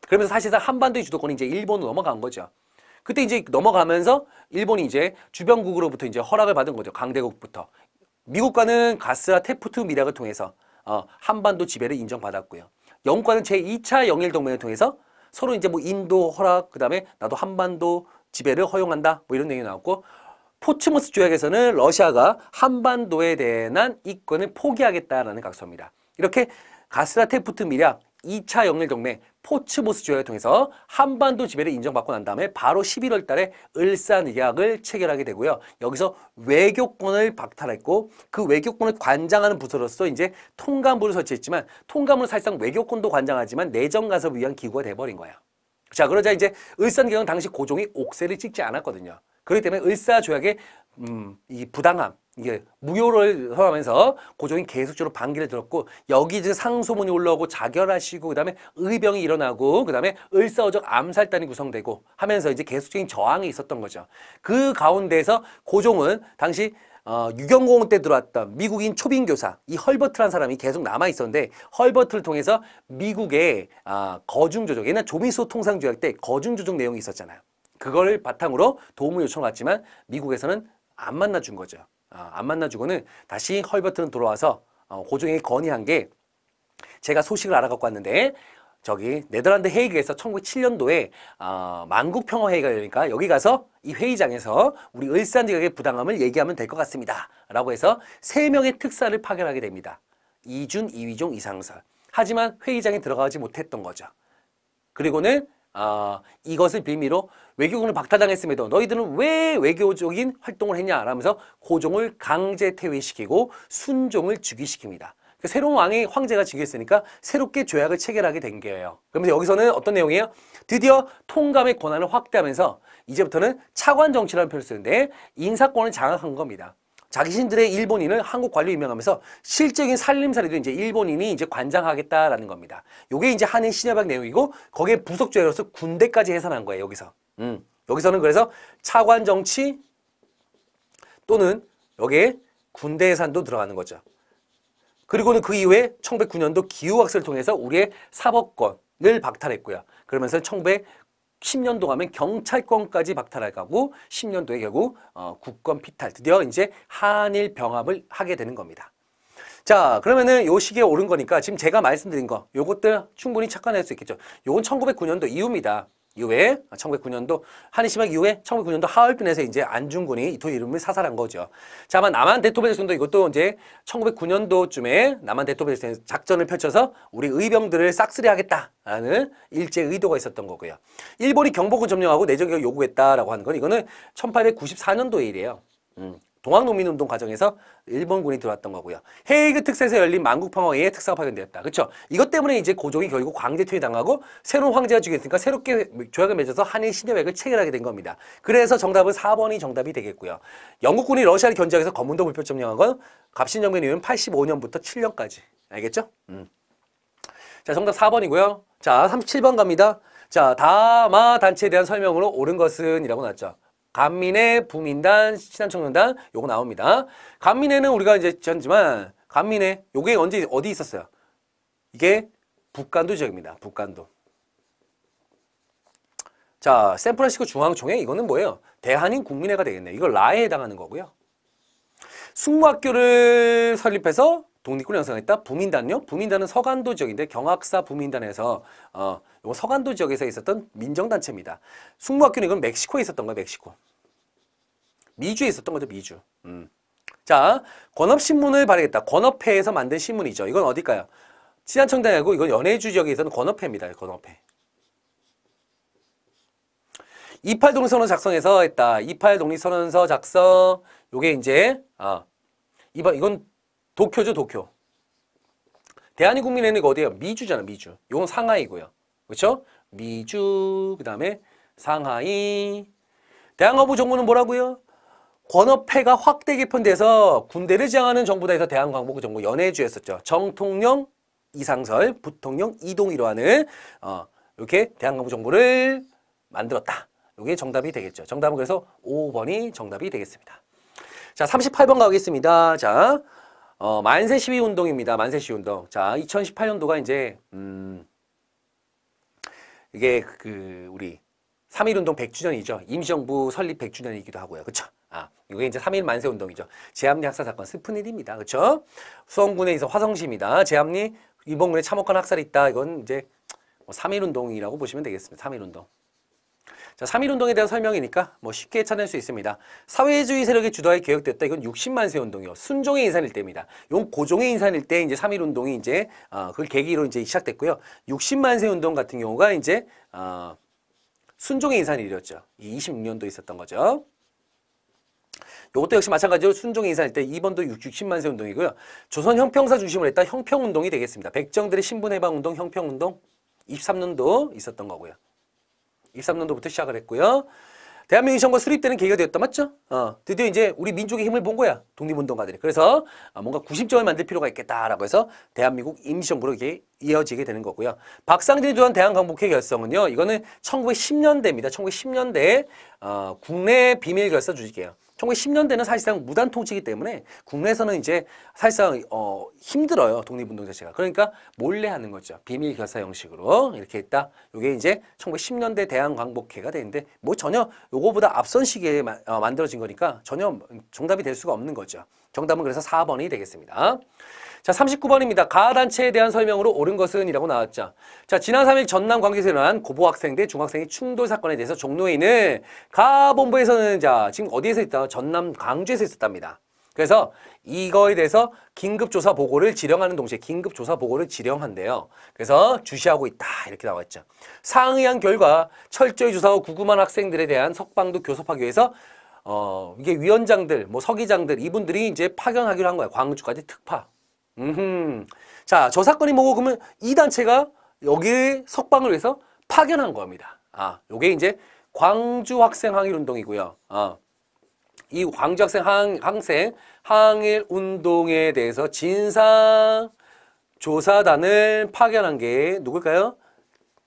그러면서 사실상 한반도의 주도권이 이제 일본으로 넘어간 거죠. 그때 이제 넘어가면서 일본이 이제 주변국으로부터 이제 허락을 받은 거죠. 강대국부터. 미국과는 가스와 테프트 미략을 통해서 어, 한반도 지배를 인정받았고요. 영권과 제2차 영일 동맹을 통해서 서로 이제 뭐 인도 허락 그다음에 나도 한반도 지배를 허용한다 뭐 이런 내용이 나왔고 포츠모스 조약에서는 러시아가 한반도에 대한 이권을 포기하겠다라는 각서입니다. 이렇게 가스라테프트 미략 2차 영일 동맹 포츠모스조약을 통해서 한반도 지배를 인정받고 난 다음에 바로 11월 달에 을산의약을 체결하게 되고요. 여기서 외교권을 박탈했고 그 외교권을 관장하는 부서로서 이제 통감부를 설치했지만 통감부는 사실상 외교권도 관장하지만 내정 가섭을 위한 기구가 돼버린 거예요. 자 그러자 이제 을산개은 당시 고종이 옥새를 찍지 않았거든요. 그렇기 때문에 을사조약의 음, 이 부당함 이게 무효를 선언하면서 고종이 계속적으로 반기를 들었고 여기 이제 상소문이 올라오고 자결하시고 그다음에 의병이 일어나고 그다음에 을사오적 암살단이 구성되고 하면서 이제 계속적인 저항이 있었던 거죠. 그가운데서 고종은 당시 어, 유경공원 때 들어왔던 미국인 초빙교사 이 헐버트라는 사람이 계속 남아있었는데 헐버트를 통해서 미국의 아, 거중조정 옛날 조미소 통상조약 때 거중조정 내용이 있었잖아요. 그걸 바탕으로 도움을 요청을 왔지만 미국에서는 안 만나준 거죠. 아, 안 만나주고는 다시 헐버트는 돌아와서 어, 고종에게 건의한 게 제가 소식을 알아갖고 왔는데 저기 네덜란드 헤이그에서 1907년도에 어, 아, 만국평화회의가 열리니까 여기 가서 이 회의장에서 우리 을산지역의 부당함을 얘기하면 될 것 같습니다. 라고 해서 세명의 특사를 파견하게 됩니다. 이준, 이위종, 이상설. 하지만 회의장에 들어가지 못했던 거죠. 그리고는 아, 이것을 빌미로 외교군을 박탈당했음에도 너희들은 왜 외교적인 활동을 했냐 라면서 고종을 강제 퇴위시키고 순종을 즉위시킵니다. 그 새로운 왕의 황제가 즉위했으니까 새롭게 조약을 체결하게 된 거예요. 그러면서 여기서는 어떤 내용이에요? 드디어 통감의 권한을 확대하면서 이제부터는 차관 정치라는 표현을 쓰는데 인사권을 장악한 겁니다. 자신들의 기 일본인을 한국 관료 임명하면서 실적인 살림살이도 이제 일본인이 이제 관장하겠다라는 겁니다. 요게 이제 한인 신협약 내용이고 거기에 부속조회로서 군대까지 해산한 거예요. 여기서. 음. 여기서는 그래서 차관 정치 또는 여기에 군대 해산도 들어가는 거죠. 그리고는 그 이후에 1909년도 기후학설을 통해서 우리의 사법권을 박탈했고요. 그러면서 십년도 가면 경찰권까지 박탈할가고 십년도에 결국 어, 국권 피탈 드디어 이제 한일 병합을 하게 되는 겁니다. 자 그러면은 요 시기에 오른 거니까 지금 제가 말씀드린 거 요것들 충분히 착각할 수 있겠죠. 요건 1909년도 이후입니다. 이후에 1909년도 한의시막 이후에 1909년도 하얼빈에서 이제 안중근이 이토 이름을 사살한 거죠. 자만 남한 대토베일전도 이것도 이제 1909년도쯤에 남한 대토베일전 작전을 펼쳐서 우리 의병들을 싹쓸이하겠다라는 일제 의도가 있었던 거고요. 일본이 경복을 점령하고 내정을 요구했다라고 하는 건 이거는 1894년도 일이에요. 음. 동학농민운동 과정에서 일본군이 들어왔던 거고요. 헤이그 특사에서 열린 만국방어회의 특사가 파견되었다. 그렇죠? 이것 때문에 이제 고종이 결국 광제투위 당하고 새로운 황제가 죽였으니까 새롭게 조약을 맺어서 한일 신협약을 체결하게 된 겁니다. 그래서 정답은 4번이 정답이 되겠고요. 영국군이 러시아를 견제하해서 검문도 불법 점령한 건 갑신정변 이후 85년부터 7년까지. 알겠죠? 음. 자, 정답 4번이고요. 자, 37번 갑니다. 자, 다마 단체에 대한 설명으로 옳은 것은 이라고 났죠. 간민의 부민단, 신한청년단 요거 나옵니다. 간민회는 우리가 이제 지지만 간민회 요게 언제 어디 있었어요? 이게 북간도 지역입니다. 북간도. 자, 샌프란시스코 중앙총회 이거는 뭐예요? 대한인 국민회가 되겠네. 이걸 라에 해당하는 거고요. 숙무학교를 설립해서 독립군 영상에 있다. 부민단요? 부민단은 서간도 지역인데 경학사 부민단에서 어, 서간도 지역에서 있었던 민정단체입니다. 숙무학교는 이건 멕시코에 있었던 거예요 멕시코. 미주에 있었던 거죠, 미주. 음. 자, 권업신문을 발행했다. 권업회에서 만든 신문이죠. 이건 어디일까요? 치안청당이고 이건 연해주 지역에 서는 권업회입니다. 권업회. 28 독립선언서 작성해서 했다. 28 독립선언서 작성. 요게 이제 아. 이번 이건 도쿄죠 도쿄 대한민국 국민은는이어디에요 미주잖아 미주 요건 상하이고요 그렇죠? 미주 그 다음에 상하이 대한거부 정부는 뭐라고요? 권업회가 확대 개편돼서 군대를 지향하는 정부다 해서 대한광복 정부 연해주였었죠. 정통령 이상설, 부통령 이동이로 하는 어, 이렇게 대한광복 정부를 만들었다. 이게 정답이 되겠죠. 정답은 그래서 5번이 정답이 되겠습니다. 자, 38번 가겠습니다. 자, 어, 만세 시위 운동입니다. 만세 시위 운동. 자, 2018년도가 이제 음 이게 그 우리 3.1 운동 100주년이죠. 임시정부 설립 100주년이기도 하고요. 그쵸 아, 이게 이제 3.1 만세 운동이죠. 제암리 학살 사건 슬픈 일입니다. 그쵸 수원군에 있어 화성시입니다. 제암리 이번군에 참혹한 학살이 있다. 이건 이제 뭐3.1 운동이라고 보시면 되겠습니다. 3.1 운동. 자, 3.1운동에 대한 설명이니까 뭐 쉽게 찾을 수 있습니다. 사회주의 세력이 주도하에 개혁됐다. 이건 60만세 운동이요. 순종의 인산일 때입니다. 용 고종의 인산일 때 이제 3.1운동이 이제 어, 그 계기로 이제 시작됐고요. 60만세 운동 같은 경우가 이제 어, 순종의 인산일이었죠. 이 26년도 있었던 거죠. 이것도 역시 마찬가지로 순종의 인사일 때 2번도 60만세 운동이고요. 조선 형평사 중심으로 했다 형평운동이 되겠습니다. 백정들의 신분해방운동, 형평운동 23년도 있었던 거고요. 1 3년도부터 시작을 했고요. 대한민국 인천과 수립되는 계기가 되었다. 맞죠? 어, 드디어 이제 우리 민족의 힘을 본 거야. 독립운동가들이. 그래서 아, 뭔가 구심점을 만들 필요가 있겠다라고 해서 대한민국 임시정부로 이게 이어지게 되는 거고요. 박상진이 주한 대한강북회 결성은요. 이거는 1910년대입니다. 1910년대에 어, 국내 비밀결사 조직이에요. 1910년대는 사실상 무단 통치이기 때문에 국내에서는 이제 사실상 어 힘들어요. 독립운동 자체가. 그러니까 몰래 하는 거죠. 비밀 결사 형식으로 이렇게 했다. 이게 이제 1910년대 대한광복회가 되는데 뭐 전혀 요거보다 앞선 시기에 마, 어, 만들어진 거니까 전혀 음, 정답이 될 수가 없는 거죠. 정답은 그래서 4번이 되겠습니다. 자, 39번입니다. 가단체에 대한 설명으로 옳은 것은 이라고 나왔죠. 자, 지난 3일 전남 광주에서 일어난 고보학생 대 중학생의 충돌 사건에 대해서 종로에 있는 가본부에서는 자, 지금 어디에서 있다? 전남 광주에서 있었답니다. 그래서 이거에 대해서 긴급조사 보고를 지령하는 동시에 긴급조사 보고를 지령한대요. 그래서 주시하고 있다 이렇게 나와 있죠. 상의한 결과 철저히 조사하고 구금한 학생들에 대한 석방도 교섭하기 위해서 어 이게 위원장들, 뭐 서기장들 이분들이 이제 파견하기로 한 거야. 광주까지 특파. 음흠. 자, 저 사건이 뭐고 그러면 이 단체가 여기 석방을 위해서 파견한 겁니다. 아, 요게 이제 광주 학생 항일 운동이고요. 아, 이 광주 학생 항, 학생 항일 운동에 대해서 진상 조사단을 파견한 게 누굴까요?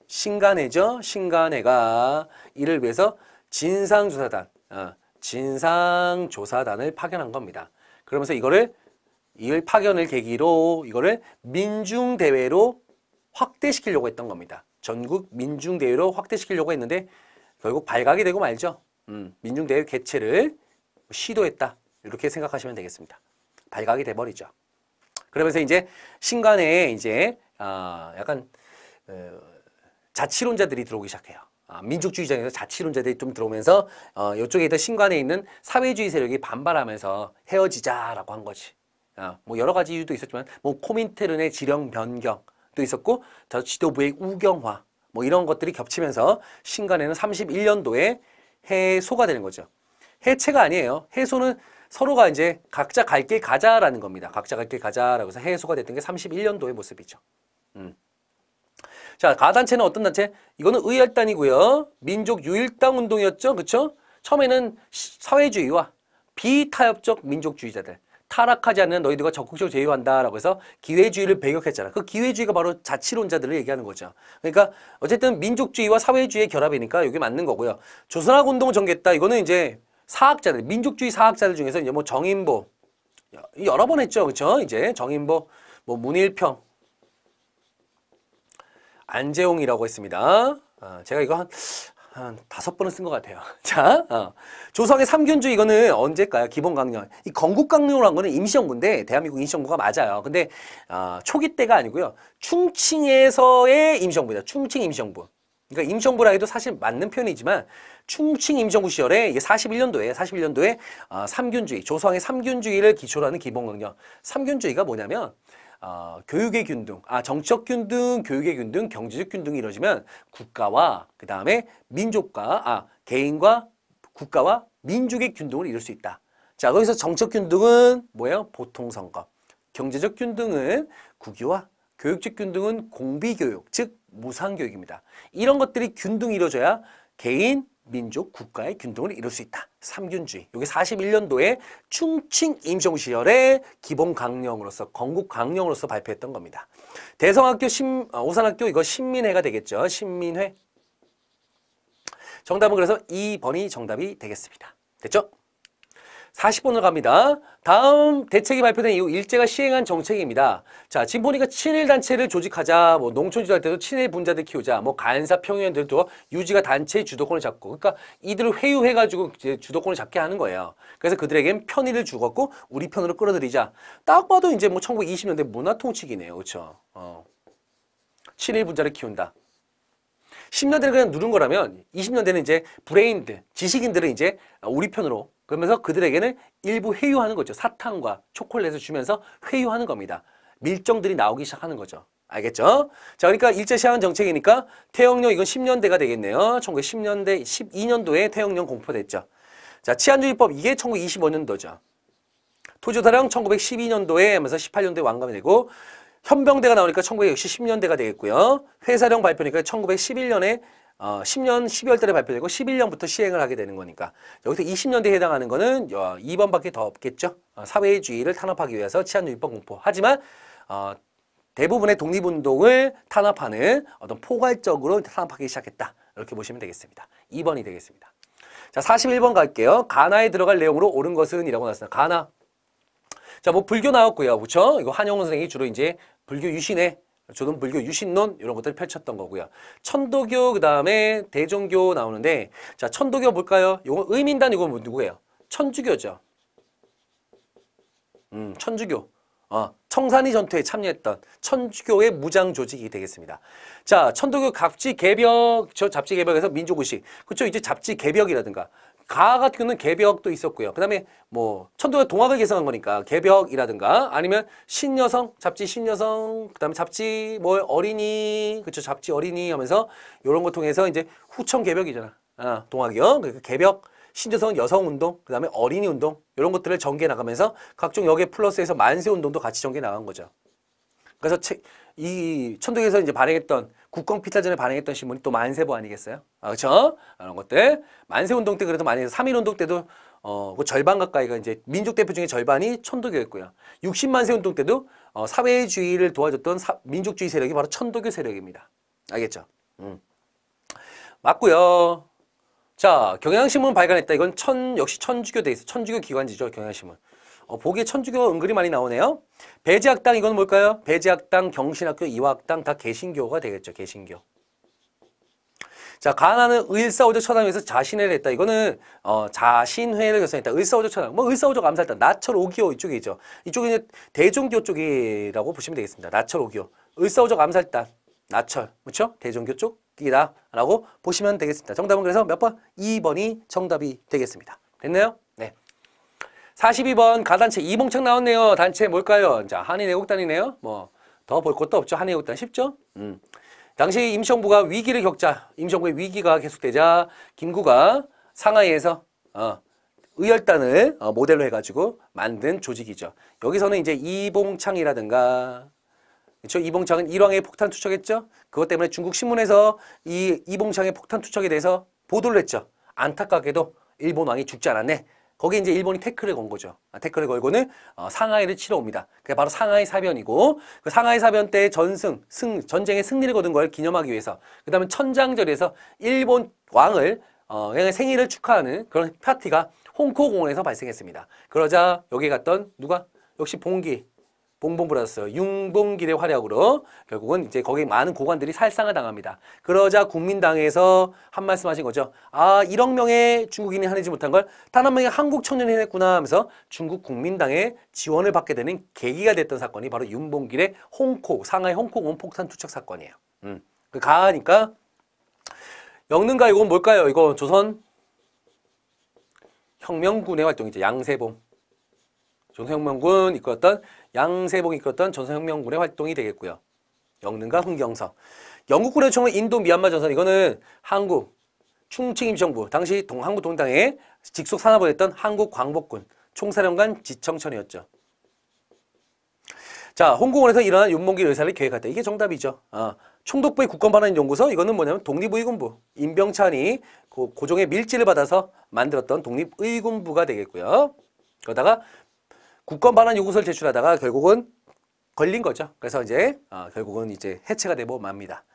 신간해죠. 신간해가 이를 위해서 진상조사단, 어, 진상조사단을 파견한 겁니다. 그러면서 이거를 이걸 파견을 계기로 이거를 민중대회로 확대시키려고 했던 겁니다. 전국 민중대회로 확대시키려고 했는데 결국 발각이 되고 말죠. 음, 민중대회 개최를 시도했다. 이렇게 생각하시면 되겠습니다. 발각이 돼버리죠. 그러면서 이제 신간에 이제 아, 약간 어, 자치론자들이 들어오기 시작해요. 아, 민족주의장에서 자치론자들이 좀 들어오면서 어, 이쪽에 있던 신관에 있는 사회주의 세력이 반발하면서 헤어지자라고 한 거지. 어, 뭐 여러 가지 이유도 있었지만 뭐 코민테른의 지령 변경도 있었고 저 지도부의 우경화 뭐 이런 것들이 겹치면서 신간에는 31년도에 해소가 되는 거죠. 해체가 아니에요. 해소는 서로가 이제 각자 갈 길 가자라는 겁니다. 각자 갈 길 가자라고 해서 해소가 됐던 게 31년도의 모습이죠. 음. 자, 가단체는 어떤 단체? 이거는 의열단이고요. 민족 유일당 운동이었죠. 그렇죠? 처음에는 사회주의와 비타협적 민족주의자들 타락하지 않는 너희들과 적극적으로 제휴한다라고 해서 기회주의를 배격했잖아. 그 기회주의가 바로 자치론자들을 얘기하는 거죠. 그러니까 어쨌든 민족주의와 사회주의의 결합이니까 이게 맞는 거고요. 조선학 운동을 전개했다. 이거는 이제 사학자들, 민족주의 사학자들 중에서 이제 뭐 정인보 여러 번 했죠. 그렇죠? 이제 정인보, 뭐 문일평, 안재홍이라고 했습니다. 아, 제가 이거 한한 다섯 번은 쓴 것 같아요. [LAUGHS] 자, 어. 조성의 삼균주 이거는 언제일까요? 기본 강령. 이 건국 강령이라는 거는 임시정부인데 대한민국 임시정부가 맞아요. 근데 어, 초기 때가 아니고요. 충칭에서의 임시정부입니다. 충칭 임시정부. 그러니까 임시정부라 해도 사실 맞는 표현이지만 충칭 임시정부 시절에 이게 41년도에 41년도에 어, 아, 삼균주의, 조성의 삼균주의를 기초로 하는 기본 강령. 삼균주의가 뭐냐면 어, 교육의 균등, 아 정치적 균등, 교육의 균등, 경제적 균등이 이루어지면 국가와 그 다음에 민족과 아 개인과 국가와 민족의 균등을 이룰 수 있다. 자 거기서 정치적 균등은 뭐예요? 보통선거. 경제적 균등은 국유화, 교육적 균등은 공비교육, 즉 무상교육입니다. 이런 것들이 균등이 이루어져야 개인, 민족, 국가의 균등을 이룰 수 있다. 삼균주의. 이게 41년도에 충칭 임종시절에 기본 강령으로서 건국 강령으로서 발표했던 겁니다. 대성학교, 신, 어, 오산학교 이거 신민회가 되겠죠. 신민회. 정답은 그래서 2번이 정답이 되겠습니다. 됐죠? 4 0 번으로 갑니다. 다음 대책이 발표된 이후 일제가 시행한 정책입니다. 자, 지금 보니까 친일 단체를 조직하자, 뭐 농촌 지도할 때도 친일 분자들 키우자, 뭐 간사 평의원들도 유지가 단체의 주도권을 잡고, 그러니까 이들을 회유해가지고 이제 주도권을 잡게 하는 거예요. 그래서 그들에겐 편의를 주었고 우리 편으로 끌어들이자. 딱 봐도 이제 뭐 1920년대 문화 통치기네요, 그렇죠? 어. 친일 분자를 키운다. 1 0년대를 그냥 누른 거라면 20년대는 이제 브레인들, 지식인들은 이제 우리 편으로 그러면서 그들에게는 일부 회유하는 거죠. 사탕과 초콜릿을 주면서 회유하는 겁니다. 밀정들이 나오기 시작하는 거죠. 알겠죠? 자, 그러니까 일제시한 정책이니까 태영령 이건 10년대가 되겠네요. 1910년대, 12년도에 태영령 공포됐죠. 자, 치안주의법 이게 1925년도죠. 토지조사령 1912년도에 하면서 18년도에 완감이 되고 현병대가 나오니까 1 9 1 0년대가 되겠고요. 회사령 발표니까 1911년에 어, 10년 12월 달에 발표되고 11년부터 시행을 하게 되는 거니까 여기서 20년대에 해당하는 거는 2번밖에 더 없겠죠. 어, 사회주의를 탄압하기 위해서 치안유입법 공포. 하지만 어, 대부분의 독립운동을 탄압하는 어떤 포괄적으로 탄압하기 시작했다. 이렇게 보시면 되겠습니다. 2번이 되겠습니다. 자, 41번 갈게요. 가나에 들어갈 내용으로 옳은 것은 이라고 나왔습니다. 가나. 자, 뭐 불교 나왔고요. 그렇죠? 이거 한영훈 선생이 주로 이제 불교 유신의 조선불교 유신론 이런 것들을 펼쳤던 거고요. 천도교 그다음에 대종교 나오는데 자 천도교 볼까요? 요거 의민단 이거 누구예요? 천주교죠. 음 천주교. 어, 청산리 전투에 참여했던 천주교의 무장 조직이 되겠습니다. 자, 천도교 갑지 개벽, 저 잡지 개벽에서 민족의식. 그쵸, 이제 잡지 개벽이라든가 가 같은 경우는 개벽도 있었고요. 그 다음에 뭐 천도가 동학을 계승한 거니까 개벽이라든가 아니면 신여성, 잡지 신여성, 그 다음에 잡지 뭐 어린이, 그쵸 잡지 어린이 하면서 이런 거 통해서 이제 후천 개벽이잖아. 아, 동학이요. 그러니까 개벽, 신여성 여성운동, 그 다음에 어린이운동 이런 것들을 전개 나가면서 각종 역의 플러스에서 만세운동도 같이 전개 나간 거죠. 그래서 책, 이 천도에서 교 이제 발행했던 국공 피타전에 발행했던 신문이 또 만세보 아니겠어요? 아, 그렇죠? 그런 것들 만세 운동 때 그래도 많이 해서 3일 운동 때도 어, 그 절반 가까이가 이제 민족 대표 중에 절반이 천도교였고요. 60만세 운동 때도 어, 사회주의를 도와줬던 사, 민족주의 세력이 바로 천도교 세력입니다. 알겠죠? 음. 맞고요. 자, 경향신문 발간했다. 이건 천 역시 천주교 돼 있어. 천주교 기관지죠, 경향신문. 어, 보기에 천주교 가 은근히 많이 나오네요. 배제학당 이건 뭘까요? 배제학당, 경신학교, 이화학당 다 개신교가 되겠죠. 개신교. 자, 가나는 을사오적 천왕에서 자신회를 했다. 이거는 어, 자신회를 결성했다. 을사오적 천왕. 뭐 을사오적 암살단, 나철 오기호 이쪽이죠. 이쪽이 이제 대종교 쪽이라고 보시면 되겠습니다. 나철 오기호. 을사오적 암살단, 나철. 그렇죠? 대종교 쪽이다라고 보시면 되겠습니다. 정답은 그래서 몇 번? 2번이 정답이 되겠습니다. 됐나요? 사십이 번 가단체 이봉창 나왔네요. 단체 뭘까요? 자, 한인애국단이네요. 뭐 더 볼 것도 없죠. 한인애국단 쉽죠? 음. 당시 임시정부가 위기를 겪자 임시정부의 위기가 계속되자 김구가 상하이에서 어, 의열단을 어, 모델로 해가지고 만든 조직이죠. 여기서는 이제 이봉창이라든가 그렇죠? 이봉창은 일왕의 폭탄 투척했죠. 그것 때문에 중국 신문에서 이 이봉창의 폭탄 투척에 대해서 보도를 했죠. 안타깝게도 일본 왕이 죽지 않았네. 거기에 이제 일본이 태클을 건 거죠. 아, 태클을 걸고는 어, 상하이를 치러 옵니다. 그게 바로 상하이 사변이고 그 상하이 사변 때 전승, 승, 전쟁의 승리를 거둔 걸 기념하기 위해서 그 다음에 천장절에서 일본 왕을 어, 생일을 축하하는 그런 파티가 홍콩 공원에서 발생했습니다. 그러자 여기 갔던 누가 역시 봉기 봉봉 브라더스 융봉길의 활약으로 결국은 이제 거기 많은 고관들이 살상을 당합니다. 그러자 국민당에서 한 말씀 하신 거죠. 아 1억 명의 중국인이 해내지 못한 걸 단 한 명의 한국 청년이 해냈구나 하면서 중국 국민당의 지원을 받게 되는 계기가 됐던 사건이 바로 융봉길의 홍콩 상하이 홍콩 원폭탄 투척 사건이에요. 음. 그 가니까 영능가 이건 뭘까요? 이거 조선 혁명군의 활동이죠. 양세봉. 조선혁명군 이끌었던 양세봉이 이끌었던 전선혁명군의 활동이 되겠고요. 영릉과 흥경성. 영국군의 총은 인도 미얀마 전선 이거는 한국 충칭 임시정부 당시 동, 한국 동당에 직속 산업을 했던 한국 광복군 총사령관 지청천이었죠. 자, 홍콩원에서 일어난 윤봉길 의사를 계획했다. 이게 정답이죠. 아, 총독부의 국권반환 연구소 이거는 뭐냐면 독립의군부 임병찬이 고, 고종의 밀지를 받아서 만들었던 독립의군부가 되겠고요. 그러다가 국권 반환 요구서를 제출하다가 결국은 걸린 거죠. 그래서 이제 어, 결국은 이제 해체가 되고 맙니다.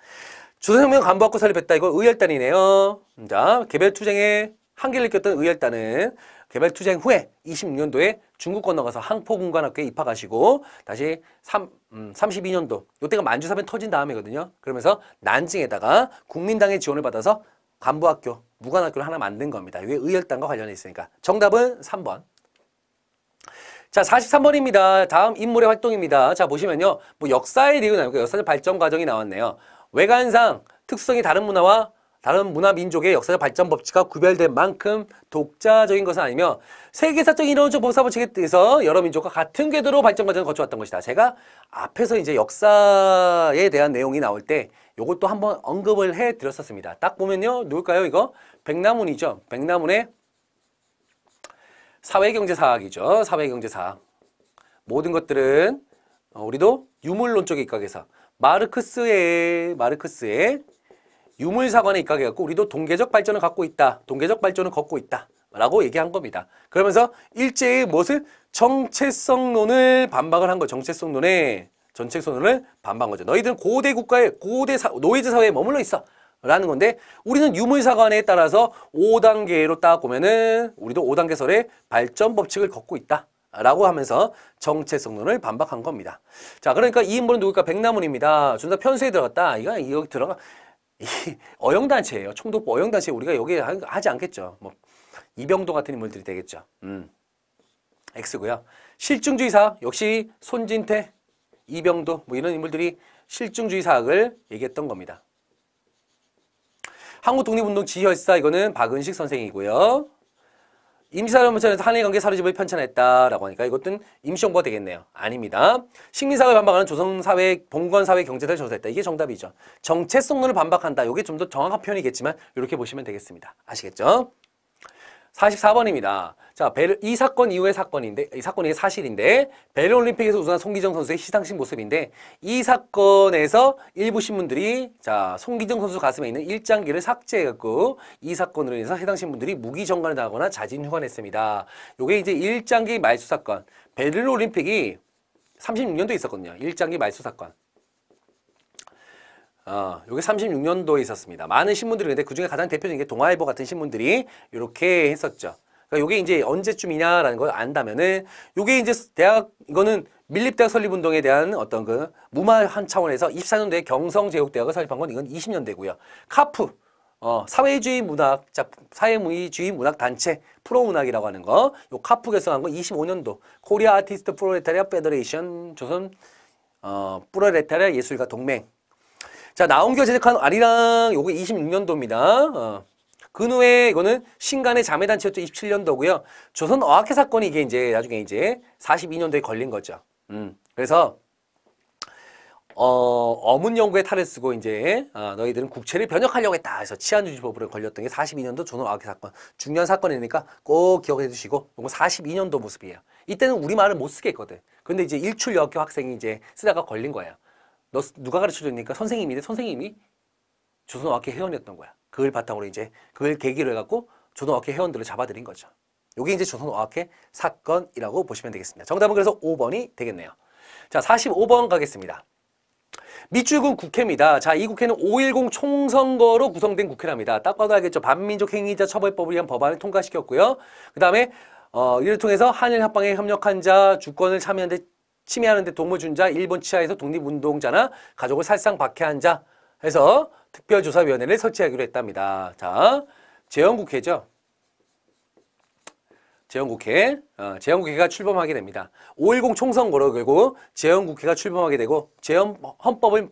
주소혁명 간부학교 사를뱉다 이거 의열단이네요. 자, 개별투쟁에 한계를 느꼈던 의열단은 개별투쟁 후에 26년도에 중국 권넘어가서 항포군관학교에 입학하시고 다시 3, 음, 32년도 이때가 만주사변 터진 다음이거든요. 그러면서 난징에다가 국민당의 지원을 받아서 간부학교, 무관학교를 하나 만든 겁니다. 이게 의열단과 관련이 있으니까. 정답은 3번. 자, 43번입니다. 다음 인물의 활동입니다. 자, 보시면요. 뭐 역사의 리뷰 나 역사적 발전 과정이 나왔네요. 외관상 특성이 다른 문화와 다른 문화 민족의 역사적 발전 법칙과 구별된 만큼 독자적인 것은 아니며 세계사적 이론적 법사 법칙에 의해서 여러 민족과 같은 궤도로 발전 과정을 거쳐왔던 것이다. 제가 앞에서 이제 역사에 대한 내용이 나올 때 요것도 한번 언급을 해 드렸었습니다. 딱 보면요. 누굴까요? 이거 백남운이죠백남운의 사회경제사학이죠. 사회경제사학. 모든 것들은 어, 우리도 유물론적의 입각에서 마르크스의 마르크스의 유물사관에 입각해갖고 우리도 동계적 발전을 갖고 있다. 동계적 발전을 걷고 있다. 라고 얘기한 겁니다. 그러면서 일제의 무엇을? 정체성론을 반박을 한 거예요. 정체성론에 정체성론을 반박한 거죠. 너희들은 고대 국가의 고대 사, 노예제 사회에 머물러 있어. 라는 건데 우리는 유물사관에 따라서 5단계로 딱 보면은 우리도 5단계설의 발전 법칙을 걷고 있다. 라고 하면서 정체성론을 반박한 겁니다. 자, 그러니까 이 인물은 누굴까? 백남문입니다. 준다 편수에 들어갔다. 이거 여기 들어가 이 어영단체예요. 총독부 어영단체 우리가 여기 하지 않겠죠. 뭐 이병도 같은 인물들이 되겠죠. 음. X고요. 실증주의 사 역시 손진태, 이병도 뭐 이런 인물들이 실증주의 사학을 얘기했던 겁니다. 한국독립운동 지휘열사 이거는 박은식 선생이고요. 임시사회 문천에서 한일관계 사로집을 편찬했다라고 하니까 이것은 임시정부가 되겠네요. 아닙니다. 식민사회 반박하는 조선사회, 봉건사회 경제를 조사했다. 이게 정답이죠. 정체성론을 반박한다. 이게 좀 더 정확한 표현이겠지만 이렇게 보시면 되겠습니다. 아시겠죠? 44번입니다. 자, 벨, 이 사건 이후의 사건인데, 이 사건이 사실인데, 벨를 올림픽에서 우승한 송기정 선수의 시상식 모습인데, 이 사건에서 일부 신문들이, 자, 송기정 선수 가슴에 있는 일장기를 삭제해갖고, 이 사건으로 인해서 해당 신문들이 무기정관을 당하거나 자진 휴관했습니다. 요게 이제 일장기 말수 사건. 벨를린 올림픽이 36년도에 있었거든요. 일장기 말수 사건. 어, 요게 36년도에 있었습니다. 많은 신문들이 근데 그중에 가장 대표적인 게 동아일보 같은 신문들이 이렇게 했었죠. 그러니까 이게 이제 언제쯤이냐라는 걸 안다면은 요게 이제 대학 이거는 밀립대학 설립운동에 대한 어떤 그 무마한 차원에서 24년도에 경성제국대학을 설립한 건 이건 20년대고요. 카프 어, 사회주의 문학, 자, 사회주의 문학 단체, 프로문학이라고 하는 거, 요 카프 결성한 건 25년도, 코리아 아티스트 프로레타리아 페더레이션, 조선, 어, 프로레타리아 예술가 동맹. 자, 나온교 제작한 아리랑, 요게 26년도입니다. 어. 근후에 그 이거는 신간의 자매단체였죠. 27년도고요. 조선 어학회 사건이 이게 이제 나중에 이제 42년도에 걸린 거죠. 음. 그래서 어, 어문 연구에 탈을 쓰고 이제 어, 너희들은 국채를 변혁하려고 했다 해서 치안유지법으로 걸렸던 게 42년도 조선어학회 사건 중요한 사건이니까 꼭 기억해 주시고 이거 42년도 모습이에요. 이때는 우리말을 못 쓰겠거든. 근데 이제 일출여학교 학생이 이제 쓰다가 걸린 거예요. 너 누가 가르쳐 줬니까? 선생님이데 선생님이 조선왕께 회원이었던 거야. 그걸 바탕으로 이제 그걸 계기로 해갖고 조선왕께 회원들을 잡아들인 거죠. 이게 이제 조선왕학회 사건이라고 보시면 되겠습니다. 정답은 그래서 5번이 되겠네요. 자, 45번 가겠습니다. 밑줄군 국회입니다. 자, 이 국회는 5.10 총선거로 구성된 국회랍니다. 딱 봐도 알겠죠. 반민족 행위자 처벌법을 위한 법안을 통과시켰고요. 그 다음에 어, 이를 통해서 한일 합방에 협력한 자, 주권을 참여하는데 침해하는 데 도움을 준 자, 일본 치하에서 독립운동자나 가족을 살상 박해한 자 해서 특별조사위원회를 설치하기로 했답니다. 자, 재원국회죠. 재원국회, 어, 재원국회가 출범하게 됩니다. 5.10 총선거로 결국 재원국회가 출범하게 되고 재원 헌법을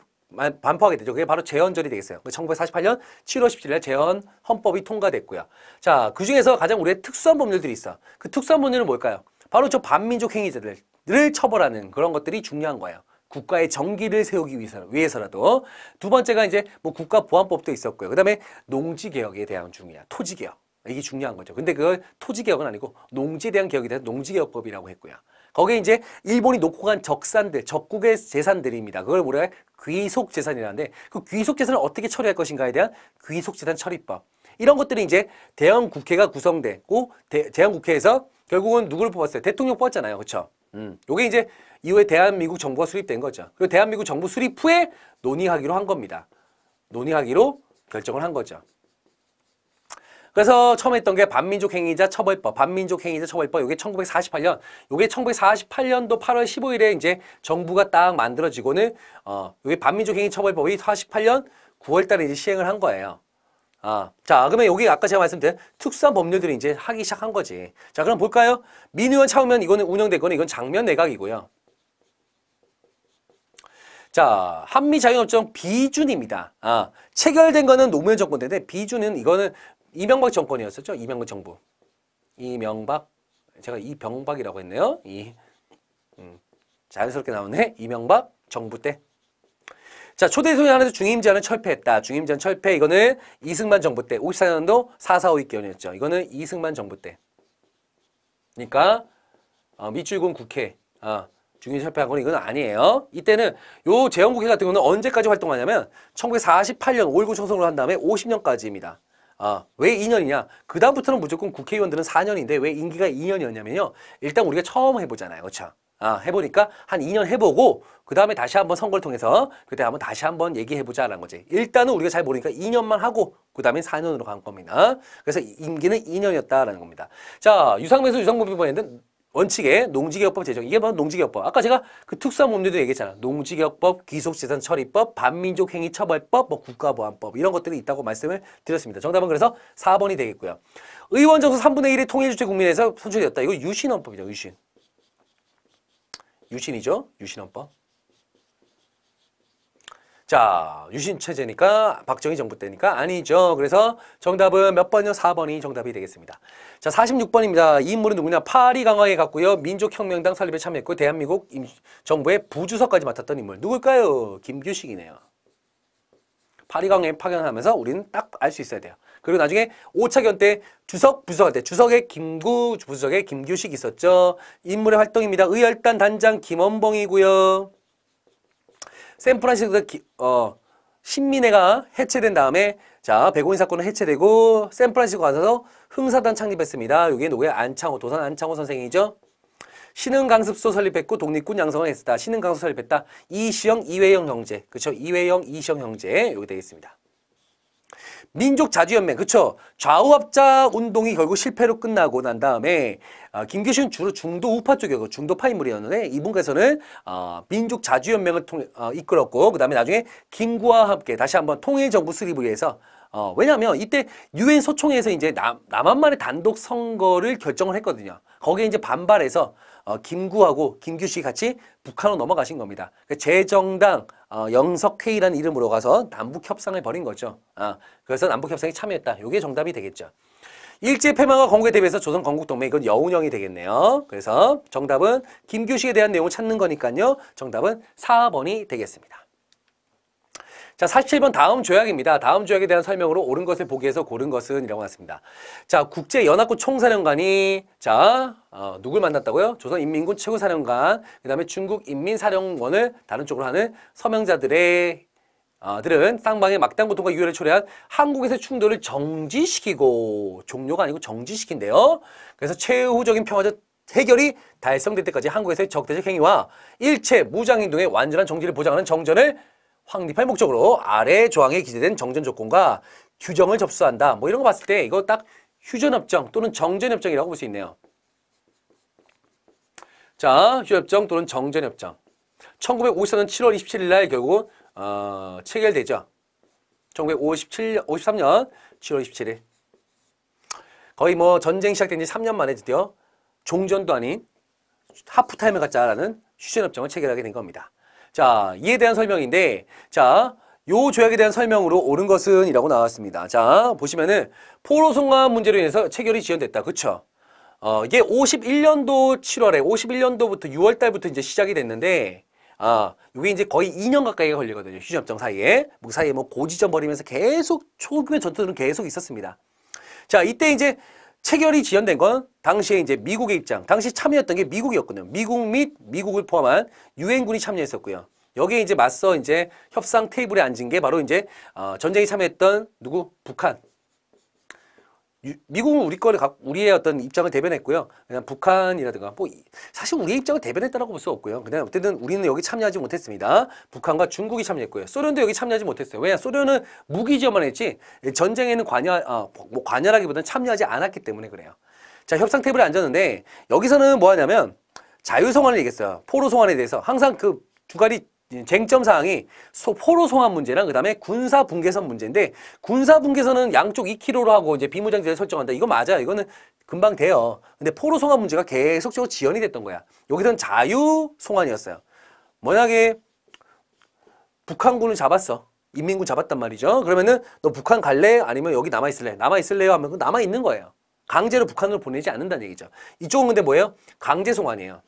반포하게 되죠. 그게 바로 재헌절이 되겠어요. 1948년 7월 17일 에 재헌 헌법이 통과됐고요. 자, 그 중에서 가장 우리의 특수한 법률들이 있어. 그 특수한 법률은 뭘까요? 바로 저 반민족 행위자들을 처벌하는 그런 것들이 중요한 거예요. 국가의 정기를 세우기 위해서, 라도두 번째가 이제 뭐 국가보안법도 있었고요. 그 다음에 농지개혁에 대한 중요한 토지개혁. 이게 중요한 거죠. 근데 그 토지개혁은 아니고 농지에 대한 개혁에 대한 농지개혁법이라고 했고요. 거기에 이제 일본이 놓고 간 적산들, 적국의 재산들입니다. 그걸 우리가 귀속재산이라는데 그 귀속재산을 어떻게 처리할 것인가에 대한 귀속재산 처리법. 이런 것들이 이제 대형 국회가 구성되고 대, 대형 국회에서 결국은 누구를 뽑았어요? 대통령 뽑았잖아요. 그렇죠? 음, 요게 이제 이후에 대한민국 정부가 수립된 거죠. 그리고 대한민국 정부 수립 후에 논의하기로 한 겁니다. 논의하기로 결정을 한 거죠. 그래서 처음 했던 게 반민족 행위자 처벌법, 반민족 행위자 처벌법, 요게 1948년, 요게 1948년도 8월 15일에 이제 정부가 딱 만들어지고는 어, 요게 반민족 행위 처벌법이 48년 9월달에 이제 시행을 한 거예요. 아, 자, 그러면 여기 아까 제가 말씀드린 특수한 법률들이 이제 하기 시작한 거지. 자, 그럼 볼까요? 민의원 차우면 이거는 운영됐거나 이건 장면 내각이고요. 자, 한미 자유협정 비준입니다. 아, 체결된 거는 노무현 정권 때인데 비준은 이거는 이명박 정권이었었죠. 이명박 정부. 이명박 제가 이병박이라고 했네요. 이 음, 자연스럽게 나오네. 이명박 정부 때. 자, 초대손이 하에서 중임제는 철폐했다. 중임제는 철폐. 이거는 이승만 정부 때 54년도 4.4.5 기원이었죠. 이거는 이승만 정부 때. 그러니까 어, 밑줄군 국회. 아, 어, 중임 제 철폐하고는 이건 아니에요. 이때는 요 재원국회 같은 경우는 언제까지 활동하냐면 1948년 5.19 총선을 한 다음에 50년까지입니다. 아, 어, 왜 2년이냐? 그 다음부터는 무조건 국회의원들은 4년인데 왜 임기가 2년이었냐면요. 일단 우리가 처음 해보잖아요. 그렇죠? 아, 해보니까 한 2년 해보고 그 다음에 다시 한번 선거를 통해서 그때 한번 다시 한번 얘기해보자라는 거지. 일단은 우리가 잘 모르니까 2년만 하고 그 다음에 4년으로 간 겁니다. 그래서 임기는 2년이었다라는 겁니다. 자, 유상매수 유상분비법에는 원칙에 농지개혁법 제정. 이게 바로 농지개혁법. 아까 제가 그 특수한법률도 얘기했잖아. 농지개혁법, 귀속재산 처리법, 반민족행위처벌법, 뭐 국가보안법 이런 것들이 있다고 말씀을 드렸습니다. 정답은 그래서 4번이 되겠고요. 의원 정수 3분의 1이 통일주체 국민에서 선출되었다. 이거 유신헌법이죠. 유신. 유신이죠. 유신헌법. 자, 유신체제니까 박정희 정부 때니까 아니죠. 그래서 정답은 몇 번이요? 4번이 정답이 되겠습니다. 자, 46번입니다. 이 인물은 누구냐? 파리 강화에 갔고요. 민족혁명당 설립에 참여했고 대한민국 정부의 부주석까지 맡았던 인물. 누굴까요? 김규식이네요. 파리 강화에 파견하면서 우리는 딱 알 수 있어야 돼요. 그리고 나중에 오차견때 주석 부석할 때 주석의 김구 부석의 김규식 있었죠. 인물의 활동입니다. 의열단 단장 김원봉이고요. 샌프란시스코 어, 신민회가 해체된 다음에 자 백오인 사건은 해체되고 샌프란시스코 가서 흥사단 창립했습니다. 이게 누구야? 안창호 도산 안창호 선생이죠. 신흥 강습소 설립했고 독립군 양성을 했다. 신흥 강습소 설립했다. 이시영, 이회영 형제. 그렇죠? 이회영, 이시영 형제. 여기 되어 있습니다. 민족 자주연맹 그렇죠 좌우합자 운동이 결국 실패로 끝나고 난 다음에 어, 아, 김기춘 주로 중도 우파 쪽이었고 중도파 인물이었는데 이분께서는 어, 민족 자주연맹을 통, 어, 아, 이끌었고 그 다음에 나중에 김구와 함께 다시 한번 통일정부 수립을 위해서 어, 왜냐면 하 이때 유엔 소총에서 이제 남, 남한만의 단독 선거를 결정을 했거든요 거기에 이제 반발해서 어, 김구하고 김규식이 같이 북한으로 넘어가신 겁니다. 그 재정당 어, 영석회의라는 이름으로 가서 남북협상을 벌인 거죠. 아, 그래서 남북협상에 참여했다. 이게 정답이 되겠죠. 일제 폐망과 건국에 대비해서 조선 건국 동맹 이건 여운형이 되겠네요. 그래서 정답은 김규식에 대한 내용을 찾는 거니까요. 정답은 4번이 되겠습니다. 자, 47번 다음 조약입니다. 다음 조약에 대한 설명으로 옳은 것을 보기에서 고른 것은 이라고 났습니다. 자, 국제연합군 총사령관이 자, 어, 누굴 만났다고요? 조선인민군 최고사령관, 그 다음에 중국인민사령원을 다른 쪽으로 하는 서명자들의 아 들은 쌍방의 막단 고통과 유혈을 초래한 한국에서 충돌을 정지시키고 종료가 아니고 정지시킨대요. 그래서 최후적인 평화적 해결이 달성될 때까지 한국에서의 적대적 행위와 일체 무장행동의 완전한 정지를 보장하는 정전을 확립할 목적으로 아래 조항에 기재된 정전조건과 규정을 접수한다. 뭐 이런 거 봤을 때 이거 딱 휴전협정 또는 정전협정이라고 볼 수 있네요. 자, 휴전협정 또는 정전협정. 1954년 7월 27일 날 결국 어, 체결되죠. 1957년 53년 7월 27일. 거의 뭐 전쟁 시작된 지 3년 만에 드디어 종전도 아닌 하프타임을 갖자라는 휴전협정을 체결하게 된 겁니다. 자, 이에 대한 설명인데, 자, 요 조약에 대한 설명으로 옳은 것은 이라고 나왔습니다. 자, 보시면은 포로송환 문제로 인해서 체결이 지연됐다. 그쵸? 어, 이게 51년도 7월에 51년도부터 6월 달부터 이제 시작이 됐는데 아, 이게 이제 거의 2년 가까이 걸리거든요. 휴전협정 사이에. 뭐 사이에 뭐 고지점 벌이면서 계속 초기의 전투들은 계속 있었습니다. 자, 이때 이제 체결이 지연된 건 당시에 이제 미국의 입장, 당시 참여했던 게 미국이었거든요. 미국 및 미국을 포함한 유엔군이 참여했었고요. 여기에 이제 맞서 이제 협상 테이블에 앉은 게 바로 이제 어, 전쟁에 참여했던 누구? 북한. 미국은 우리 거를 우리의 어떤 입장을 대변했고요. 그냥 북한이라든가 뭐 사실 우리의 입장을 대변했다라고 볼 수 없고요. 그냥 어쨌든 우리는 여기 참여하지 못했습니다. 북한과 중국이 참여했고요. 소련도 여기 참여하지 못했어요. 왜냐? 소련은 무기 지원만 했지 전쟁에는 관여 어, 뭐 관여라기보다는 참여하지 않았기 때문에 그래요. 자 협상 테이블에 앉았는데 여기서는 뭐 하냐면 자유성환을 얘기했어요. 포로성환에 대해서 항상 그 두 가지 쟁점 사항이 포로 송환 문제랑 그다음에 군사 분계선 문제인데 군사 분계선은 양쪽 2km로 하고 이제 비무장지대 설정한다. 이거 맞아. 이거는 금방 돼요. 근데 포로 송환 문제가 계속적으로 지연이 됐던 거야. 여기선 자유 송환이었어요. 만약에 북한군을 잡았어. 인민군 잡았단 말이죠. 그러면은 너 북한 갈래? 아니면 여기 남아 있을래? 남아 있을래요? 하면 그 남아 있는 거예요. 강제로 북한으로 보내지 않는다는 얘기죠. 이쪽은 근데 뭐예요? 강제 송환이에요.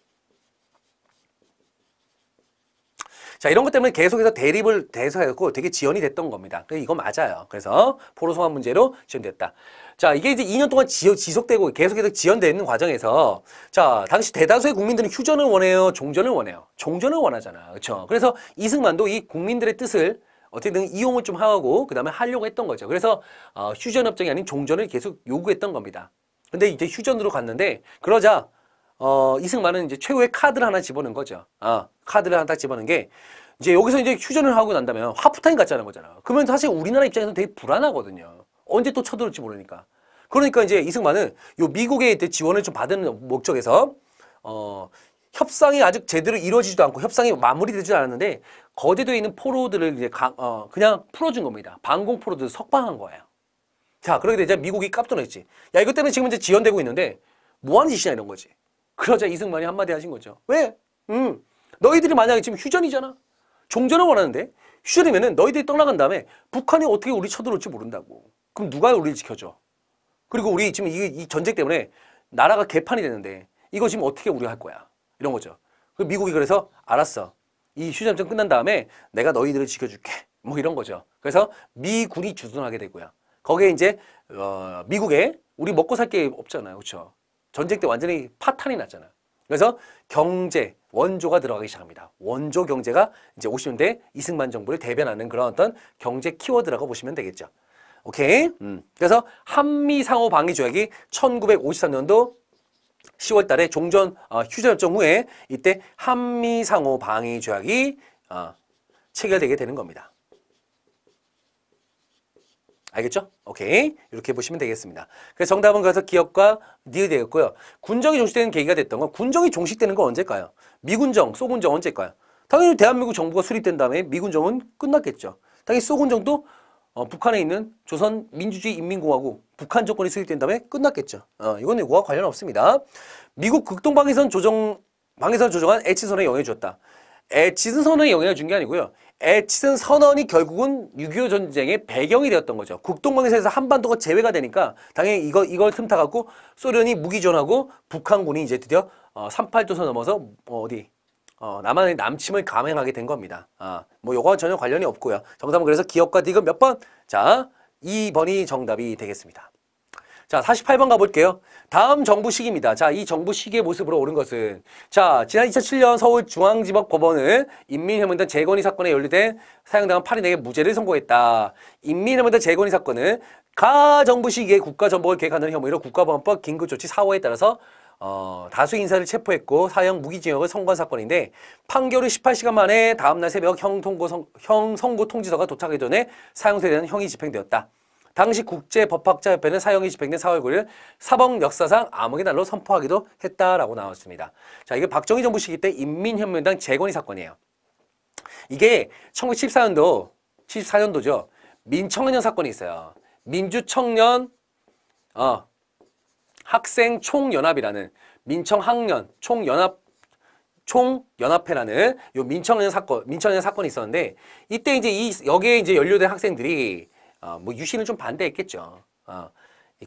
자, 이런 것 때문에 계속해서 대립을 대서했고 되게 지연이 됐던 겁니다. 이거 맞아요. 그래서 포로 소환 문제로 지연됐다. 자, 이게 이제 2년 동안 지, 지속되고 계속해서 지연되는 과정에서 자, 당시 대다수의 국민들은 휴전을 원해요, 종전을 원해요. 종전을 원하잖아. 그렇죠? 그래서 이승만도 이 국민들의 뜻을 어떻게든 이용을 좀 하고 그다음에 하려고 했던 거죠. 그래서 어, 휴전 협정이 아닌 종전을 계속 요구했던 겁니다. 근데 이제 휴전으로 갔는데 그러자 어, 이승만은 이제 최후의 카드를 하나 집어넣은 거죠. 아, 카드를 하나 딱 집어넣은 게 이제 여기서 이제 휴전을 하고 난다면 하프타임 같지 않은 거잖아. 그러면 사실 우리나라 입장에서는 되게 불안하거든요. 언제 또 쳐들올지 모르니까. 그러니까 이제 이승만은 요 미국의 지원을 좀 받은 목적에서 어, 협상이 아직 제대로 이루어지지도 않고 협상이 마무리되지 않았는데 거제도에 있는 포로들을 이제 가, 어, 그냥 풀어준 겁니다. 반공 포로들 을 석방한 거예요. 자, 그러게 되자 미국이 깜짝 놀랐지. 야, 이것 때문에 지금 이제 지연되고 있는데 뭐 하는 짓이냐 이런 거지. 그러자 이승만이 한마디 하신 거죠. 왜? 음, 너희들이 만약에 지금 휴전이잖아. 종전을 원하는데 휴전이면 너희들이 떠나간 다음에 북한이 어떻게 우리 쳐들어올지 모른다고. 그럼 누가 우리를 지켜줘? 그리고 우리 지금 이, 이 전쟁 때문에 나라가 개판이 되는데 이거 지금 어떻게 우리가 할 거야? 이런 거죠. 그 미국이 그래서 알았어. 이 휴전전 끝난 다음에 내가 너희들을 지켜줄게. 뭐 이런 거죠. 그래서 미군이 주둔하게 되고요. 거기에 이제 어, 미국에 우리 먹고 살 게 없잖아요. 그렇죠? 전쟁 때 완전히 파탄이 났잖아. 그래서 경제, 원조가 들어가기 시작합니다. 원조 경제가 이제 50년대 이승만 정부를 대변하는 그런 어떤 경제 키워드라고 보시면 되겠죠. 오케이? 음. 그래서 한미상호 방위조약이 1953년도 10월 달에 종전 어, 휴전협정 후에 이때 한미상호 방위조약이 어, 체결되게 되는 겁니다. 알겠죠? 오케이. 이렇게 보시면 되겠습니다. 그래서 정답은 가서 기업과 니은 되겠고요. 군정이 종식되는 계기가 됐던 건 군정이 종식되는 건 언제일까요? 미군정, 소군정 언제일까요? 당연히 대한민국 정부가 수립된 다음에 미군정은 끝났겠죠. 당연히 소군정도 어, 북한에 있는 조선 민주주의 인민공화국 북한 정권이 수립된 다음에 끝났겠죠. 어, 이건 이거와 관련 없습니다. 미국 극동 방위선 조정 방위선 조정한 에치선에 영향을 줬다. 에치선에 영향을 준 게 아니고요. 애치슨 선언이 결국은 6.25 전쟁의 배경이 되었던 거죠. 국동강에서 방 한반도가 제외가 되니까 당연히 이거, 이걸 틈타갖고 소련이 무기전하고 북한군이 이제 드디어 어, 38도선 넘어서 뭐 어디 어, 남한의 남침을 감행하게 된 겁니다. 아, 뭐 요거와 전혀 관련이 없고요. 정답은 그래서 기업과 디귿 몇 번? 자, 2번이 정답이 되겠습니다. 자, 48번 가볼게요. 다음 정부 시기입니다. 자, 이 정부 시기의 모습으로 오른 것은 자, 지난 2007년 서울중앙지법 법원은 인민해문단 재건의 사건에 연루된 사형당한 8인에게 무죄를 선고했다. 인민해문단 재건의 사건은 가 정부 시기에 국가 전복을 계획하는 혐의로 국가보안법 긴급조치 4호에 따라서 어, 다수 인사를 체포했고 사형 무기징역을 선고한 사건인데 판결 후 18시간 만에 다음날 새벽 형, 통고 성, 형 선고 통지서가 도착하기 전에 사형세대는 형이 집행되었다. 당시 국제법학자협회는 사형이 집행된 4월 9일 사법 역사상 암흑의 날로 선포하기도 했다라고 나왔습니다. 자, 이게 박정희 정부 시기 때 인민혁명당 재건의 사건이에요. 이게 1914년도, 74년도죠. 민청년 사건이 있어요. 민주청년 어, 학생 총연합이라는 민청학년 총연합 총연합회라는 요 민청년 사건 민청년 사건이 있었는데 이때 이제 이 여기에 이제 연루된 학생들이 어, 뭐 유신은 좀 반대했겠죠. 어,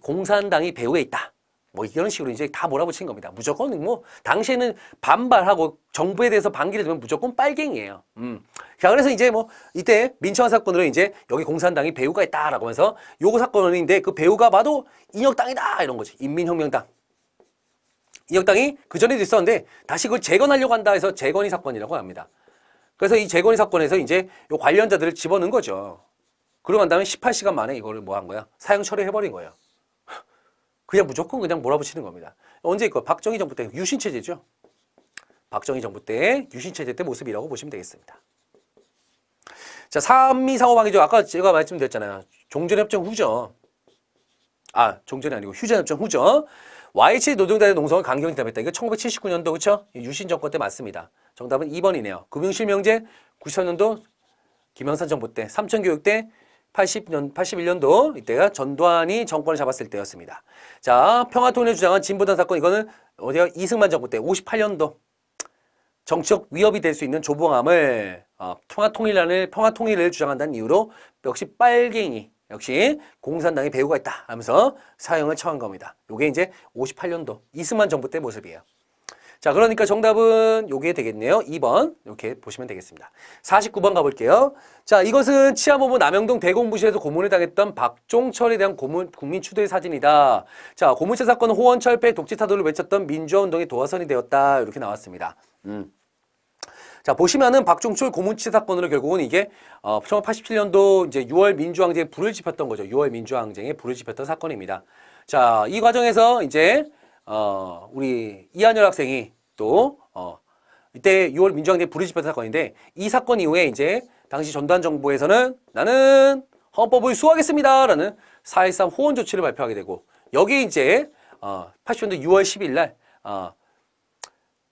공산당이 배후에 있다. 뭐 이런 식으로 이제 다 몰아붙인 겁니다. 무조건 뭐 당시에는 반발하고 정부에 대해서 반기를 들면 무조건 빨갱이에요. 음. 자 그래서 이제 뭐 이때 민청한 사건으로 이제 여기 공산당이 배후가 있다라고 하면서 요거 사건인데 그 배후가 봐도 인혁당이다 이런 거지. 인민혁명당. 인혁당이 그전에도 있었는데 다시 그걸 재건하려고 한다 해서 재건이 사건이라고 합니다. 그래서 이 재건이 사건에서 이제 요 관련자들을 집어넣은 거죠. 그러고 난 다음에 18시간 만에 이거를 뭐 한 거야? 사형 처리해버린 거예요. 그냥 무조건 그냥 몰아붙이는 겁니다. 언제 이거 박정희 정부 때 유신체제죠. 박정희 정부 때 유신체제 때 모습이라고 보시면 되겠습니다. 자, 삼미상호방위조 아까 제가 말씀드렸잖아요. 종전협정 후죠. 아, 종전이 아니고 휴전협정 후죠. YH 노동자의 농성을 강경히 답했다. 이거 1979년도 그쵸? 유신 정권 때 맞습니다. 정답은 2번이네요. 금융실명제 94년도 김영산 정부 때, 삼천교육 때 80년, 81년도 이때가 전두환이 정권을 잡았을 때였습니다. 자, 평화통일의 주장은 진보당 사건 이거는 어디가 이승만 정부 때 58년도 정치적 위협이 될 수 있는 조봉함을 어, 평화통일안을 평화통일을 주장한다는 이유로 역시 빨갱이 역시 공산당의 배후가 있다 하면서 사형을 처한 겁니다. 이게 이제 58년도 이승만 정부 때 모습이에요. 자, 그러니까 정답은 요게 되겠네요. 2번 이렇게 보시면 되겠습니다. 49번 가볼게요. 자, 이것은 치아모부 남영동 대공부실에서 고문을 당했던 박종철에 대한 고문, 국민 추도의 사진이다. 자, 고문체 사건은 호원철폐 독재타도를 외쳤던 민주화운동의 도화선이 되었다. 이렇게 나왔습니다. 음. 자 보시면은 박종철 고문치 사건으로 결국은 이게 어, 1987년도 이제 6월 민주항쟁에 불을 지폈던 거죠. 6월 민주항쟁에 불을 지폈던 사건입니다. 자 이 과정에서 이제 어, 우리 이한열 학생이 또 어, 이때 6월 민주항대 불의집회 사건인데 이 사건 이후에 이제 당시 전단 정부에서는 나는 헌법을 수호하겠습니다라는 4.13 호원 조치를 발표하게 되고 여기 이제 어, 80년대 6월 10일 날 어,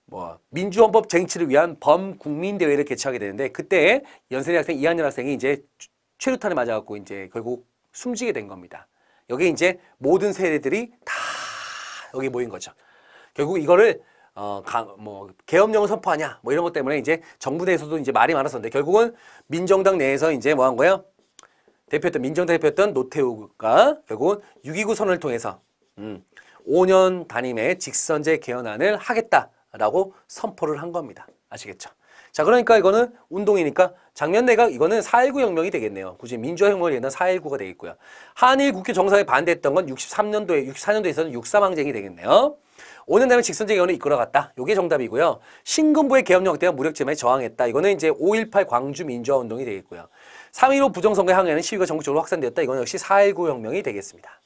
뭐 민주헌법 쟁취를 위한 범국민대회를 개최하게 되는데 그때 연세대 학생 이한열 학생이 이제 최루탄을 맞아갖고 이제 결국 숨지게 된 겁니다. 여기 이제 모든 세대들이 다 거기 모인 거죠. 결국 이거를 어, 강, 뭐, 개업령을 선포하냐, 뭐 이런 것 때문에 이제 정부 내에서도 이제 말이 많았었는데 결국은 민정당 내에서 이제 뭐한 거예요? 대표였던, 민정당 대표였던 노태우가 결국은 6.29 선언을 통해서, 음, 5년 단임의 직선제 개헌안을 하겠다라고 선포를 한 겁니다. 아시겠죠? 자, 그러니까 이거는 운동이니까 작년내각 이거는 4.19 혁명이 되겠네요. 굳이 민주화 혁명을 얘기한 4.19가 되겠고요. 한일 국회 정상에 반대했던 건 63년도에, 64년도에서는 63항쟁이 되겠네요. 5년 다음에 직선제 의헌을 이끌어갔다. 이게 정답이고요. 신군부의 개업력 대한 무력제명에 저항했다. 이거는 이제 5.18 광주 민주화운동이 되겠고요. 3.15 부정선거에 항의하는 시위가 전국적으로 확산되었다. 이건 역시 4.19 혁명이 되겠습니다.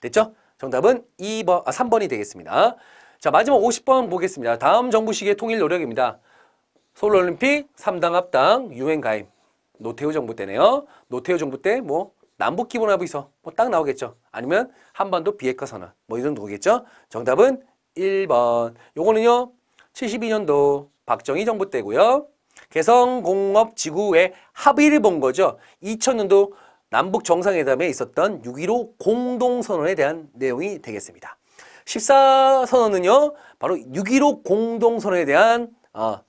됐죠? 정답은 2번, 아, 3번이 되겠습니다. 자, 마지막 50번 보겠습니다. 다음 정부 시기의 통일 노력입니다. 서울올림픽 3당 합당 유엔 가입 노태우 정부 때네요. 노태우 정부 때 뭐 남북 기본합의 있어 뭐딱 나오겠죠. 아니면 한반도 비핵화 선언 뭐 이런 거겠죠. 정답은 1번. 요거는요. 72년도 박정희 정부 때고요. 개성공업 지구의 합의를 본 거죠. 2000년도 남북 정상회담에 있었던 6.15 공동선언에 대한 내용이 되겠습니다. 14선언은요. 바로 6.15 공동선언에 대한 어,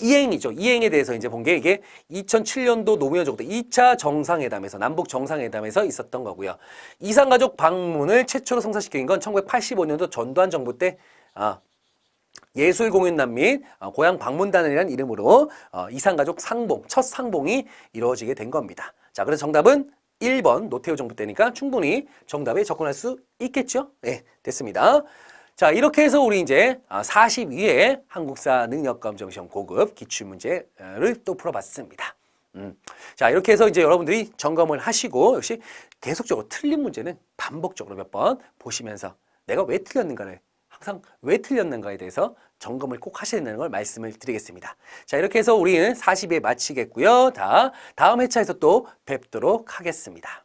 이행이죠. 이행에 대해서 이제 본 게 이게 2007년도 노무현 정부 2차 정상회담에서 남북 정상회담에서 있었던 거고요. 이산가족 방문을 최초로 성사시킨 건 1985년도 전두환 정부 때 아, 예술 공연단 및 아, 고향 방문단이라는 이름으로 어, 이산가족 상봉, 첫 상봉이 이루어지게 된 겁니다. 자, 그래서 정답은 1번 노태우 정부 때니까 충분히 정답에 접근할 수 있겠죠? 네, 됐습니다. 자, 이렇게 해서 우리 이제 42회 아, 한국사 능력감정 시험 고급 기출문제를 또 풀어봤습니다. 음. 자, 이렇게 해서 이제 여러분들이 점검을 하시고 역시 계속적으로 틀린 문제는 반복적으로 몇 번 보시면서 내가 왜 틀렸는가를 항상 왜 틀렸는가에 대해서 점검을 꼭 하셔야 된다는 걸 말씀을 드리겠습니다. 자, 이렇게 해서 우리는 40회 마치겠고요. 다 다음 회차에서 또 뵙도록 하겠습니다.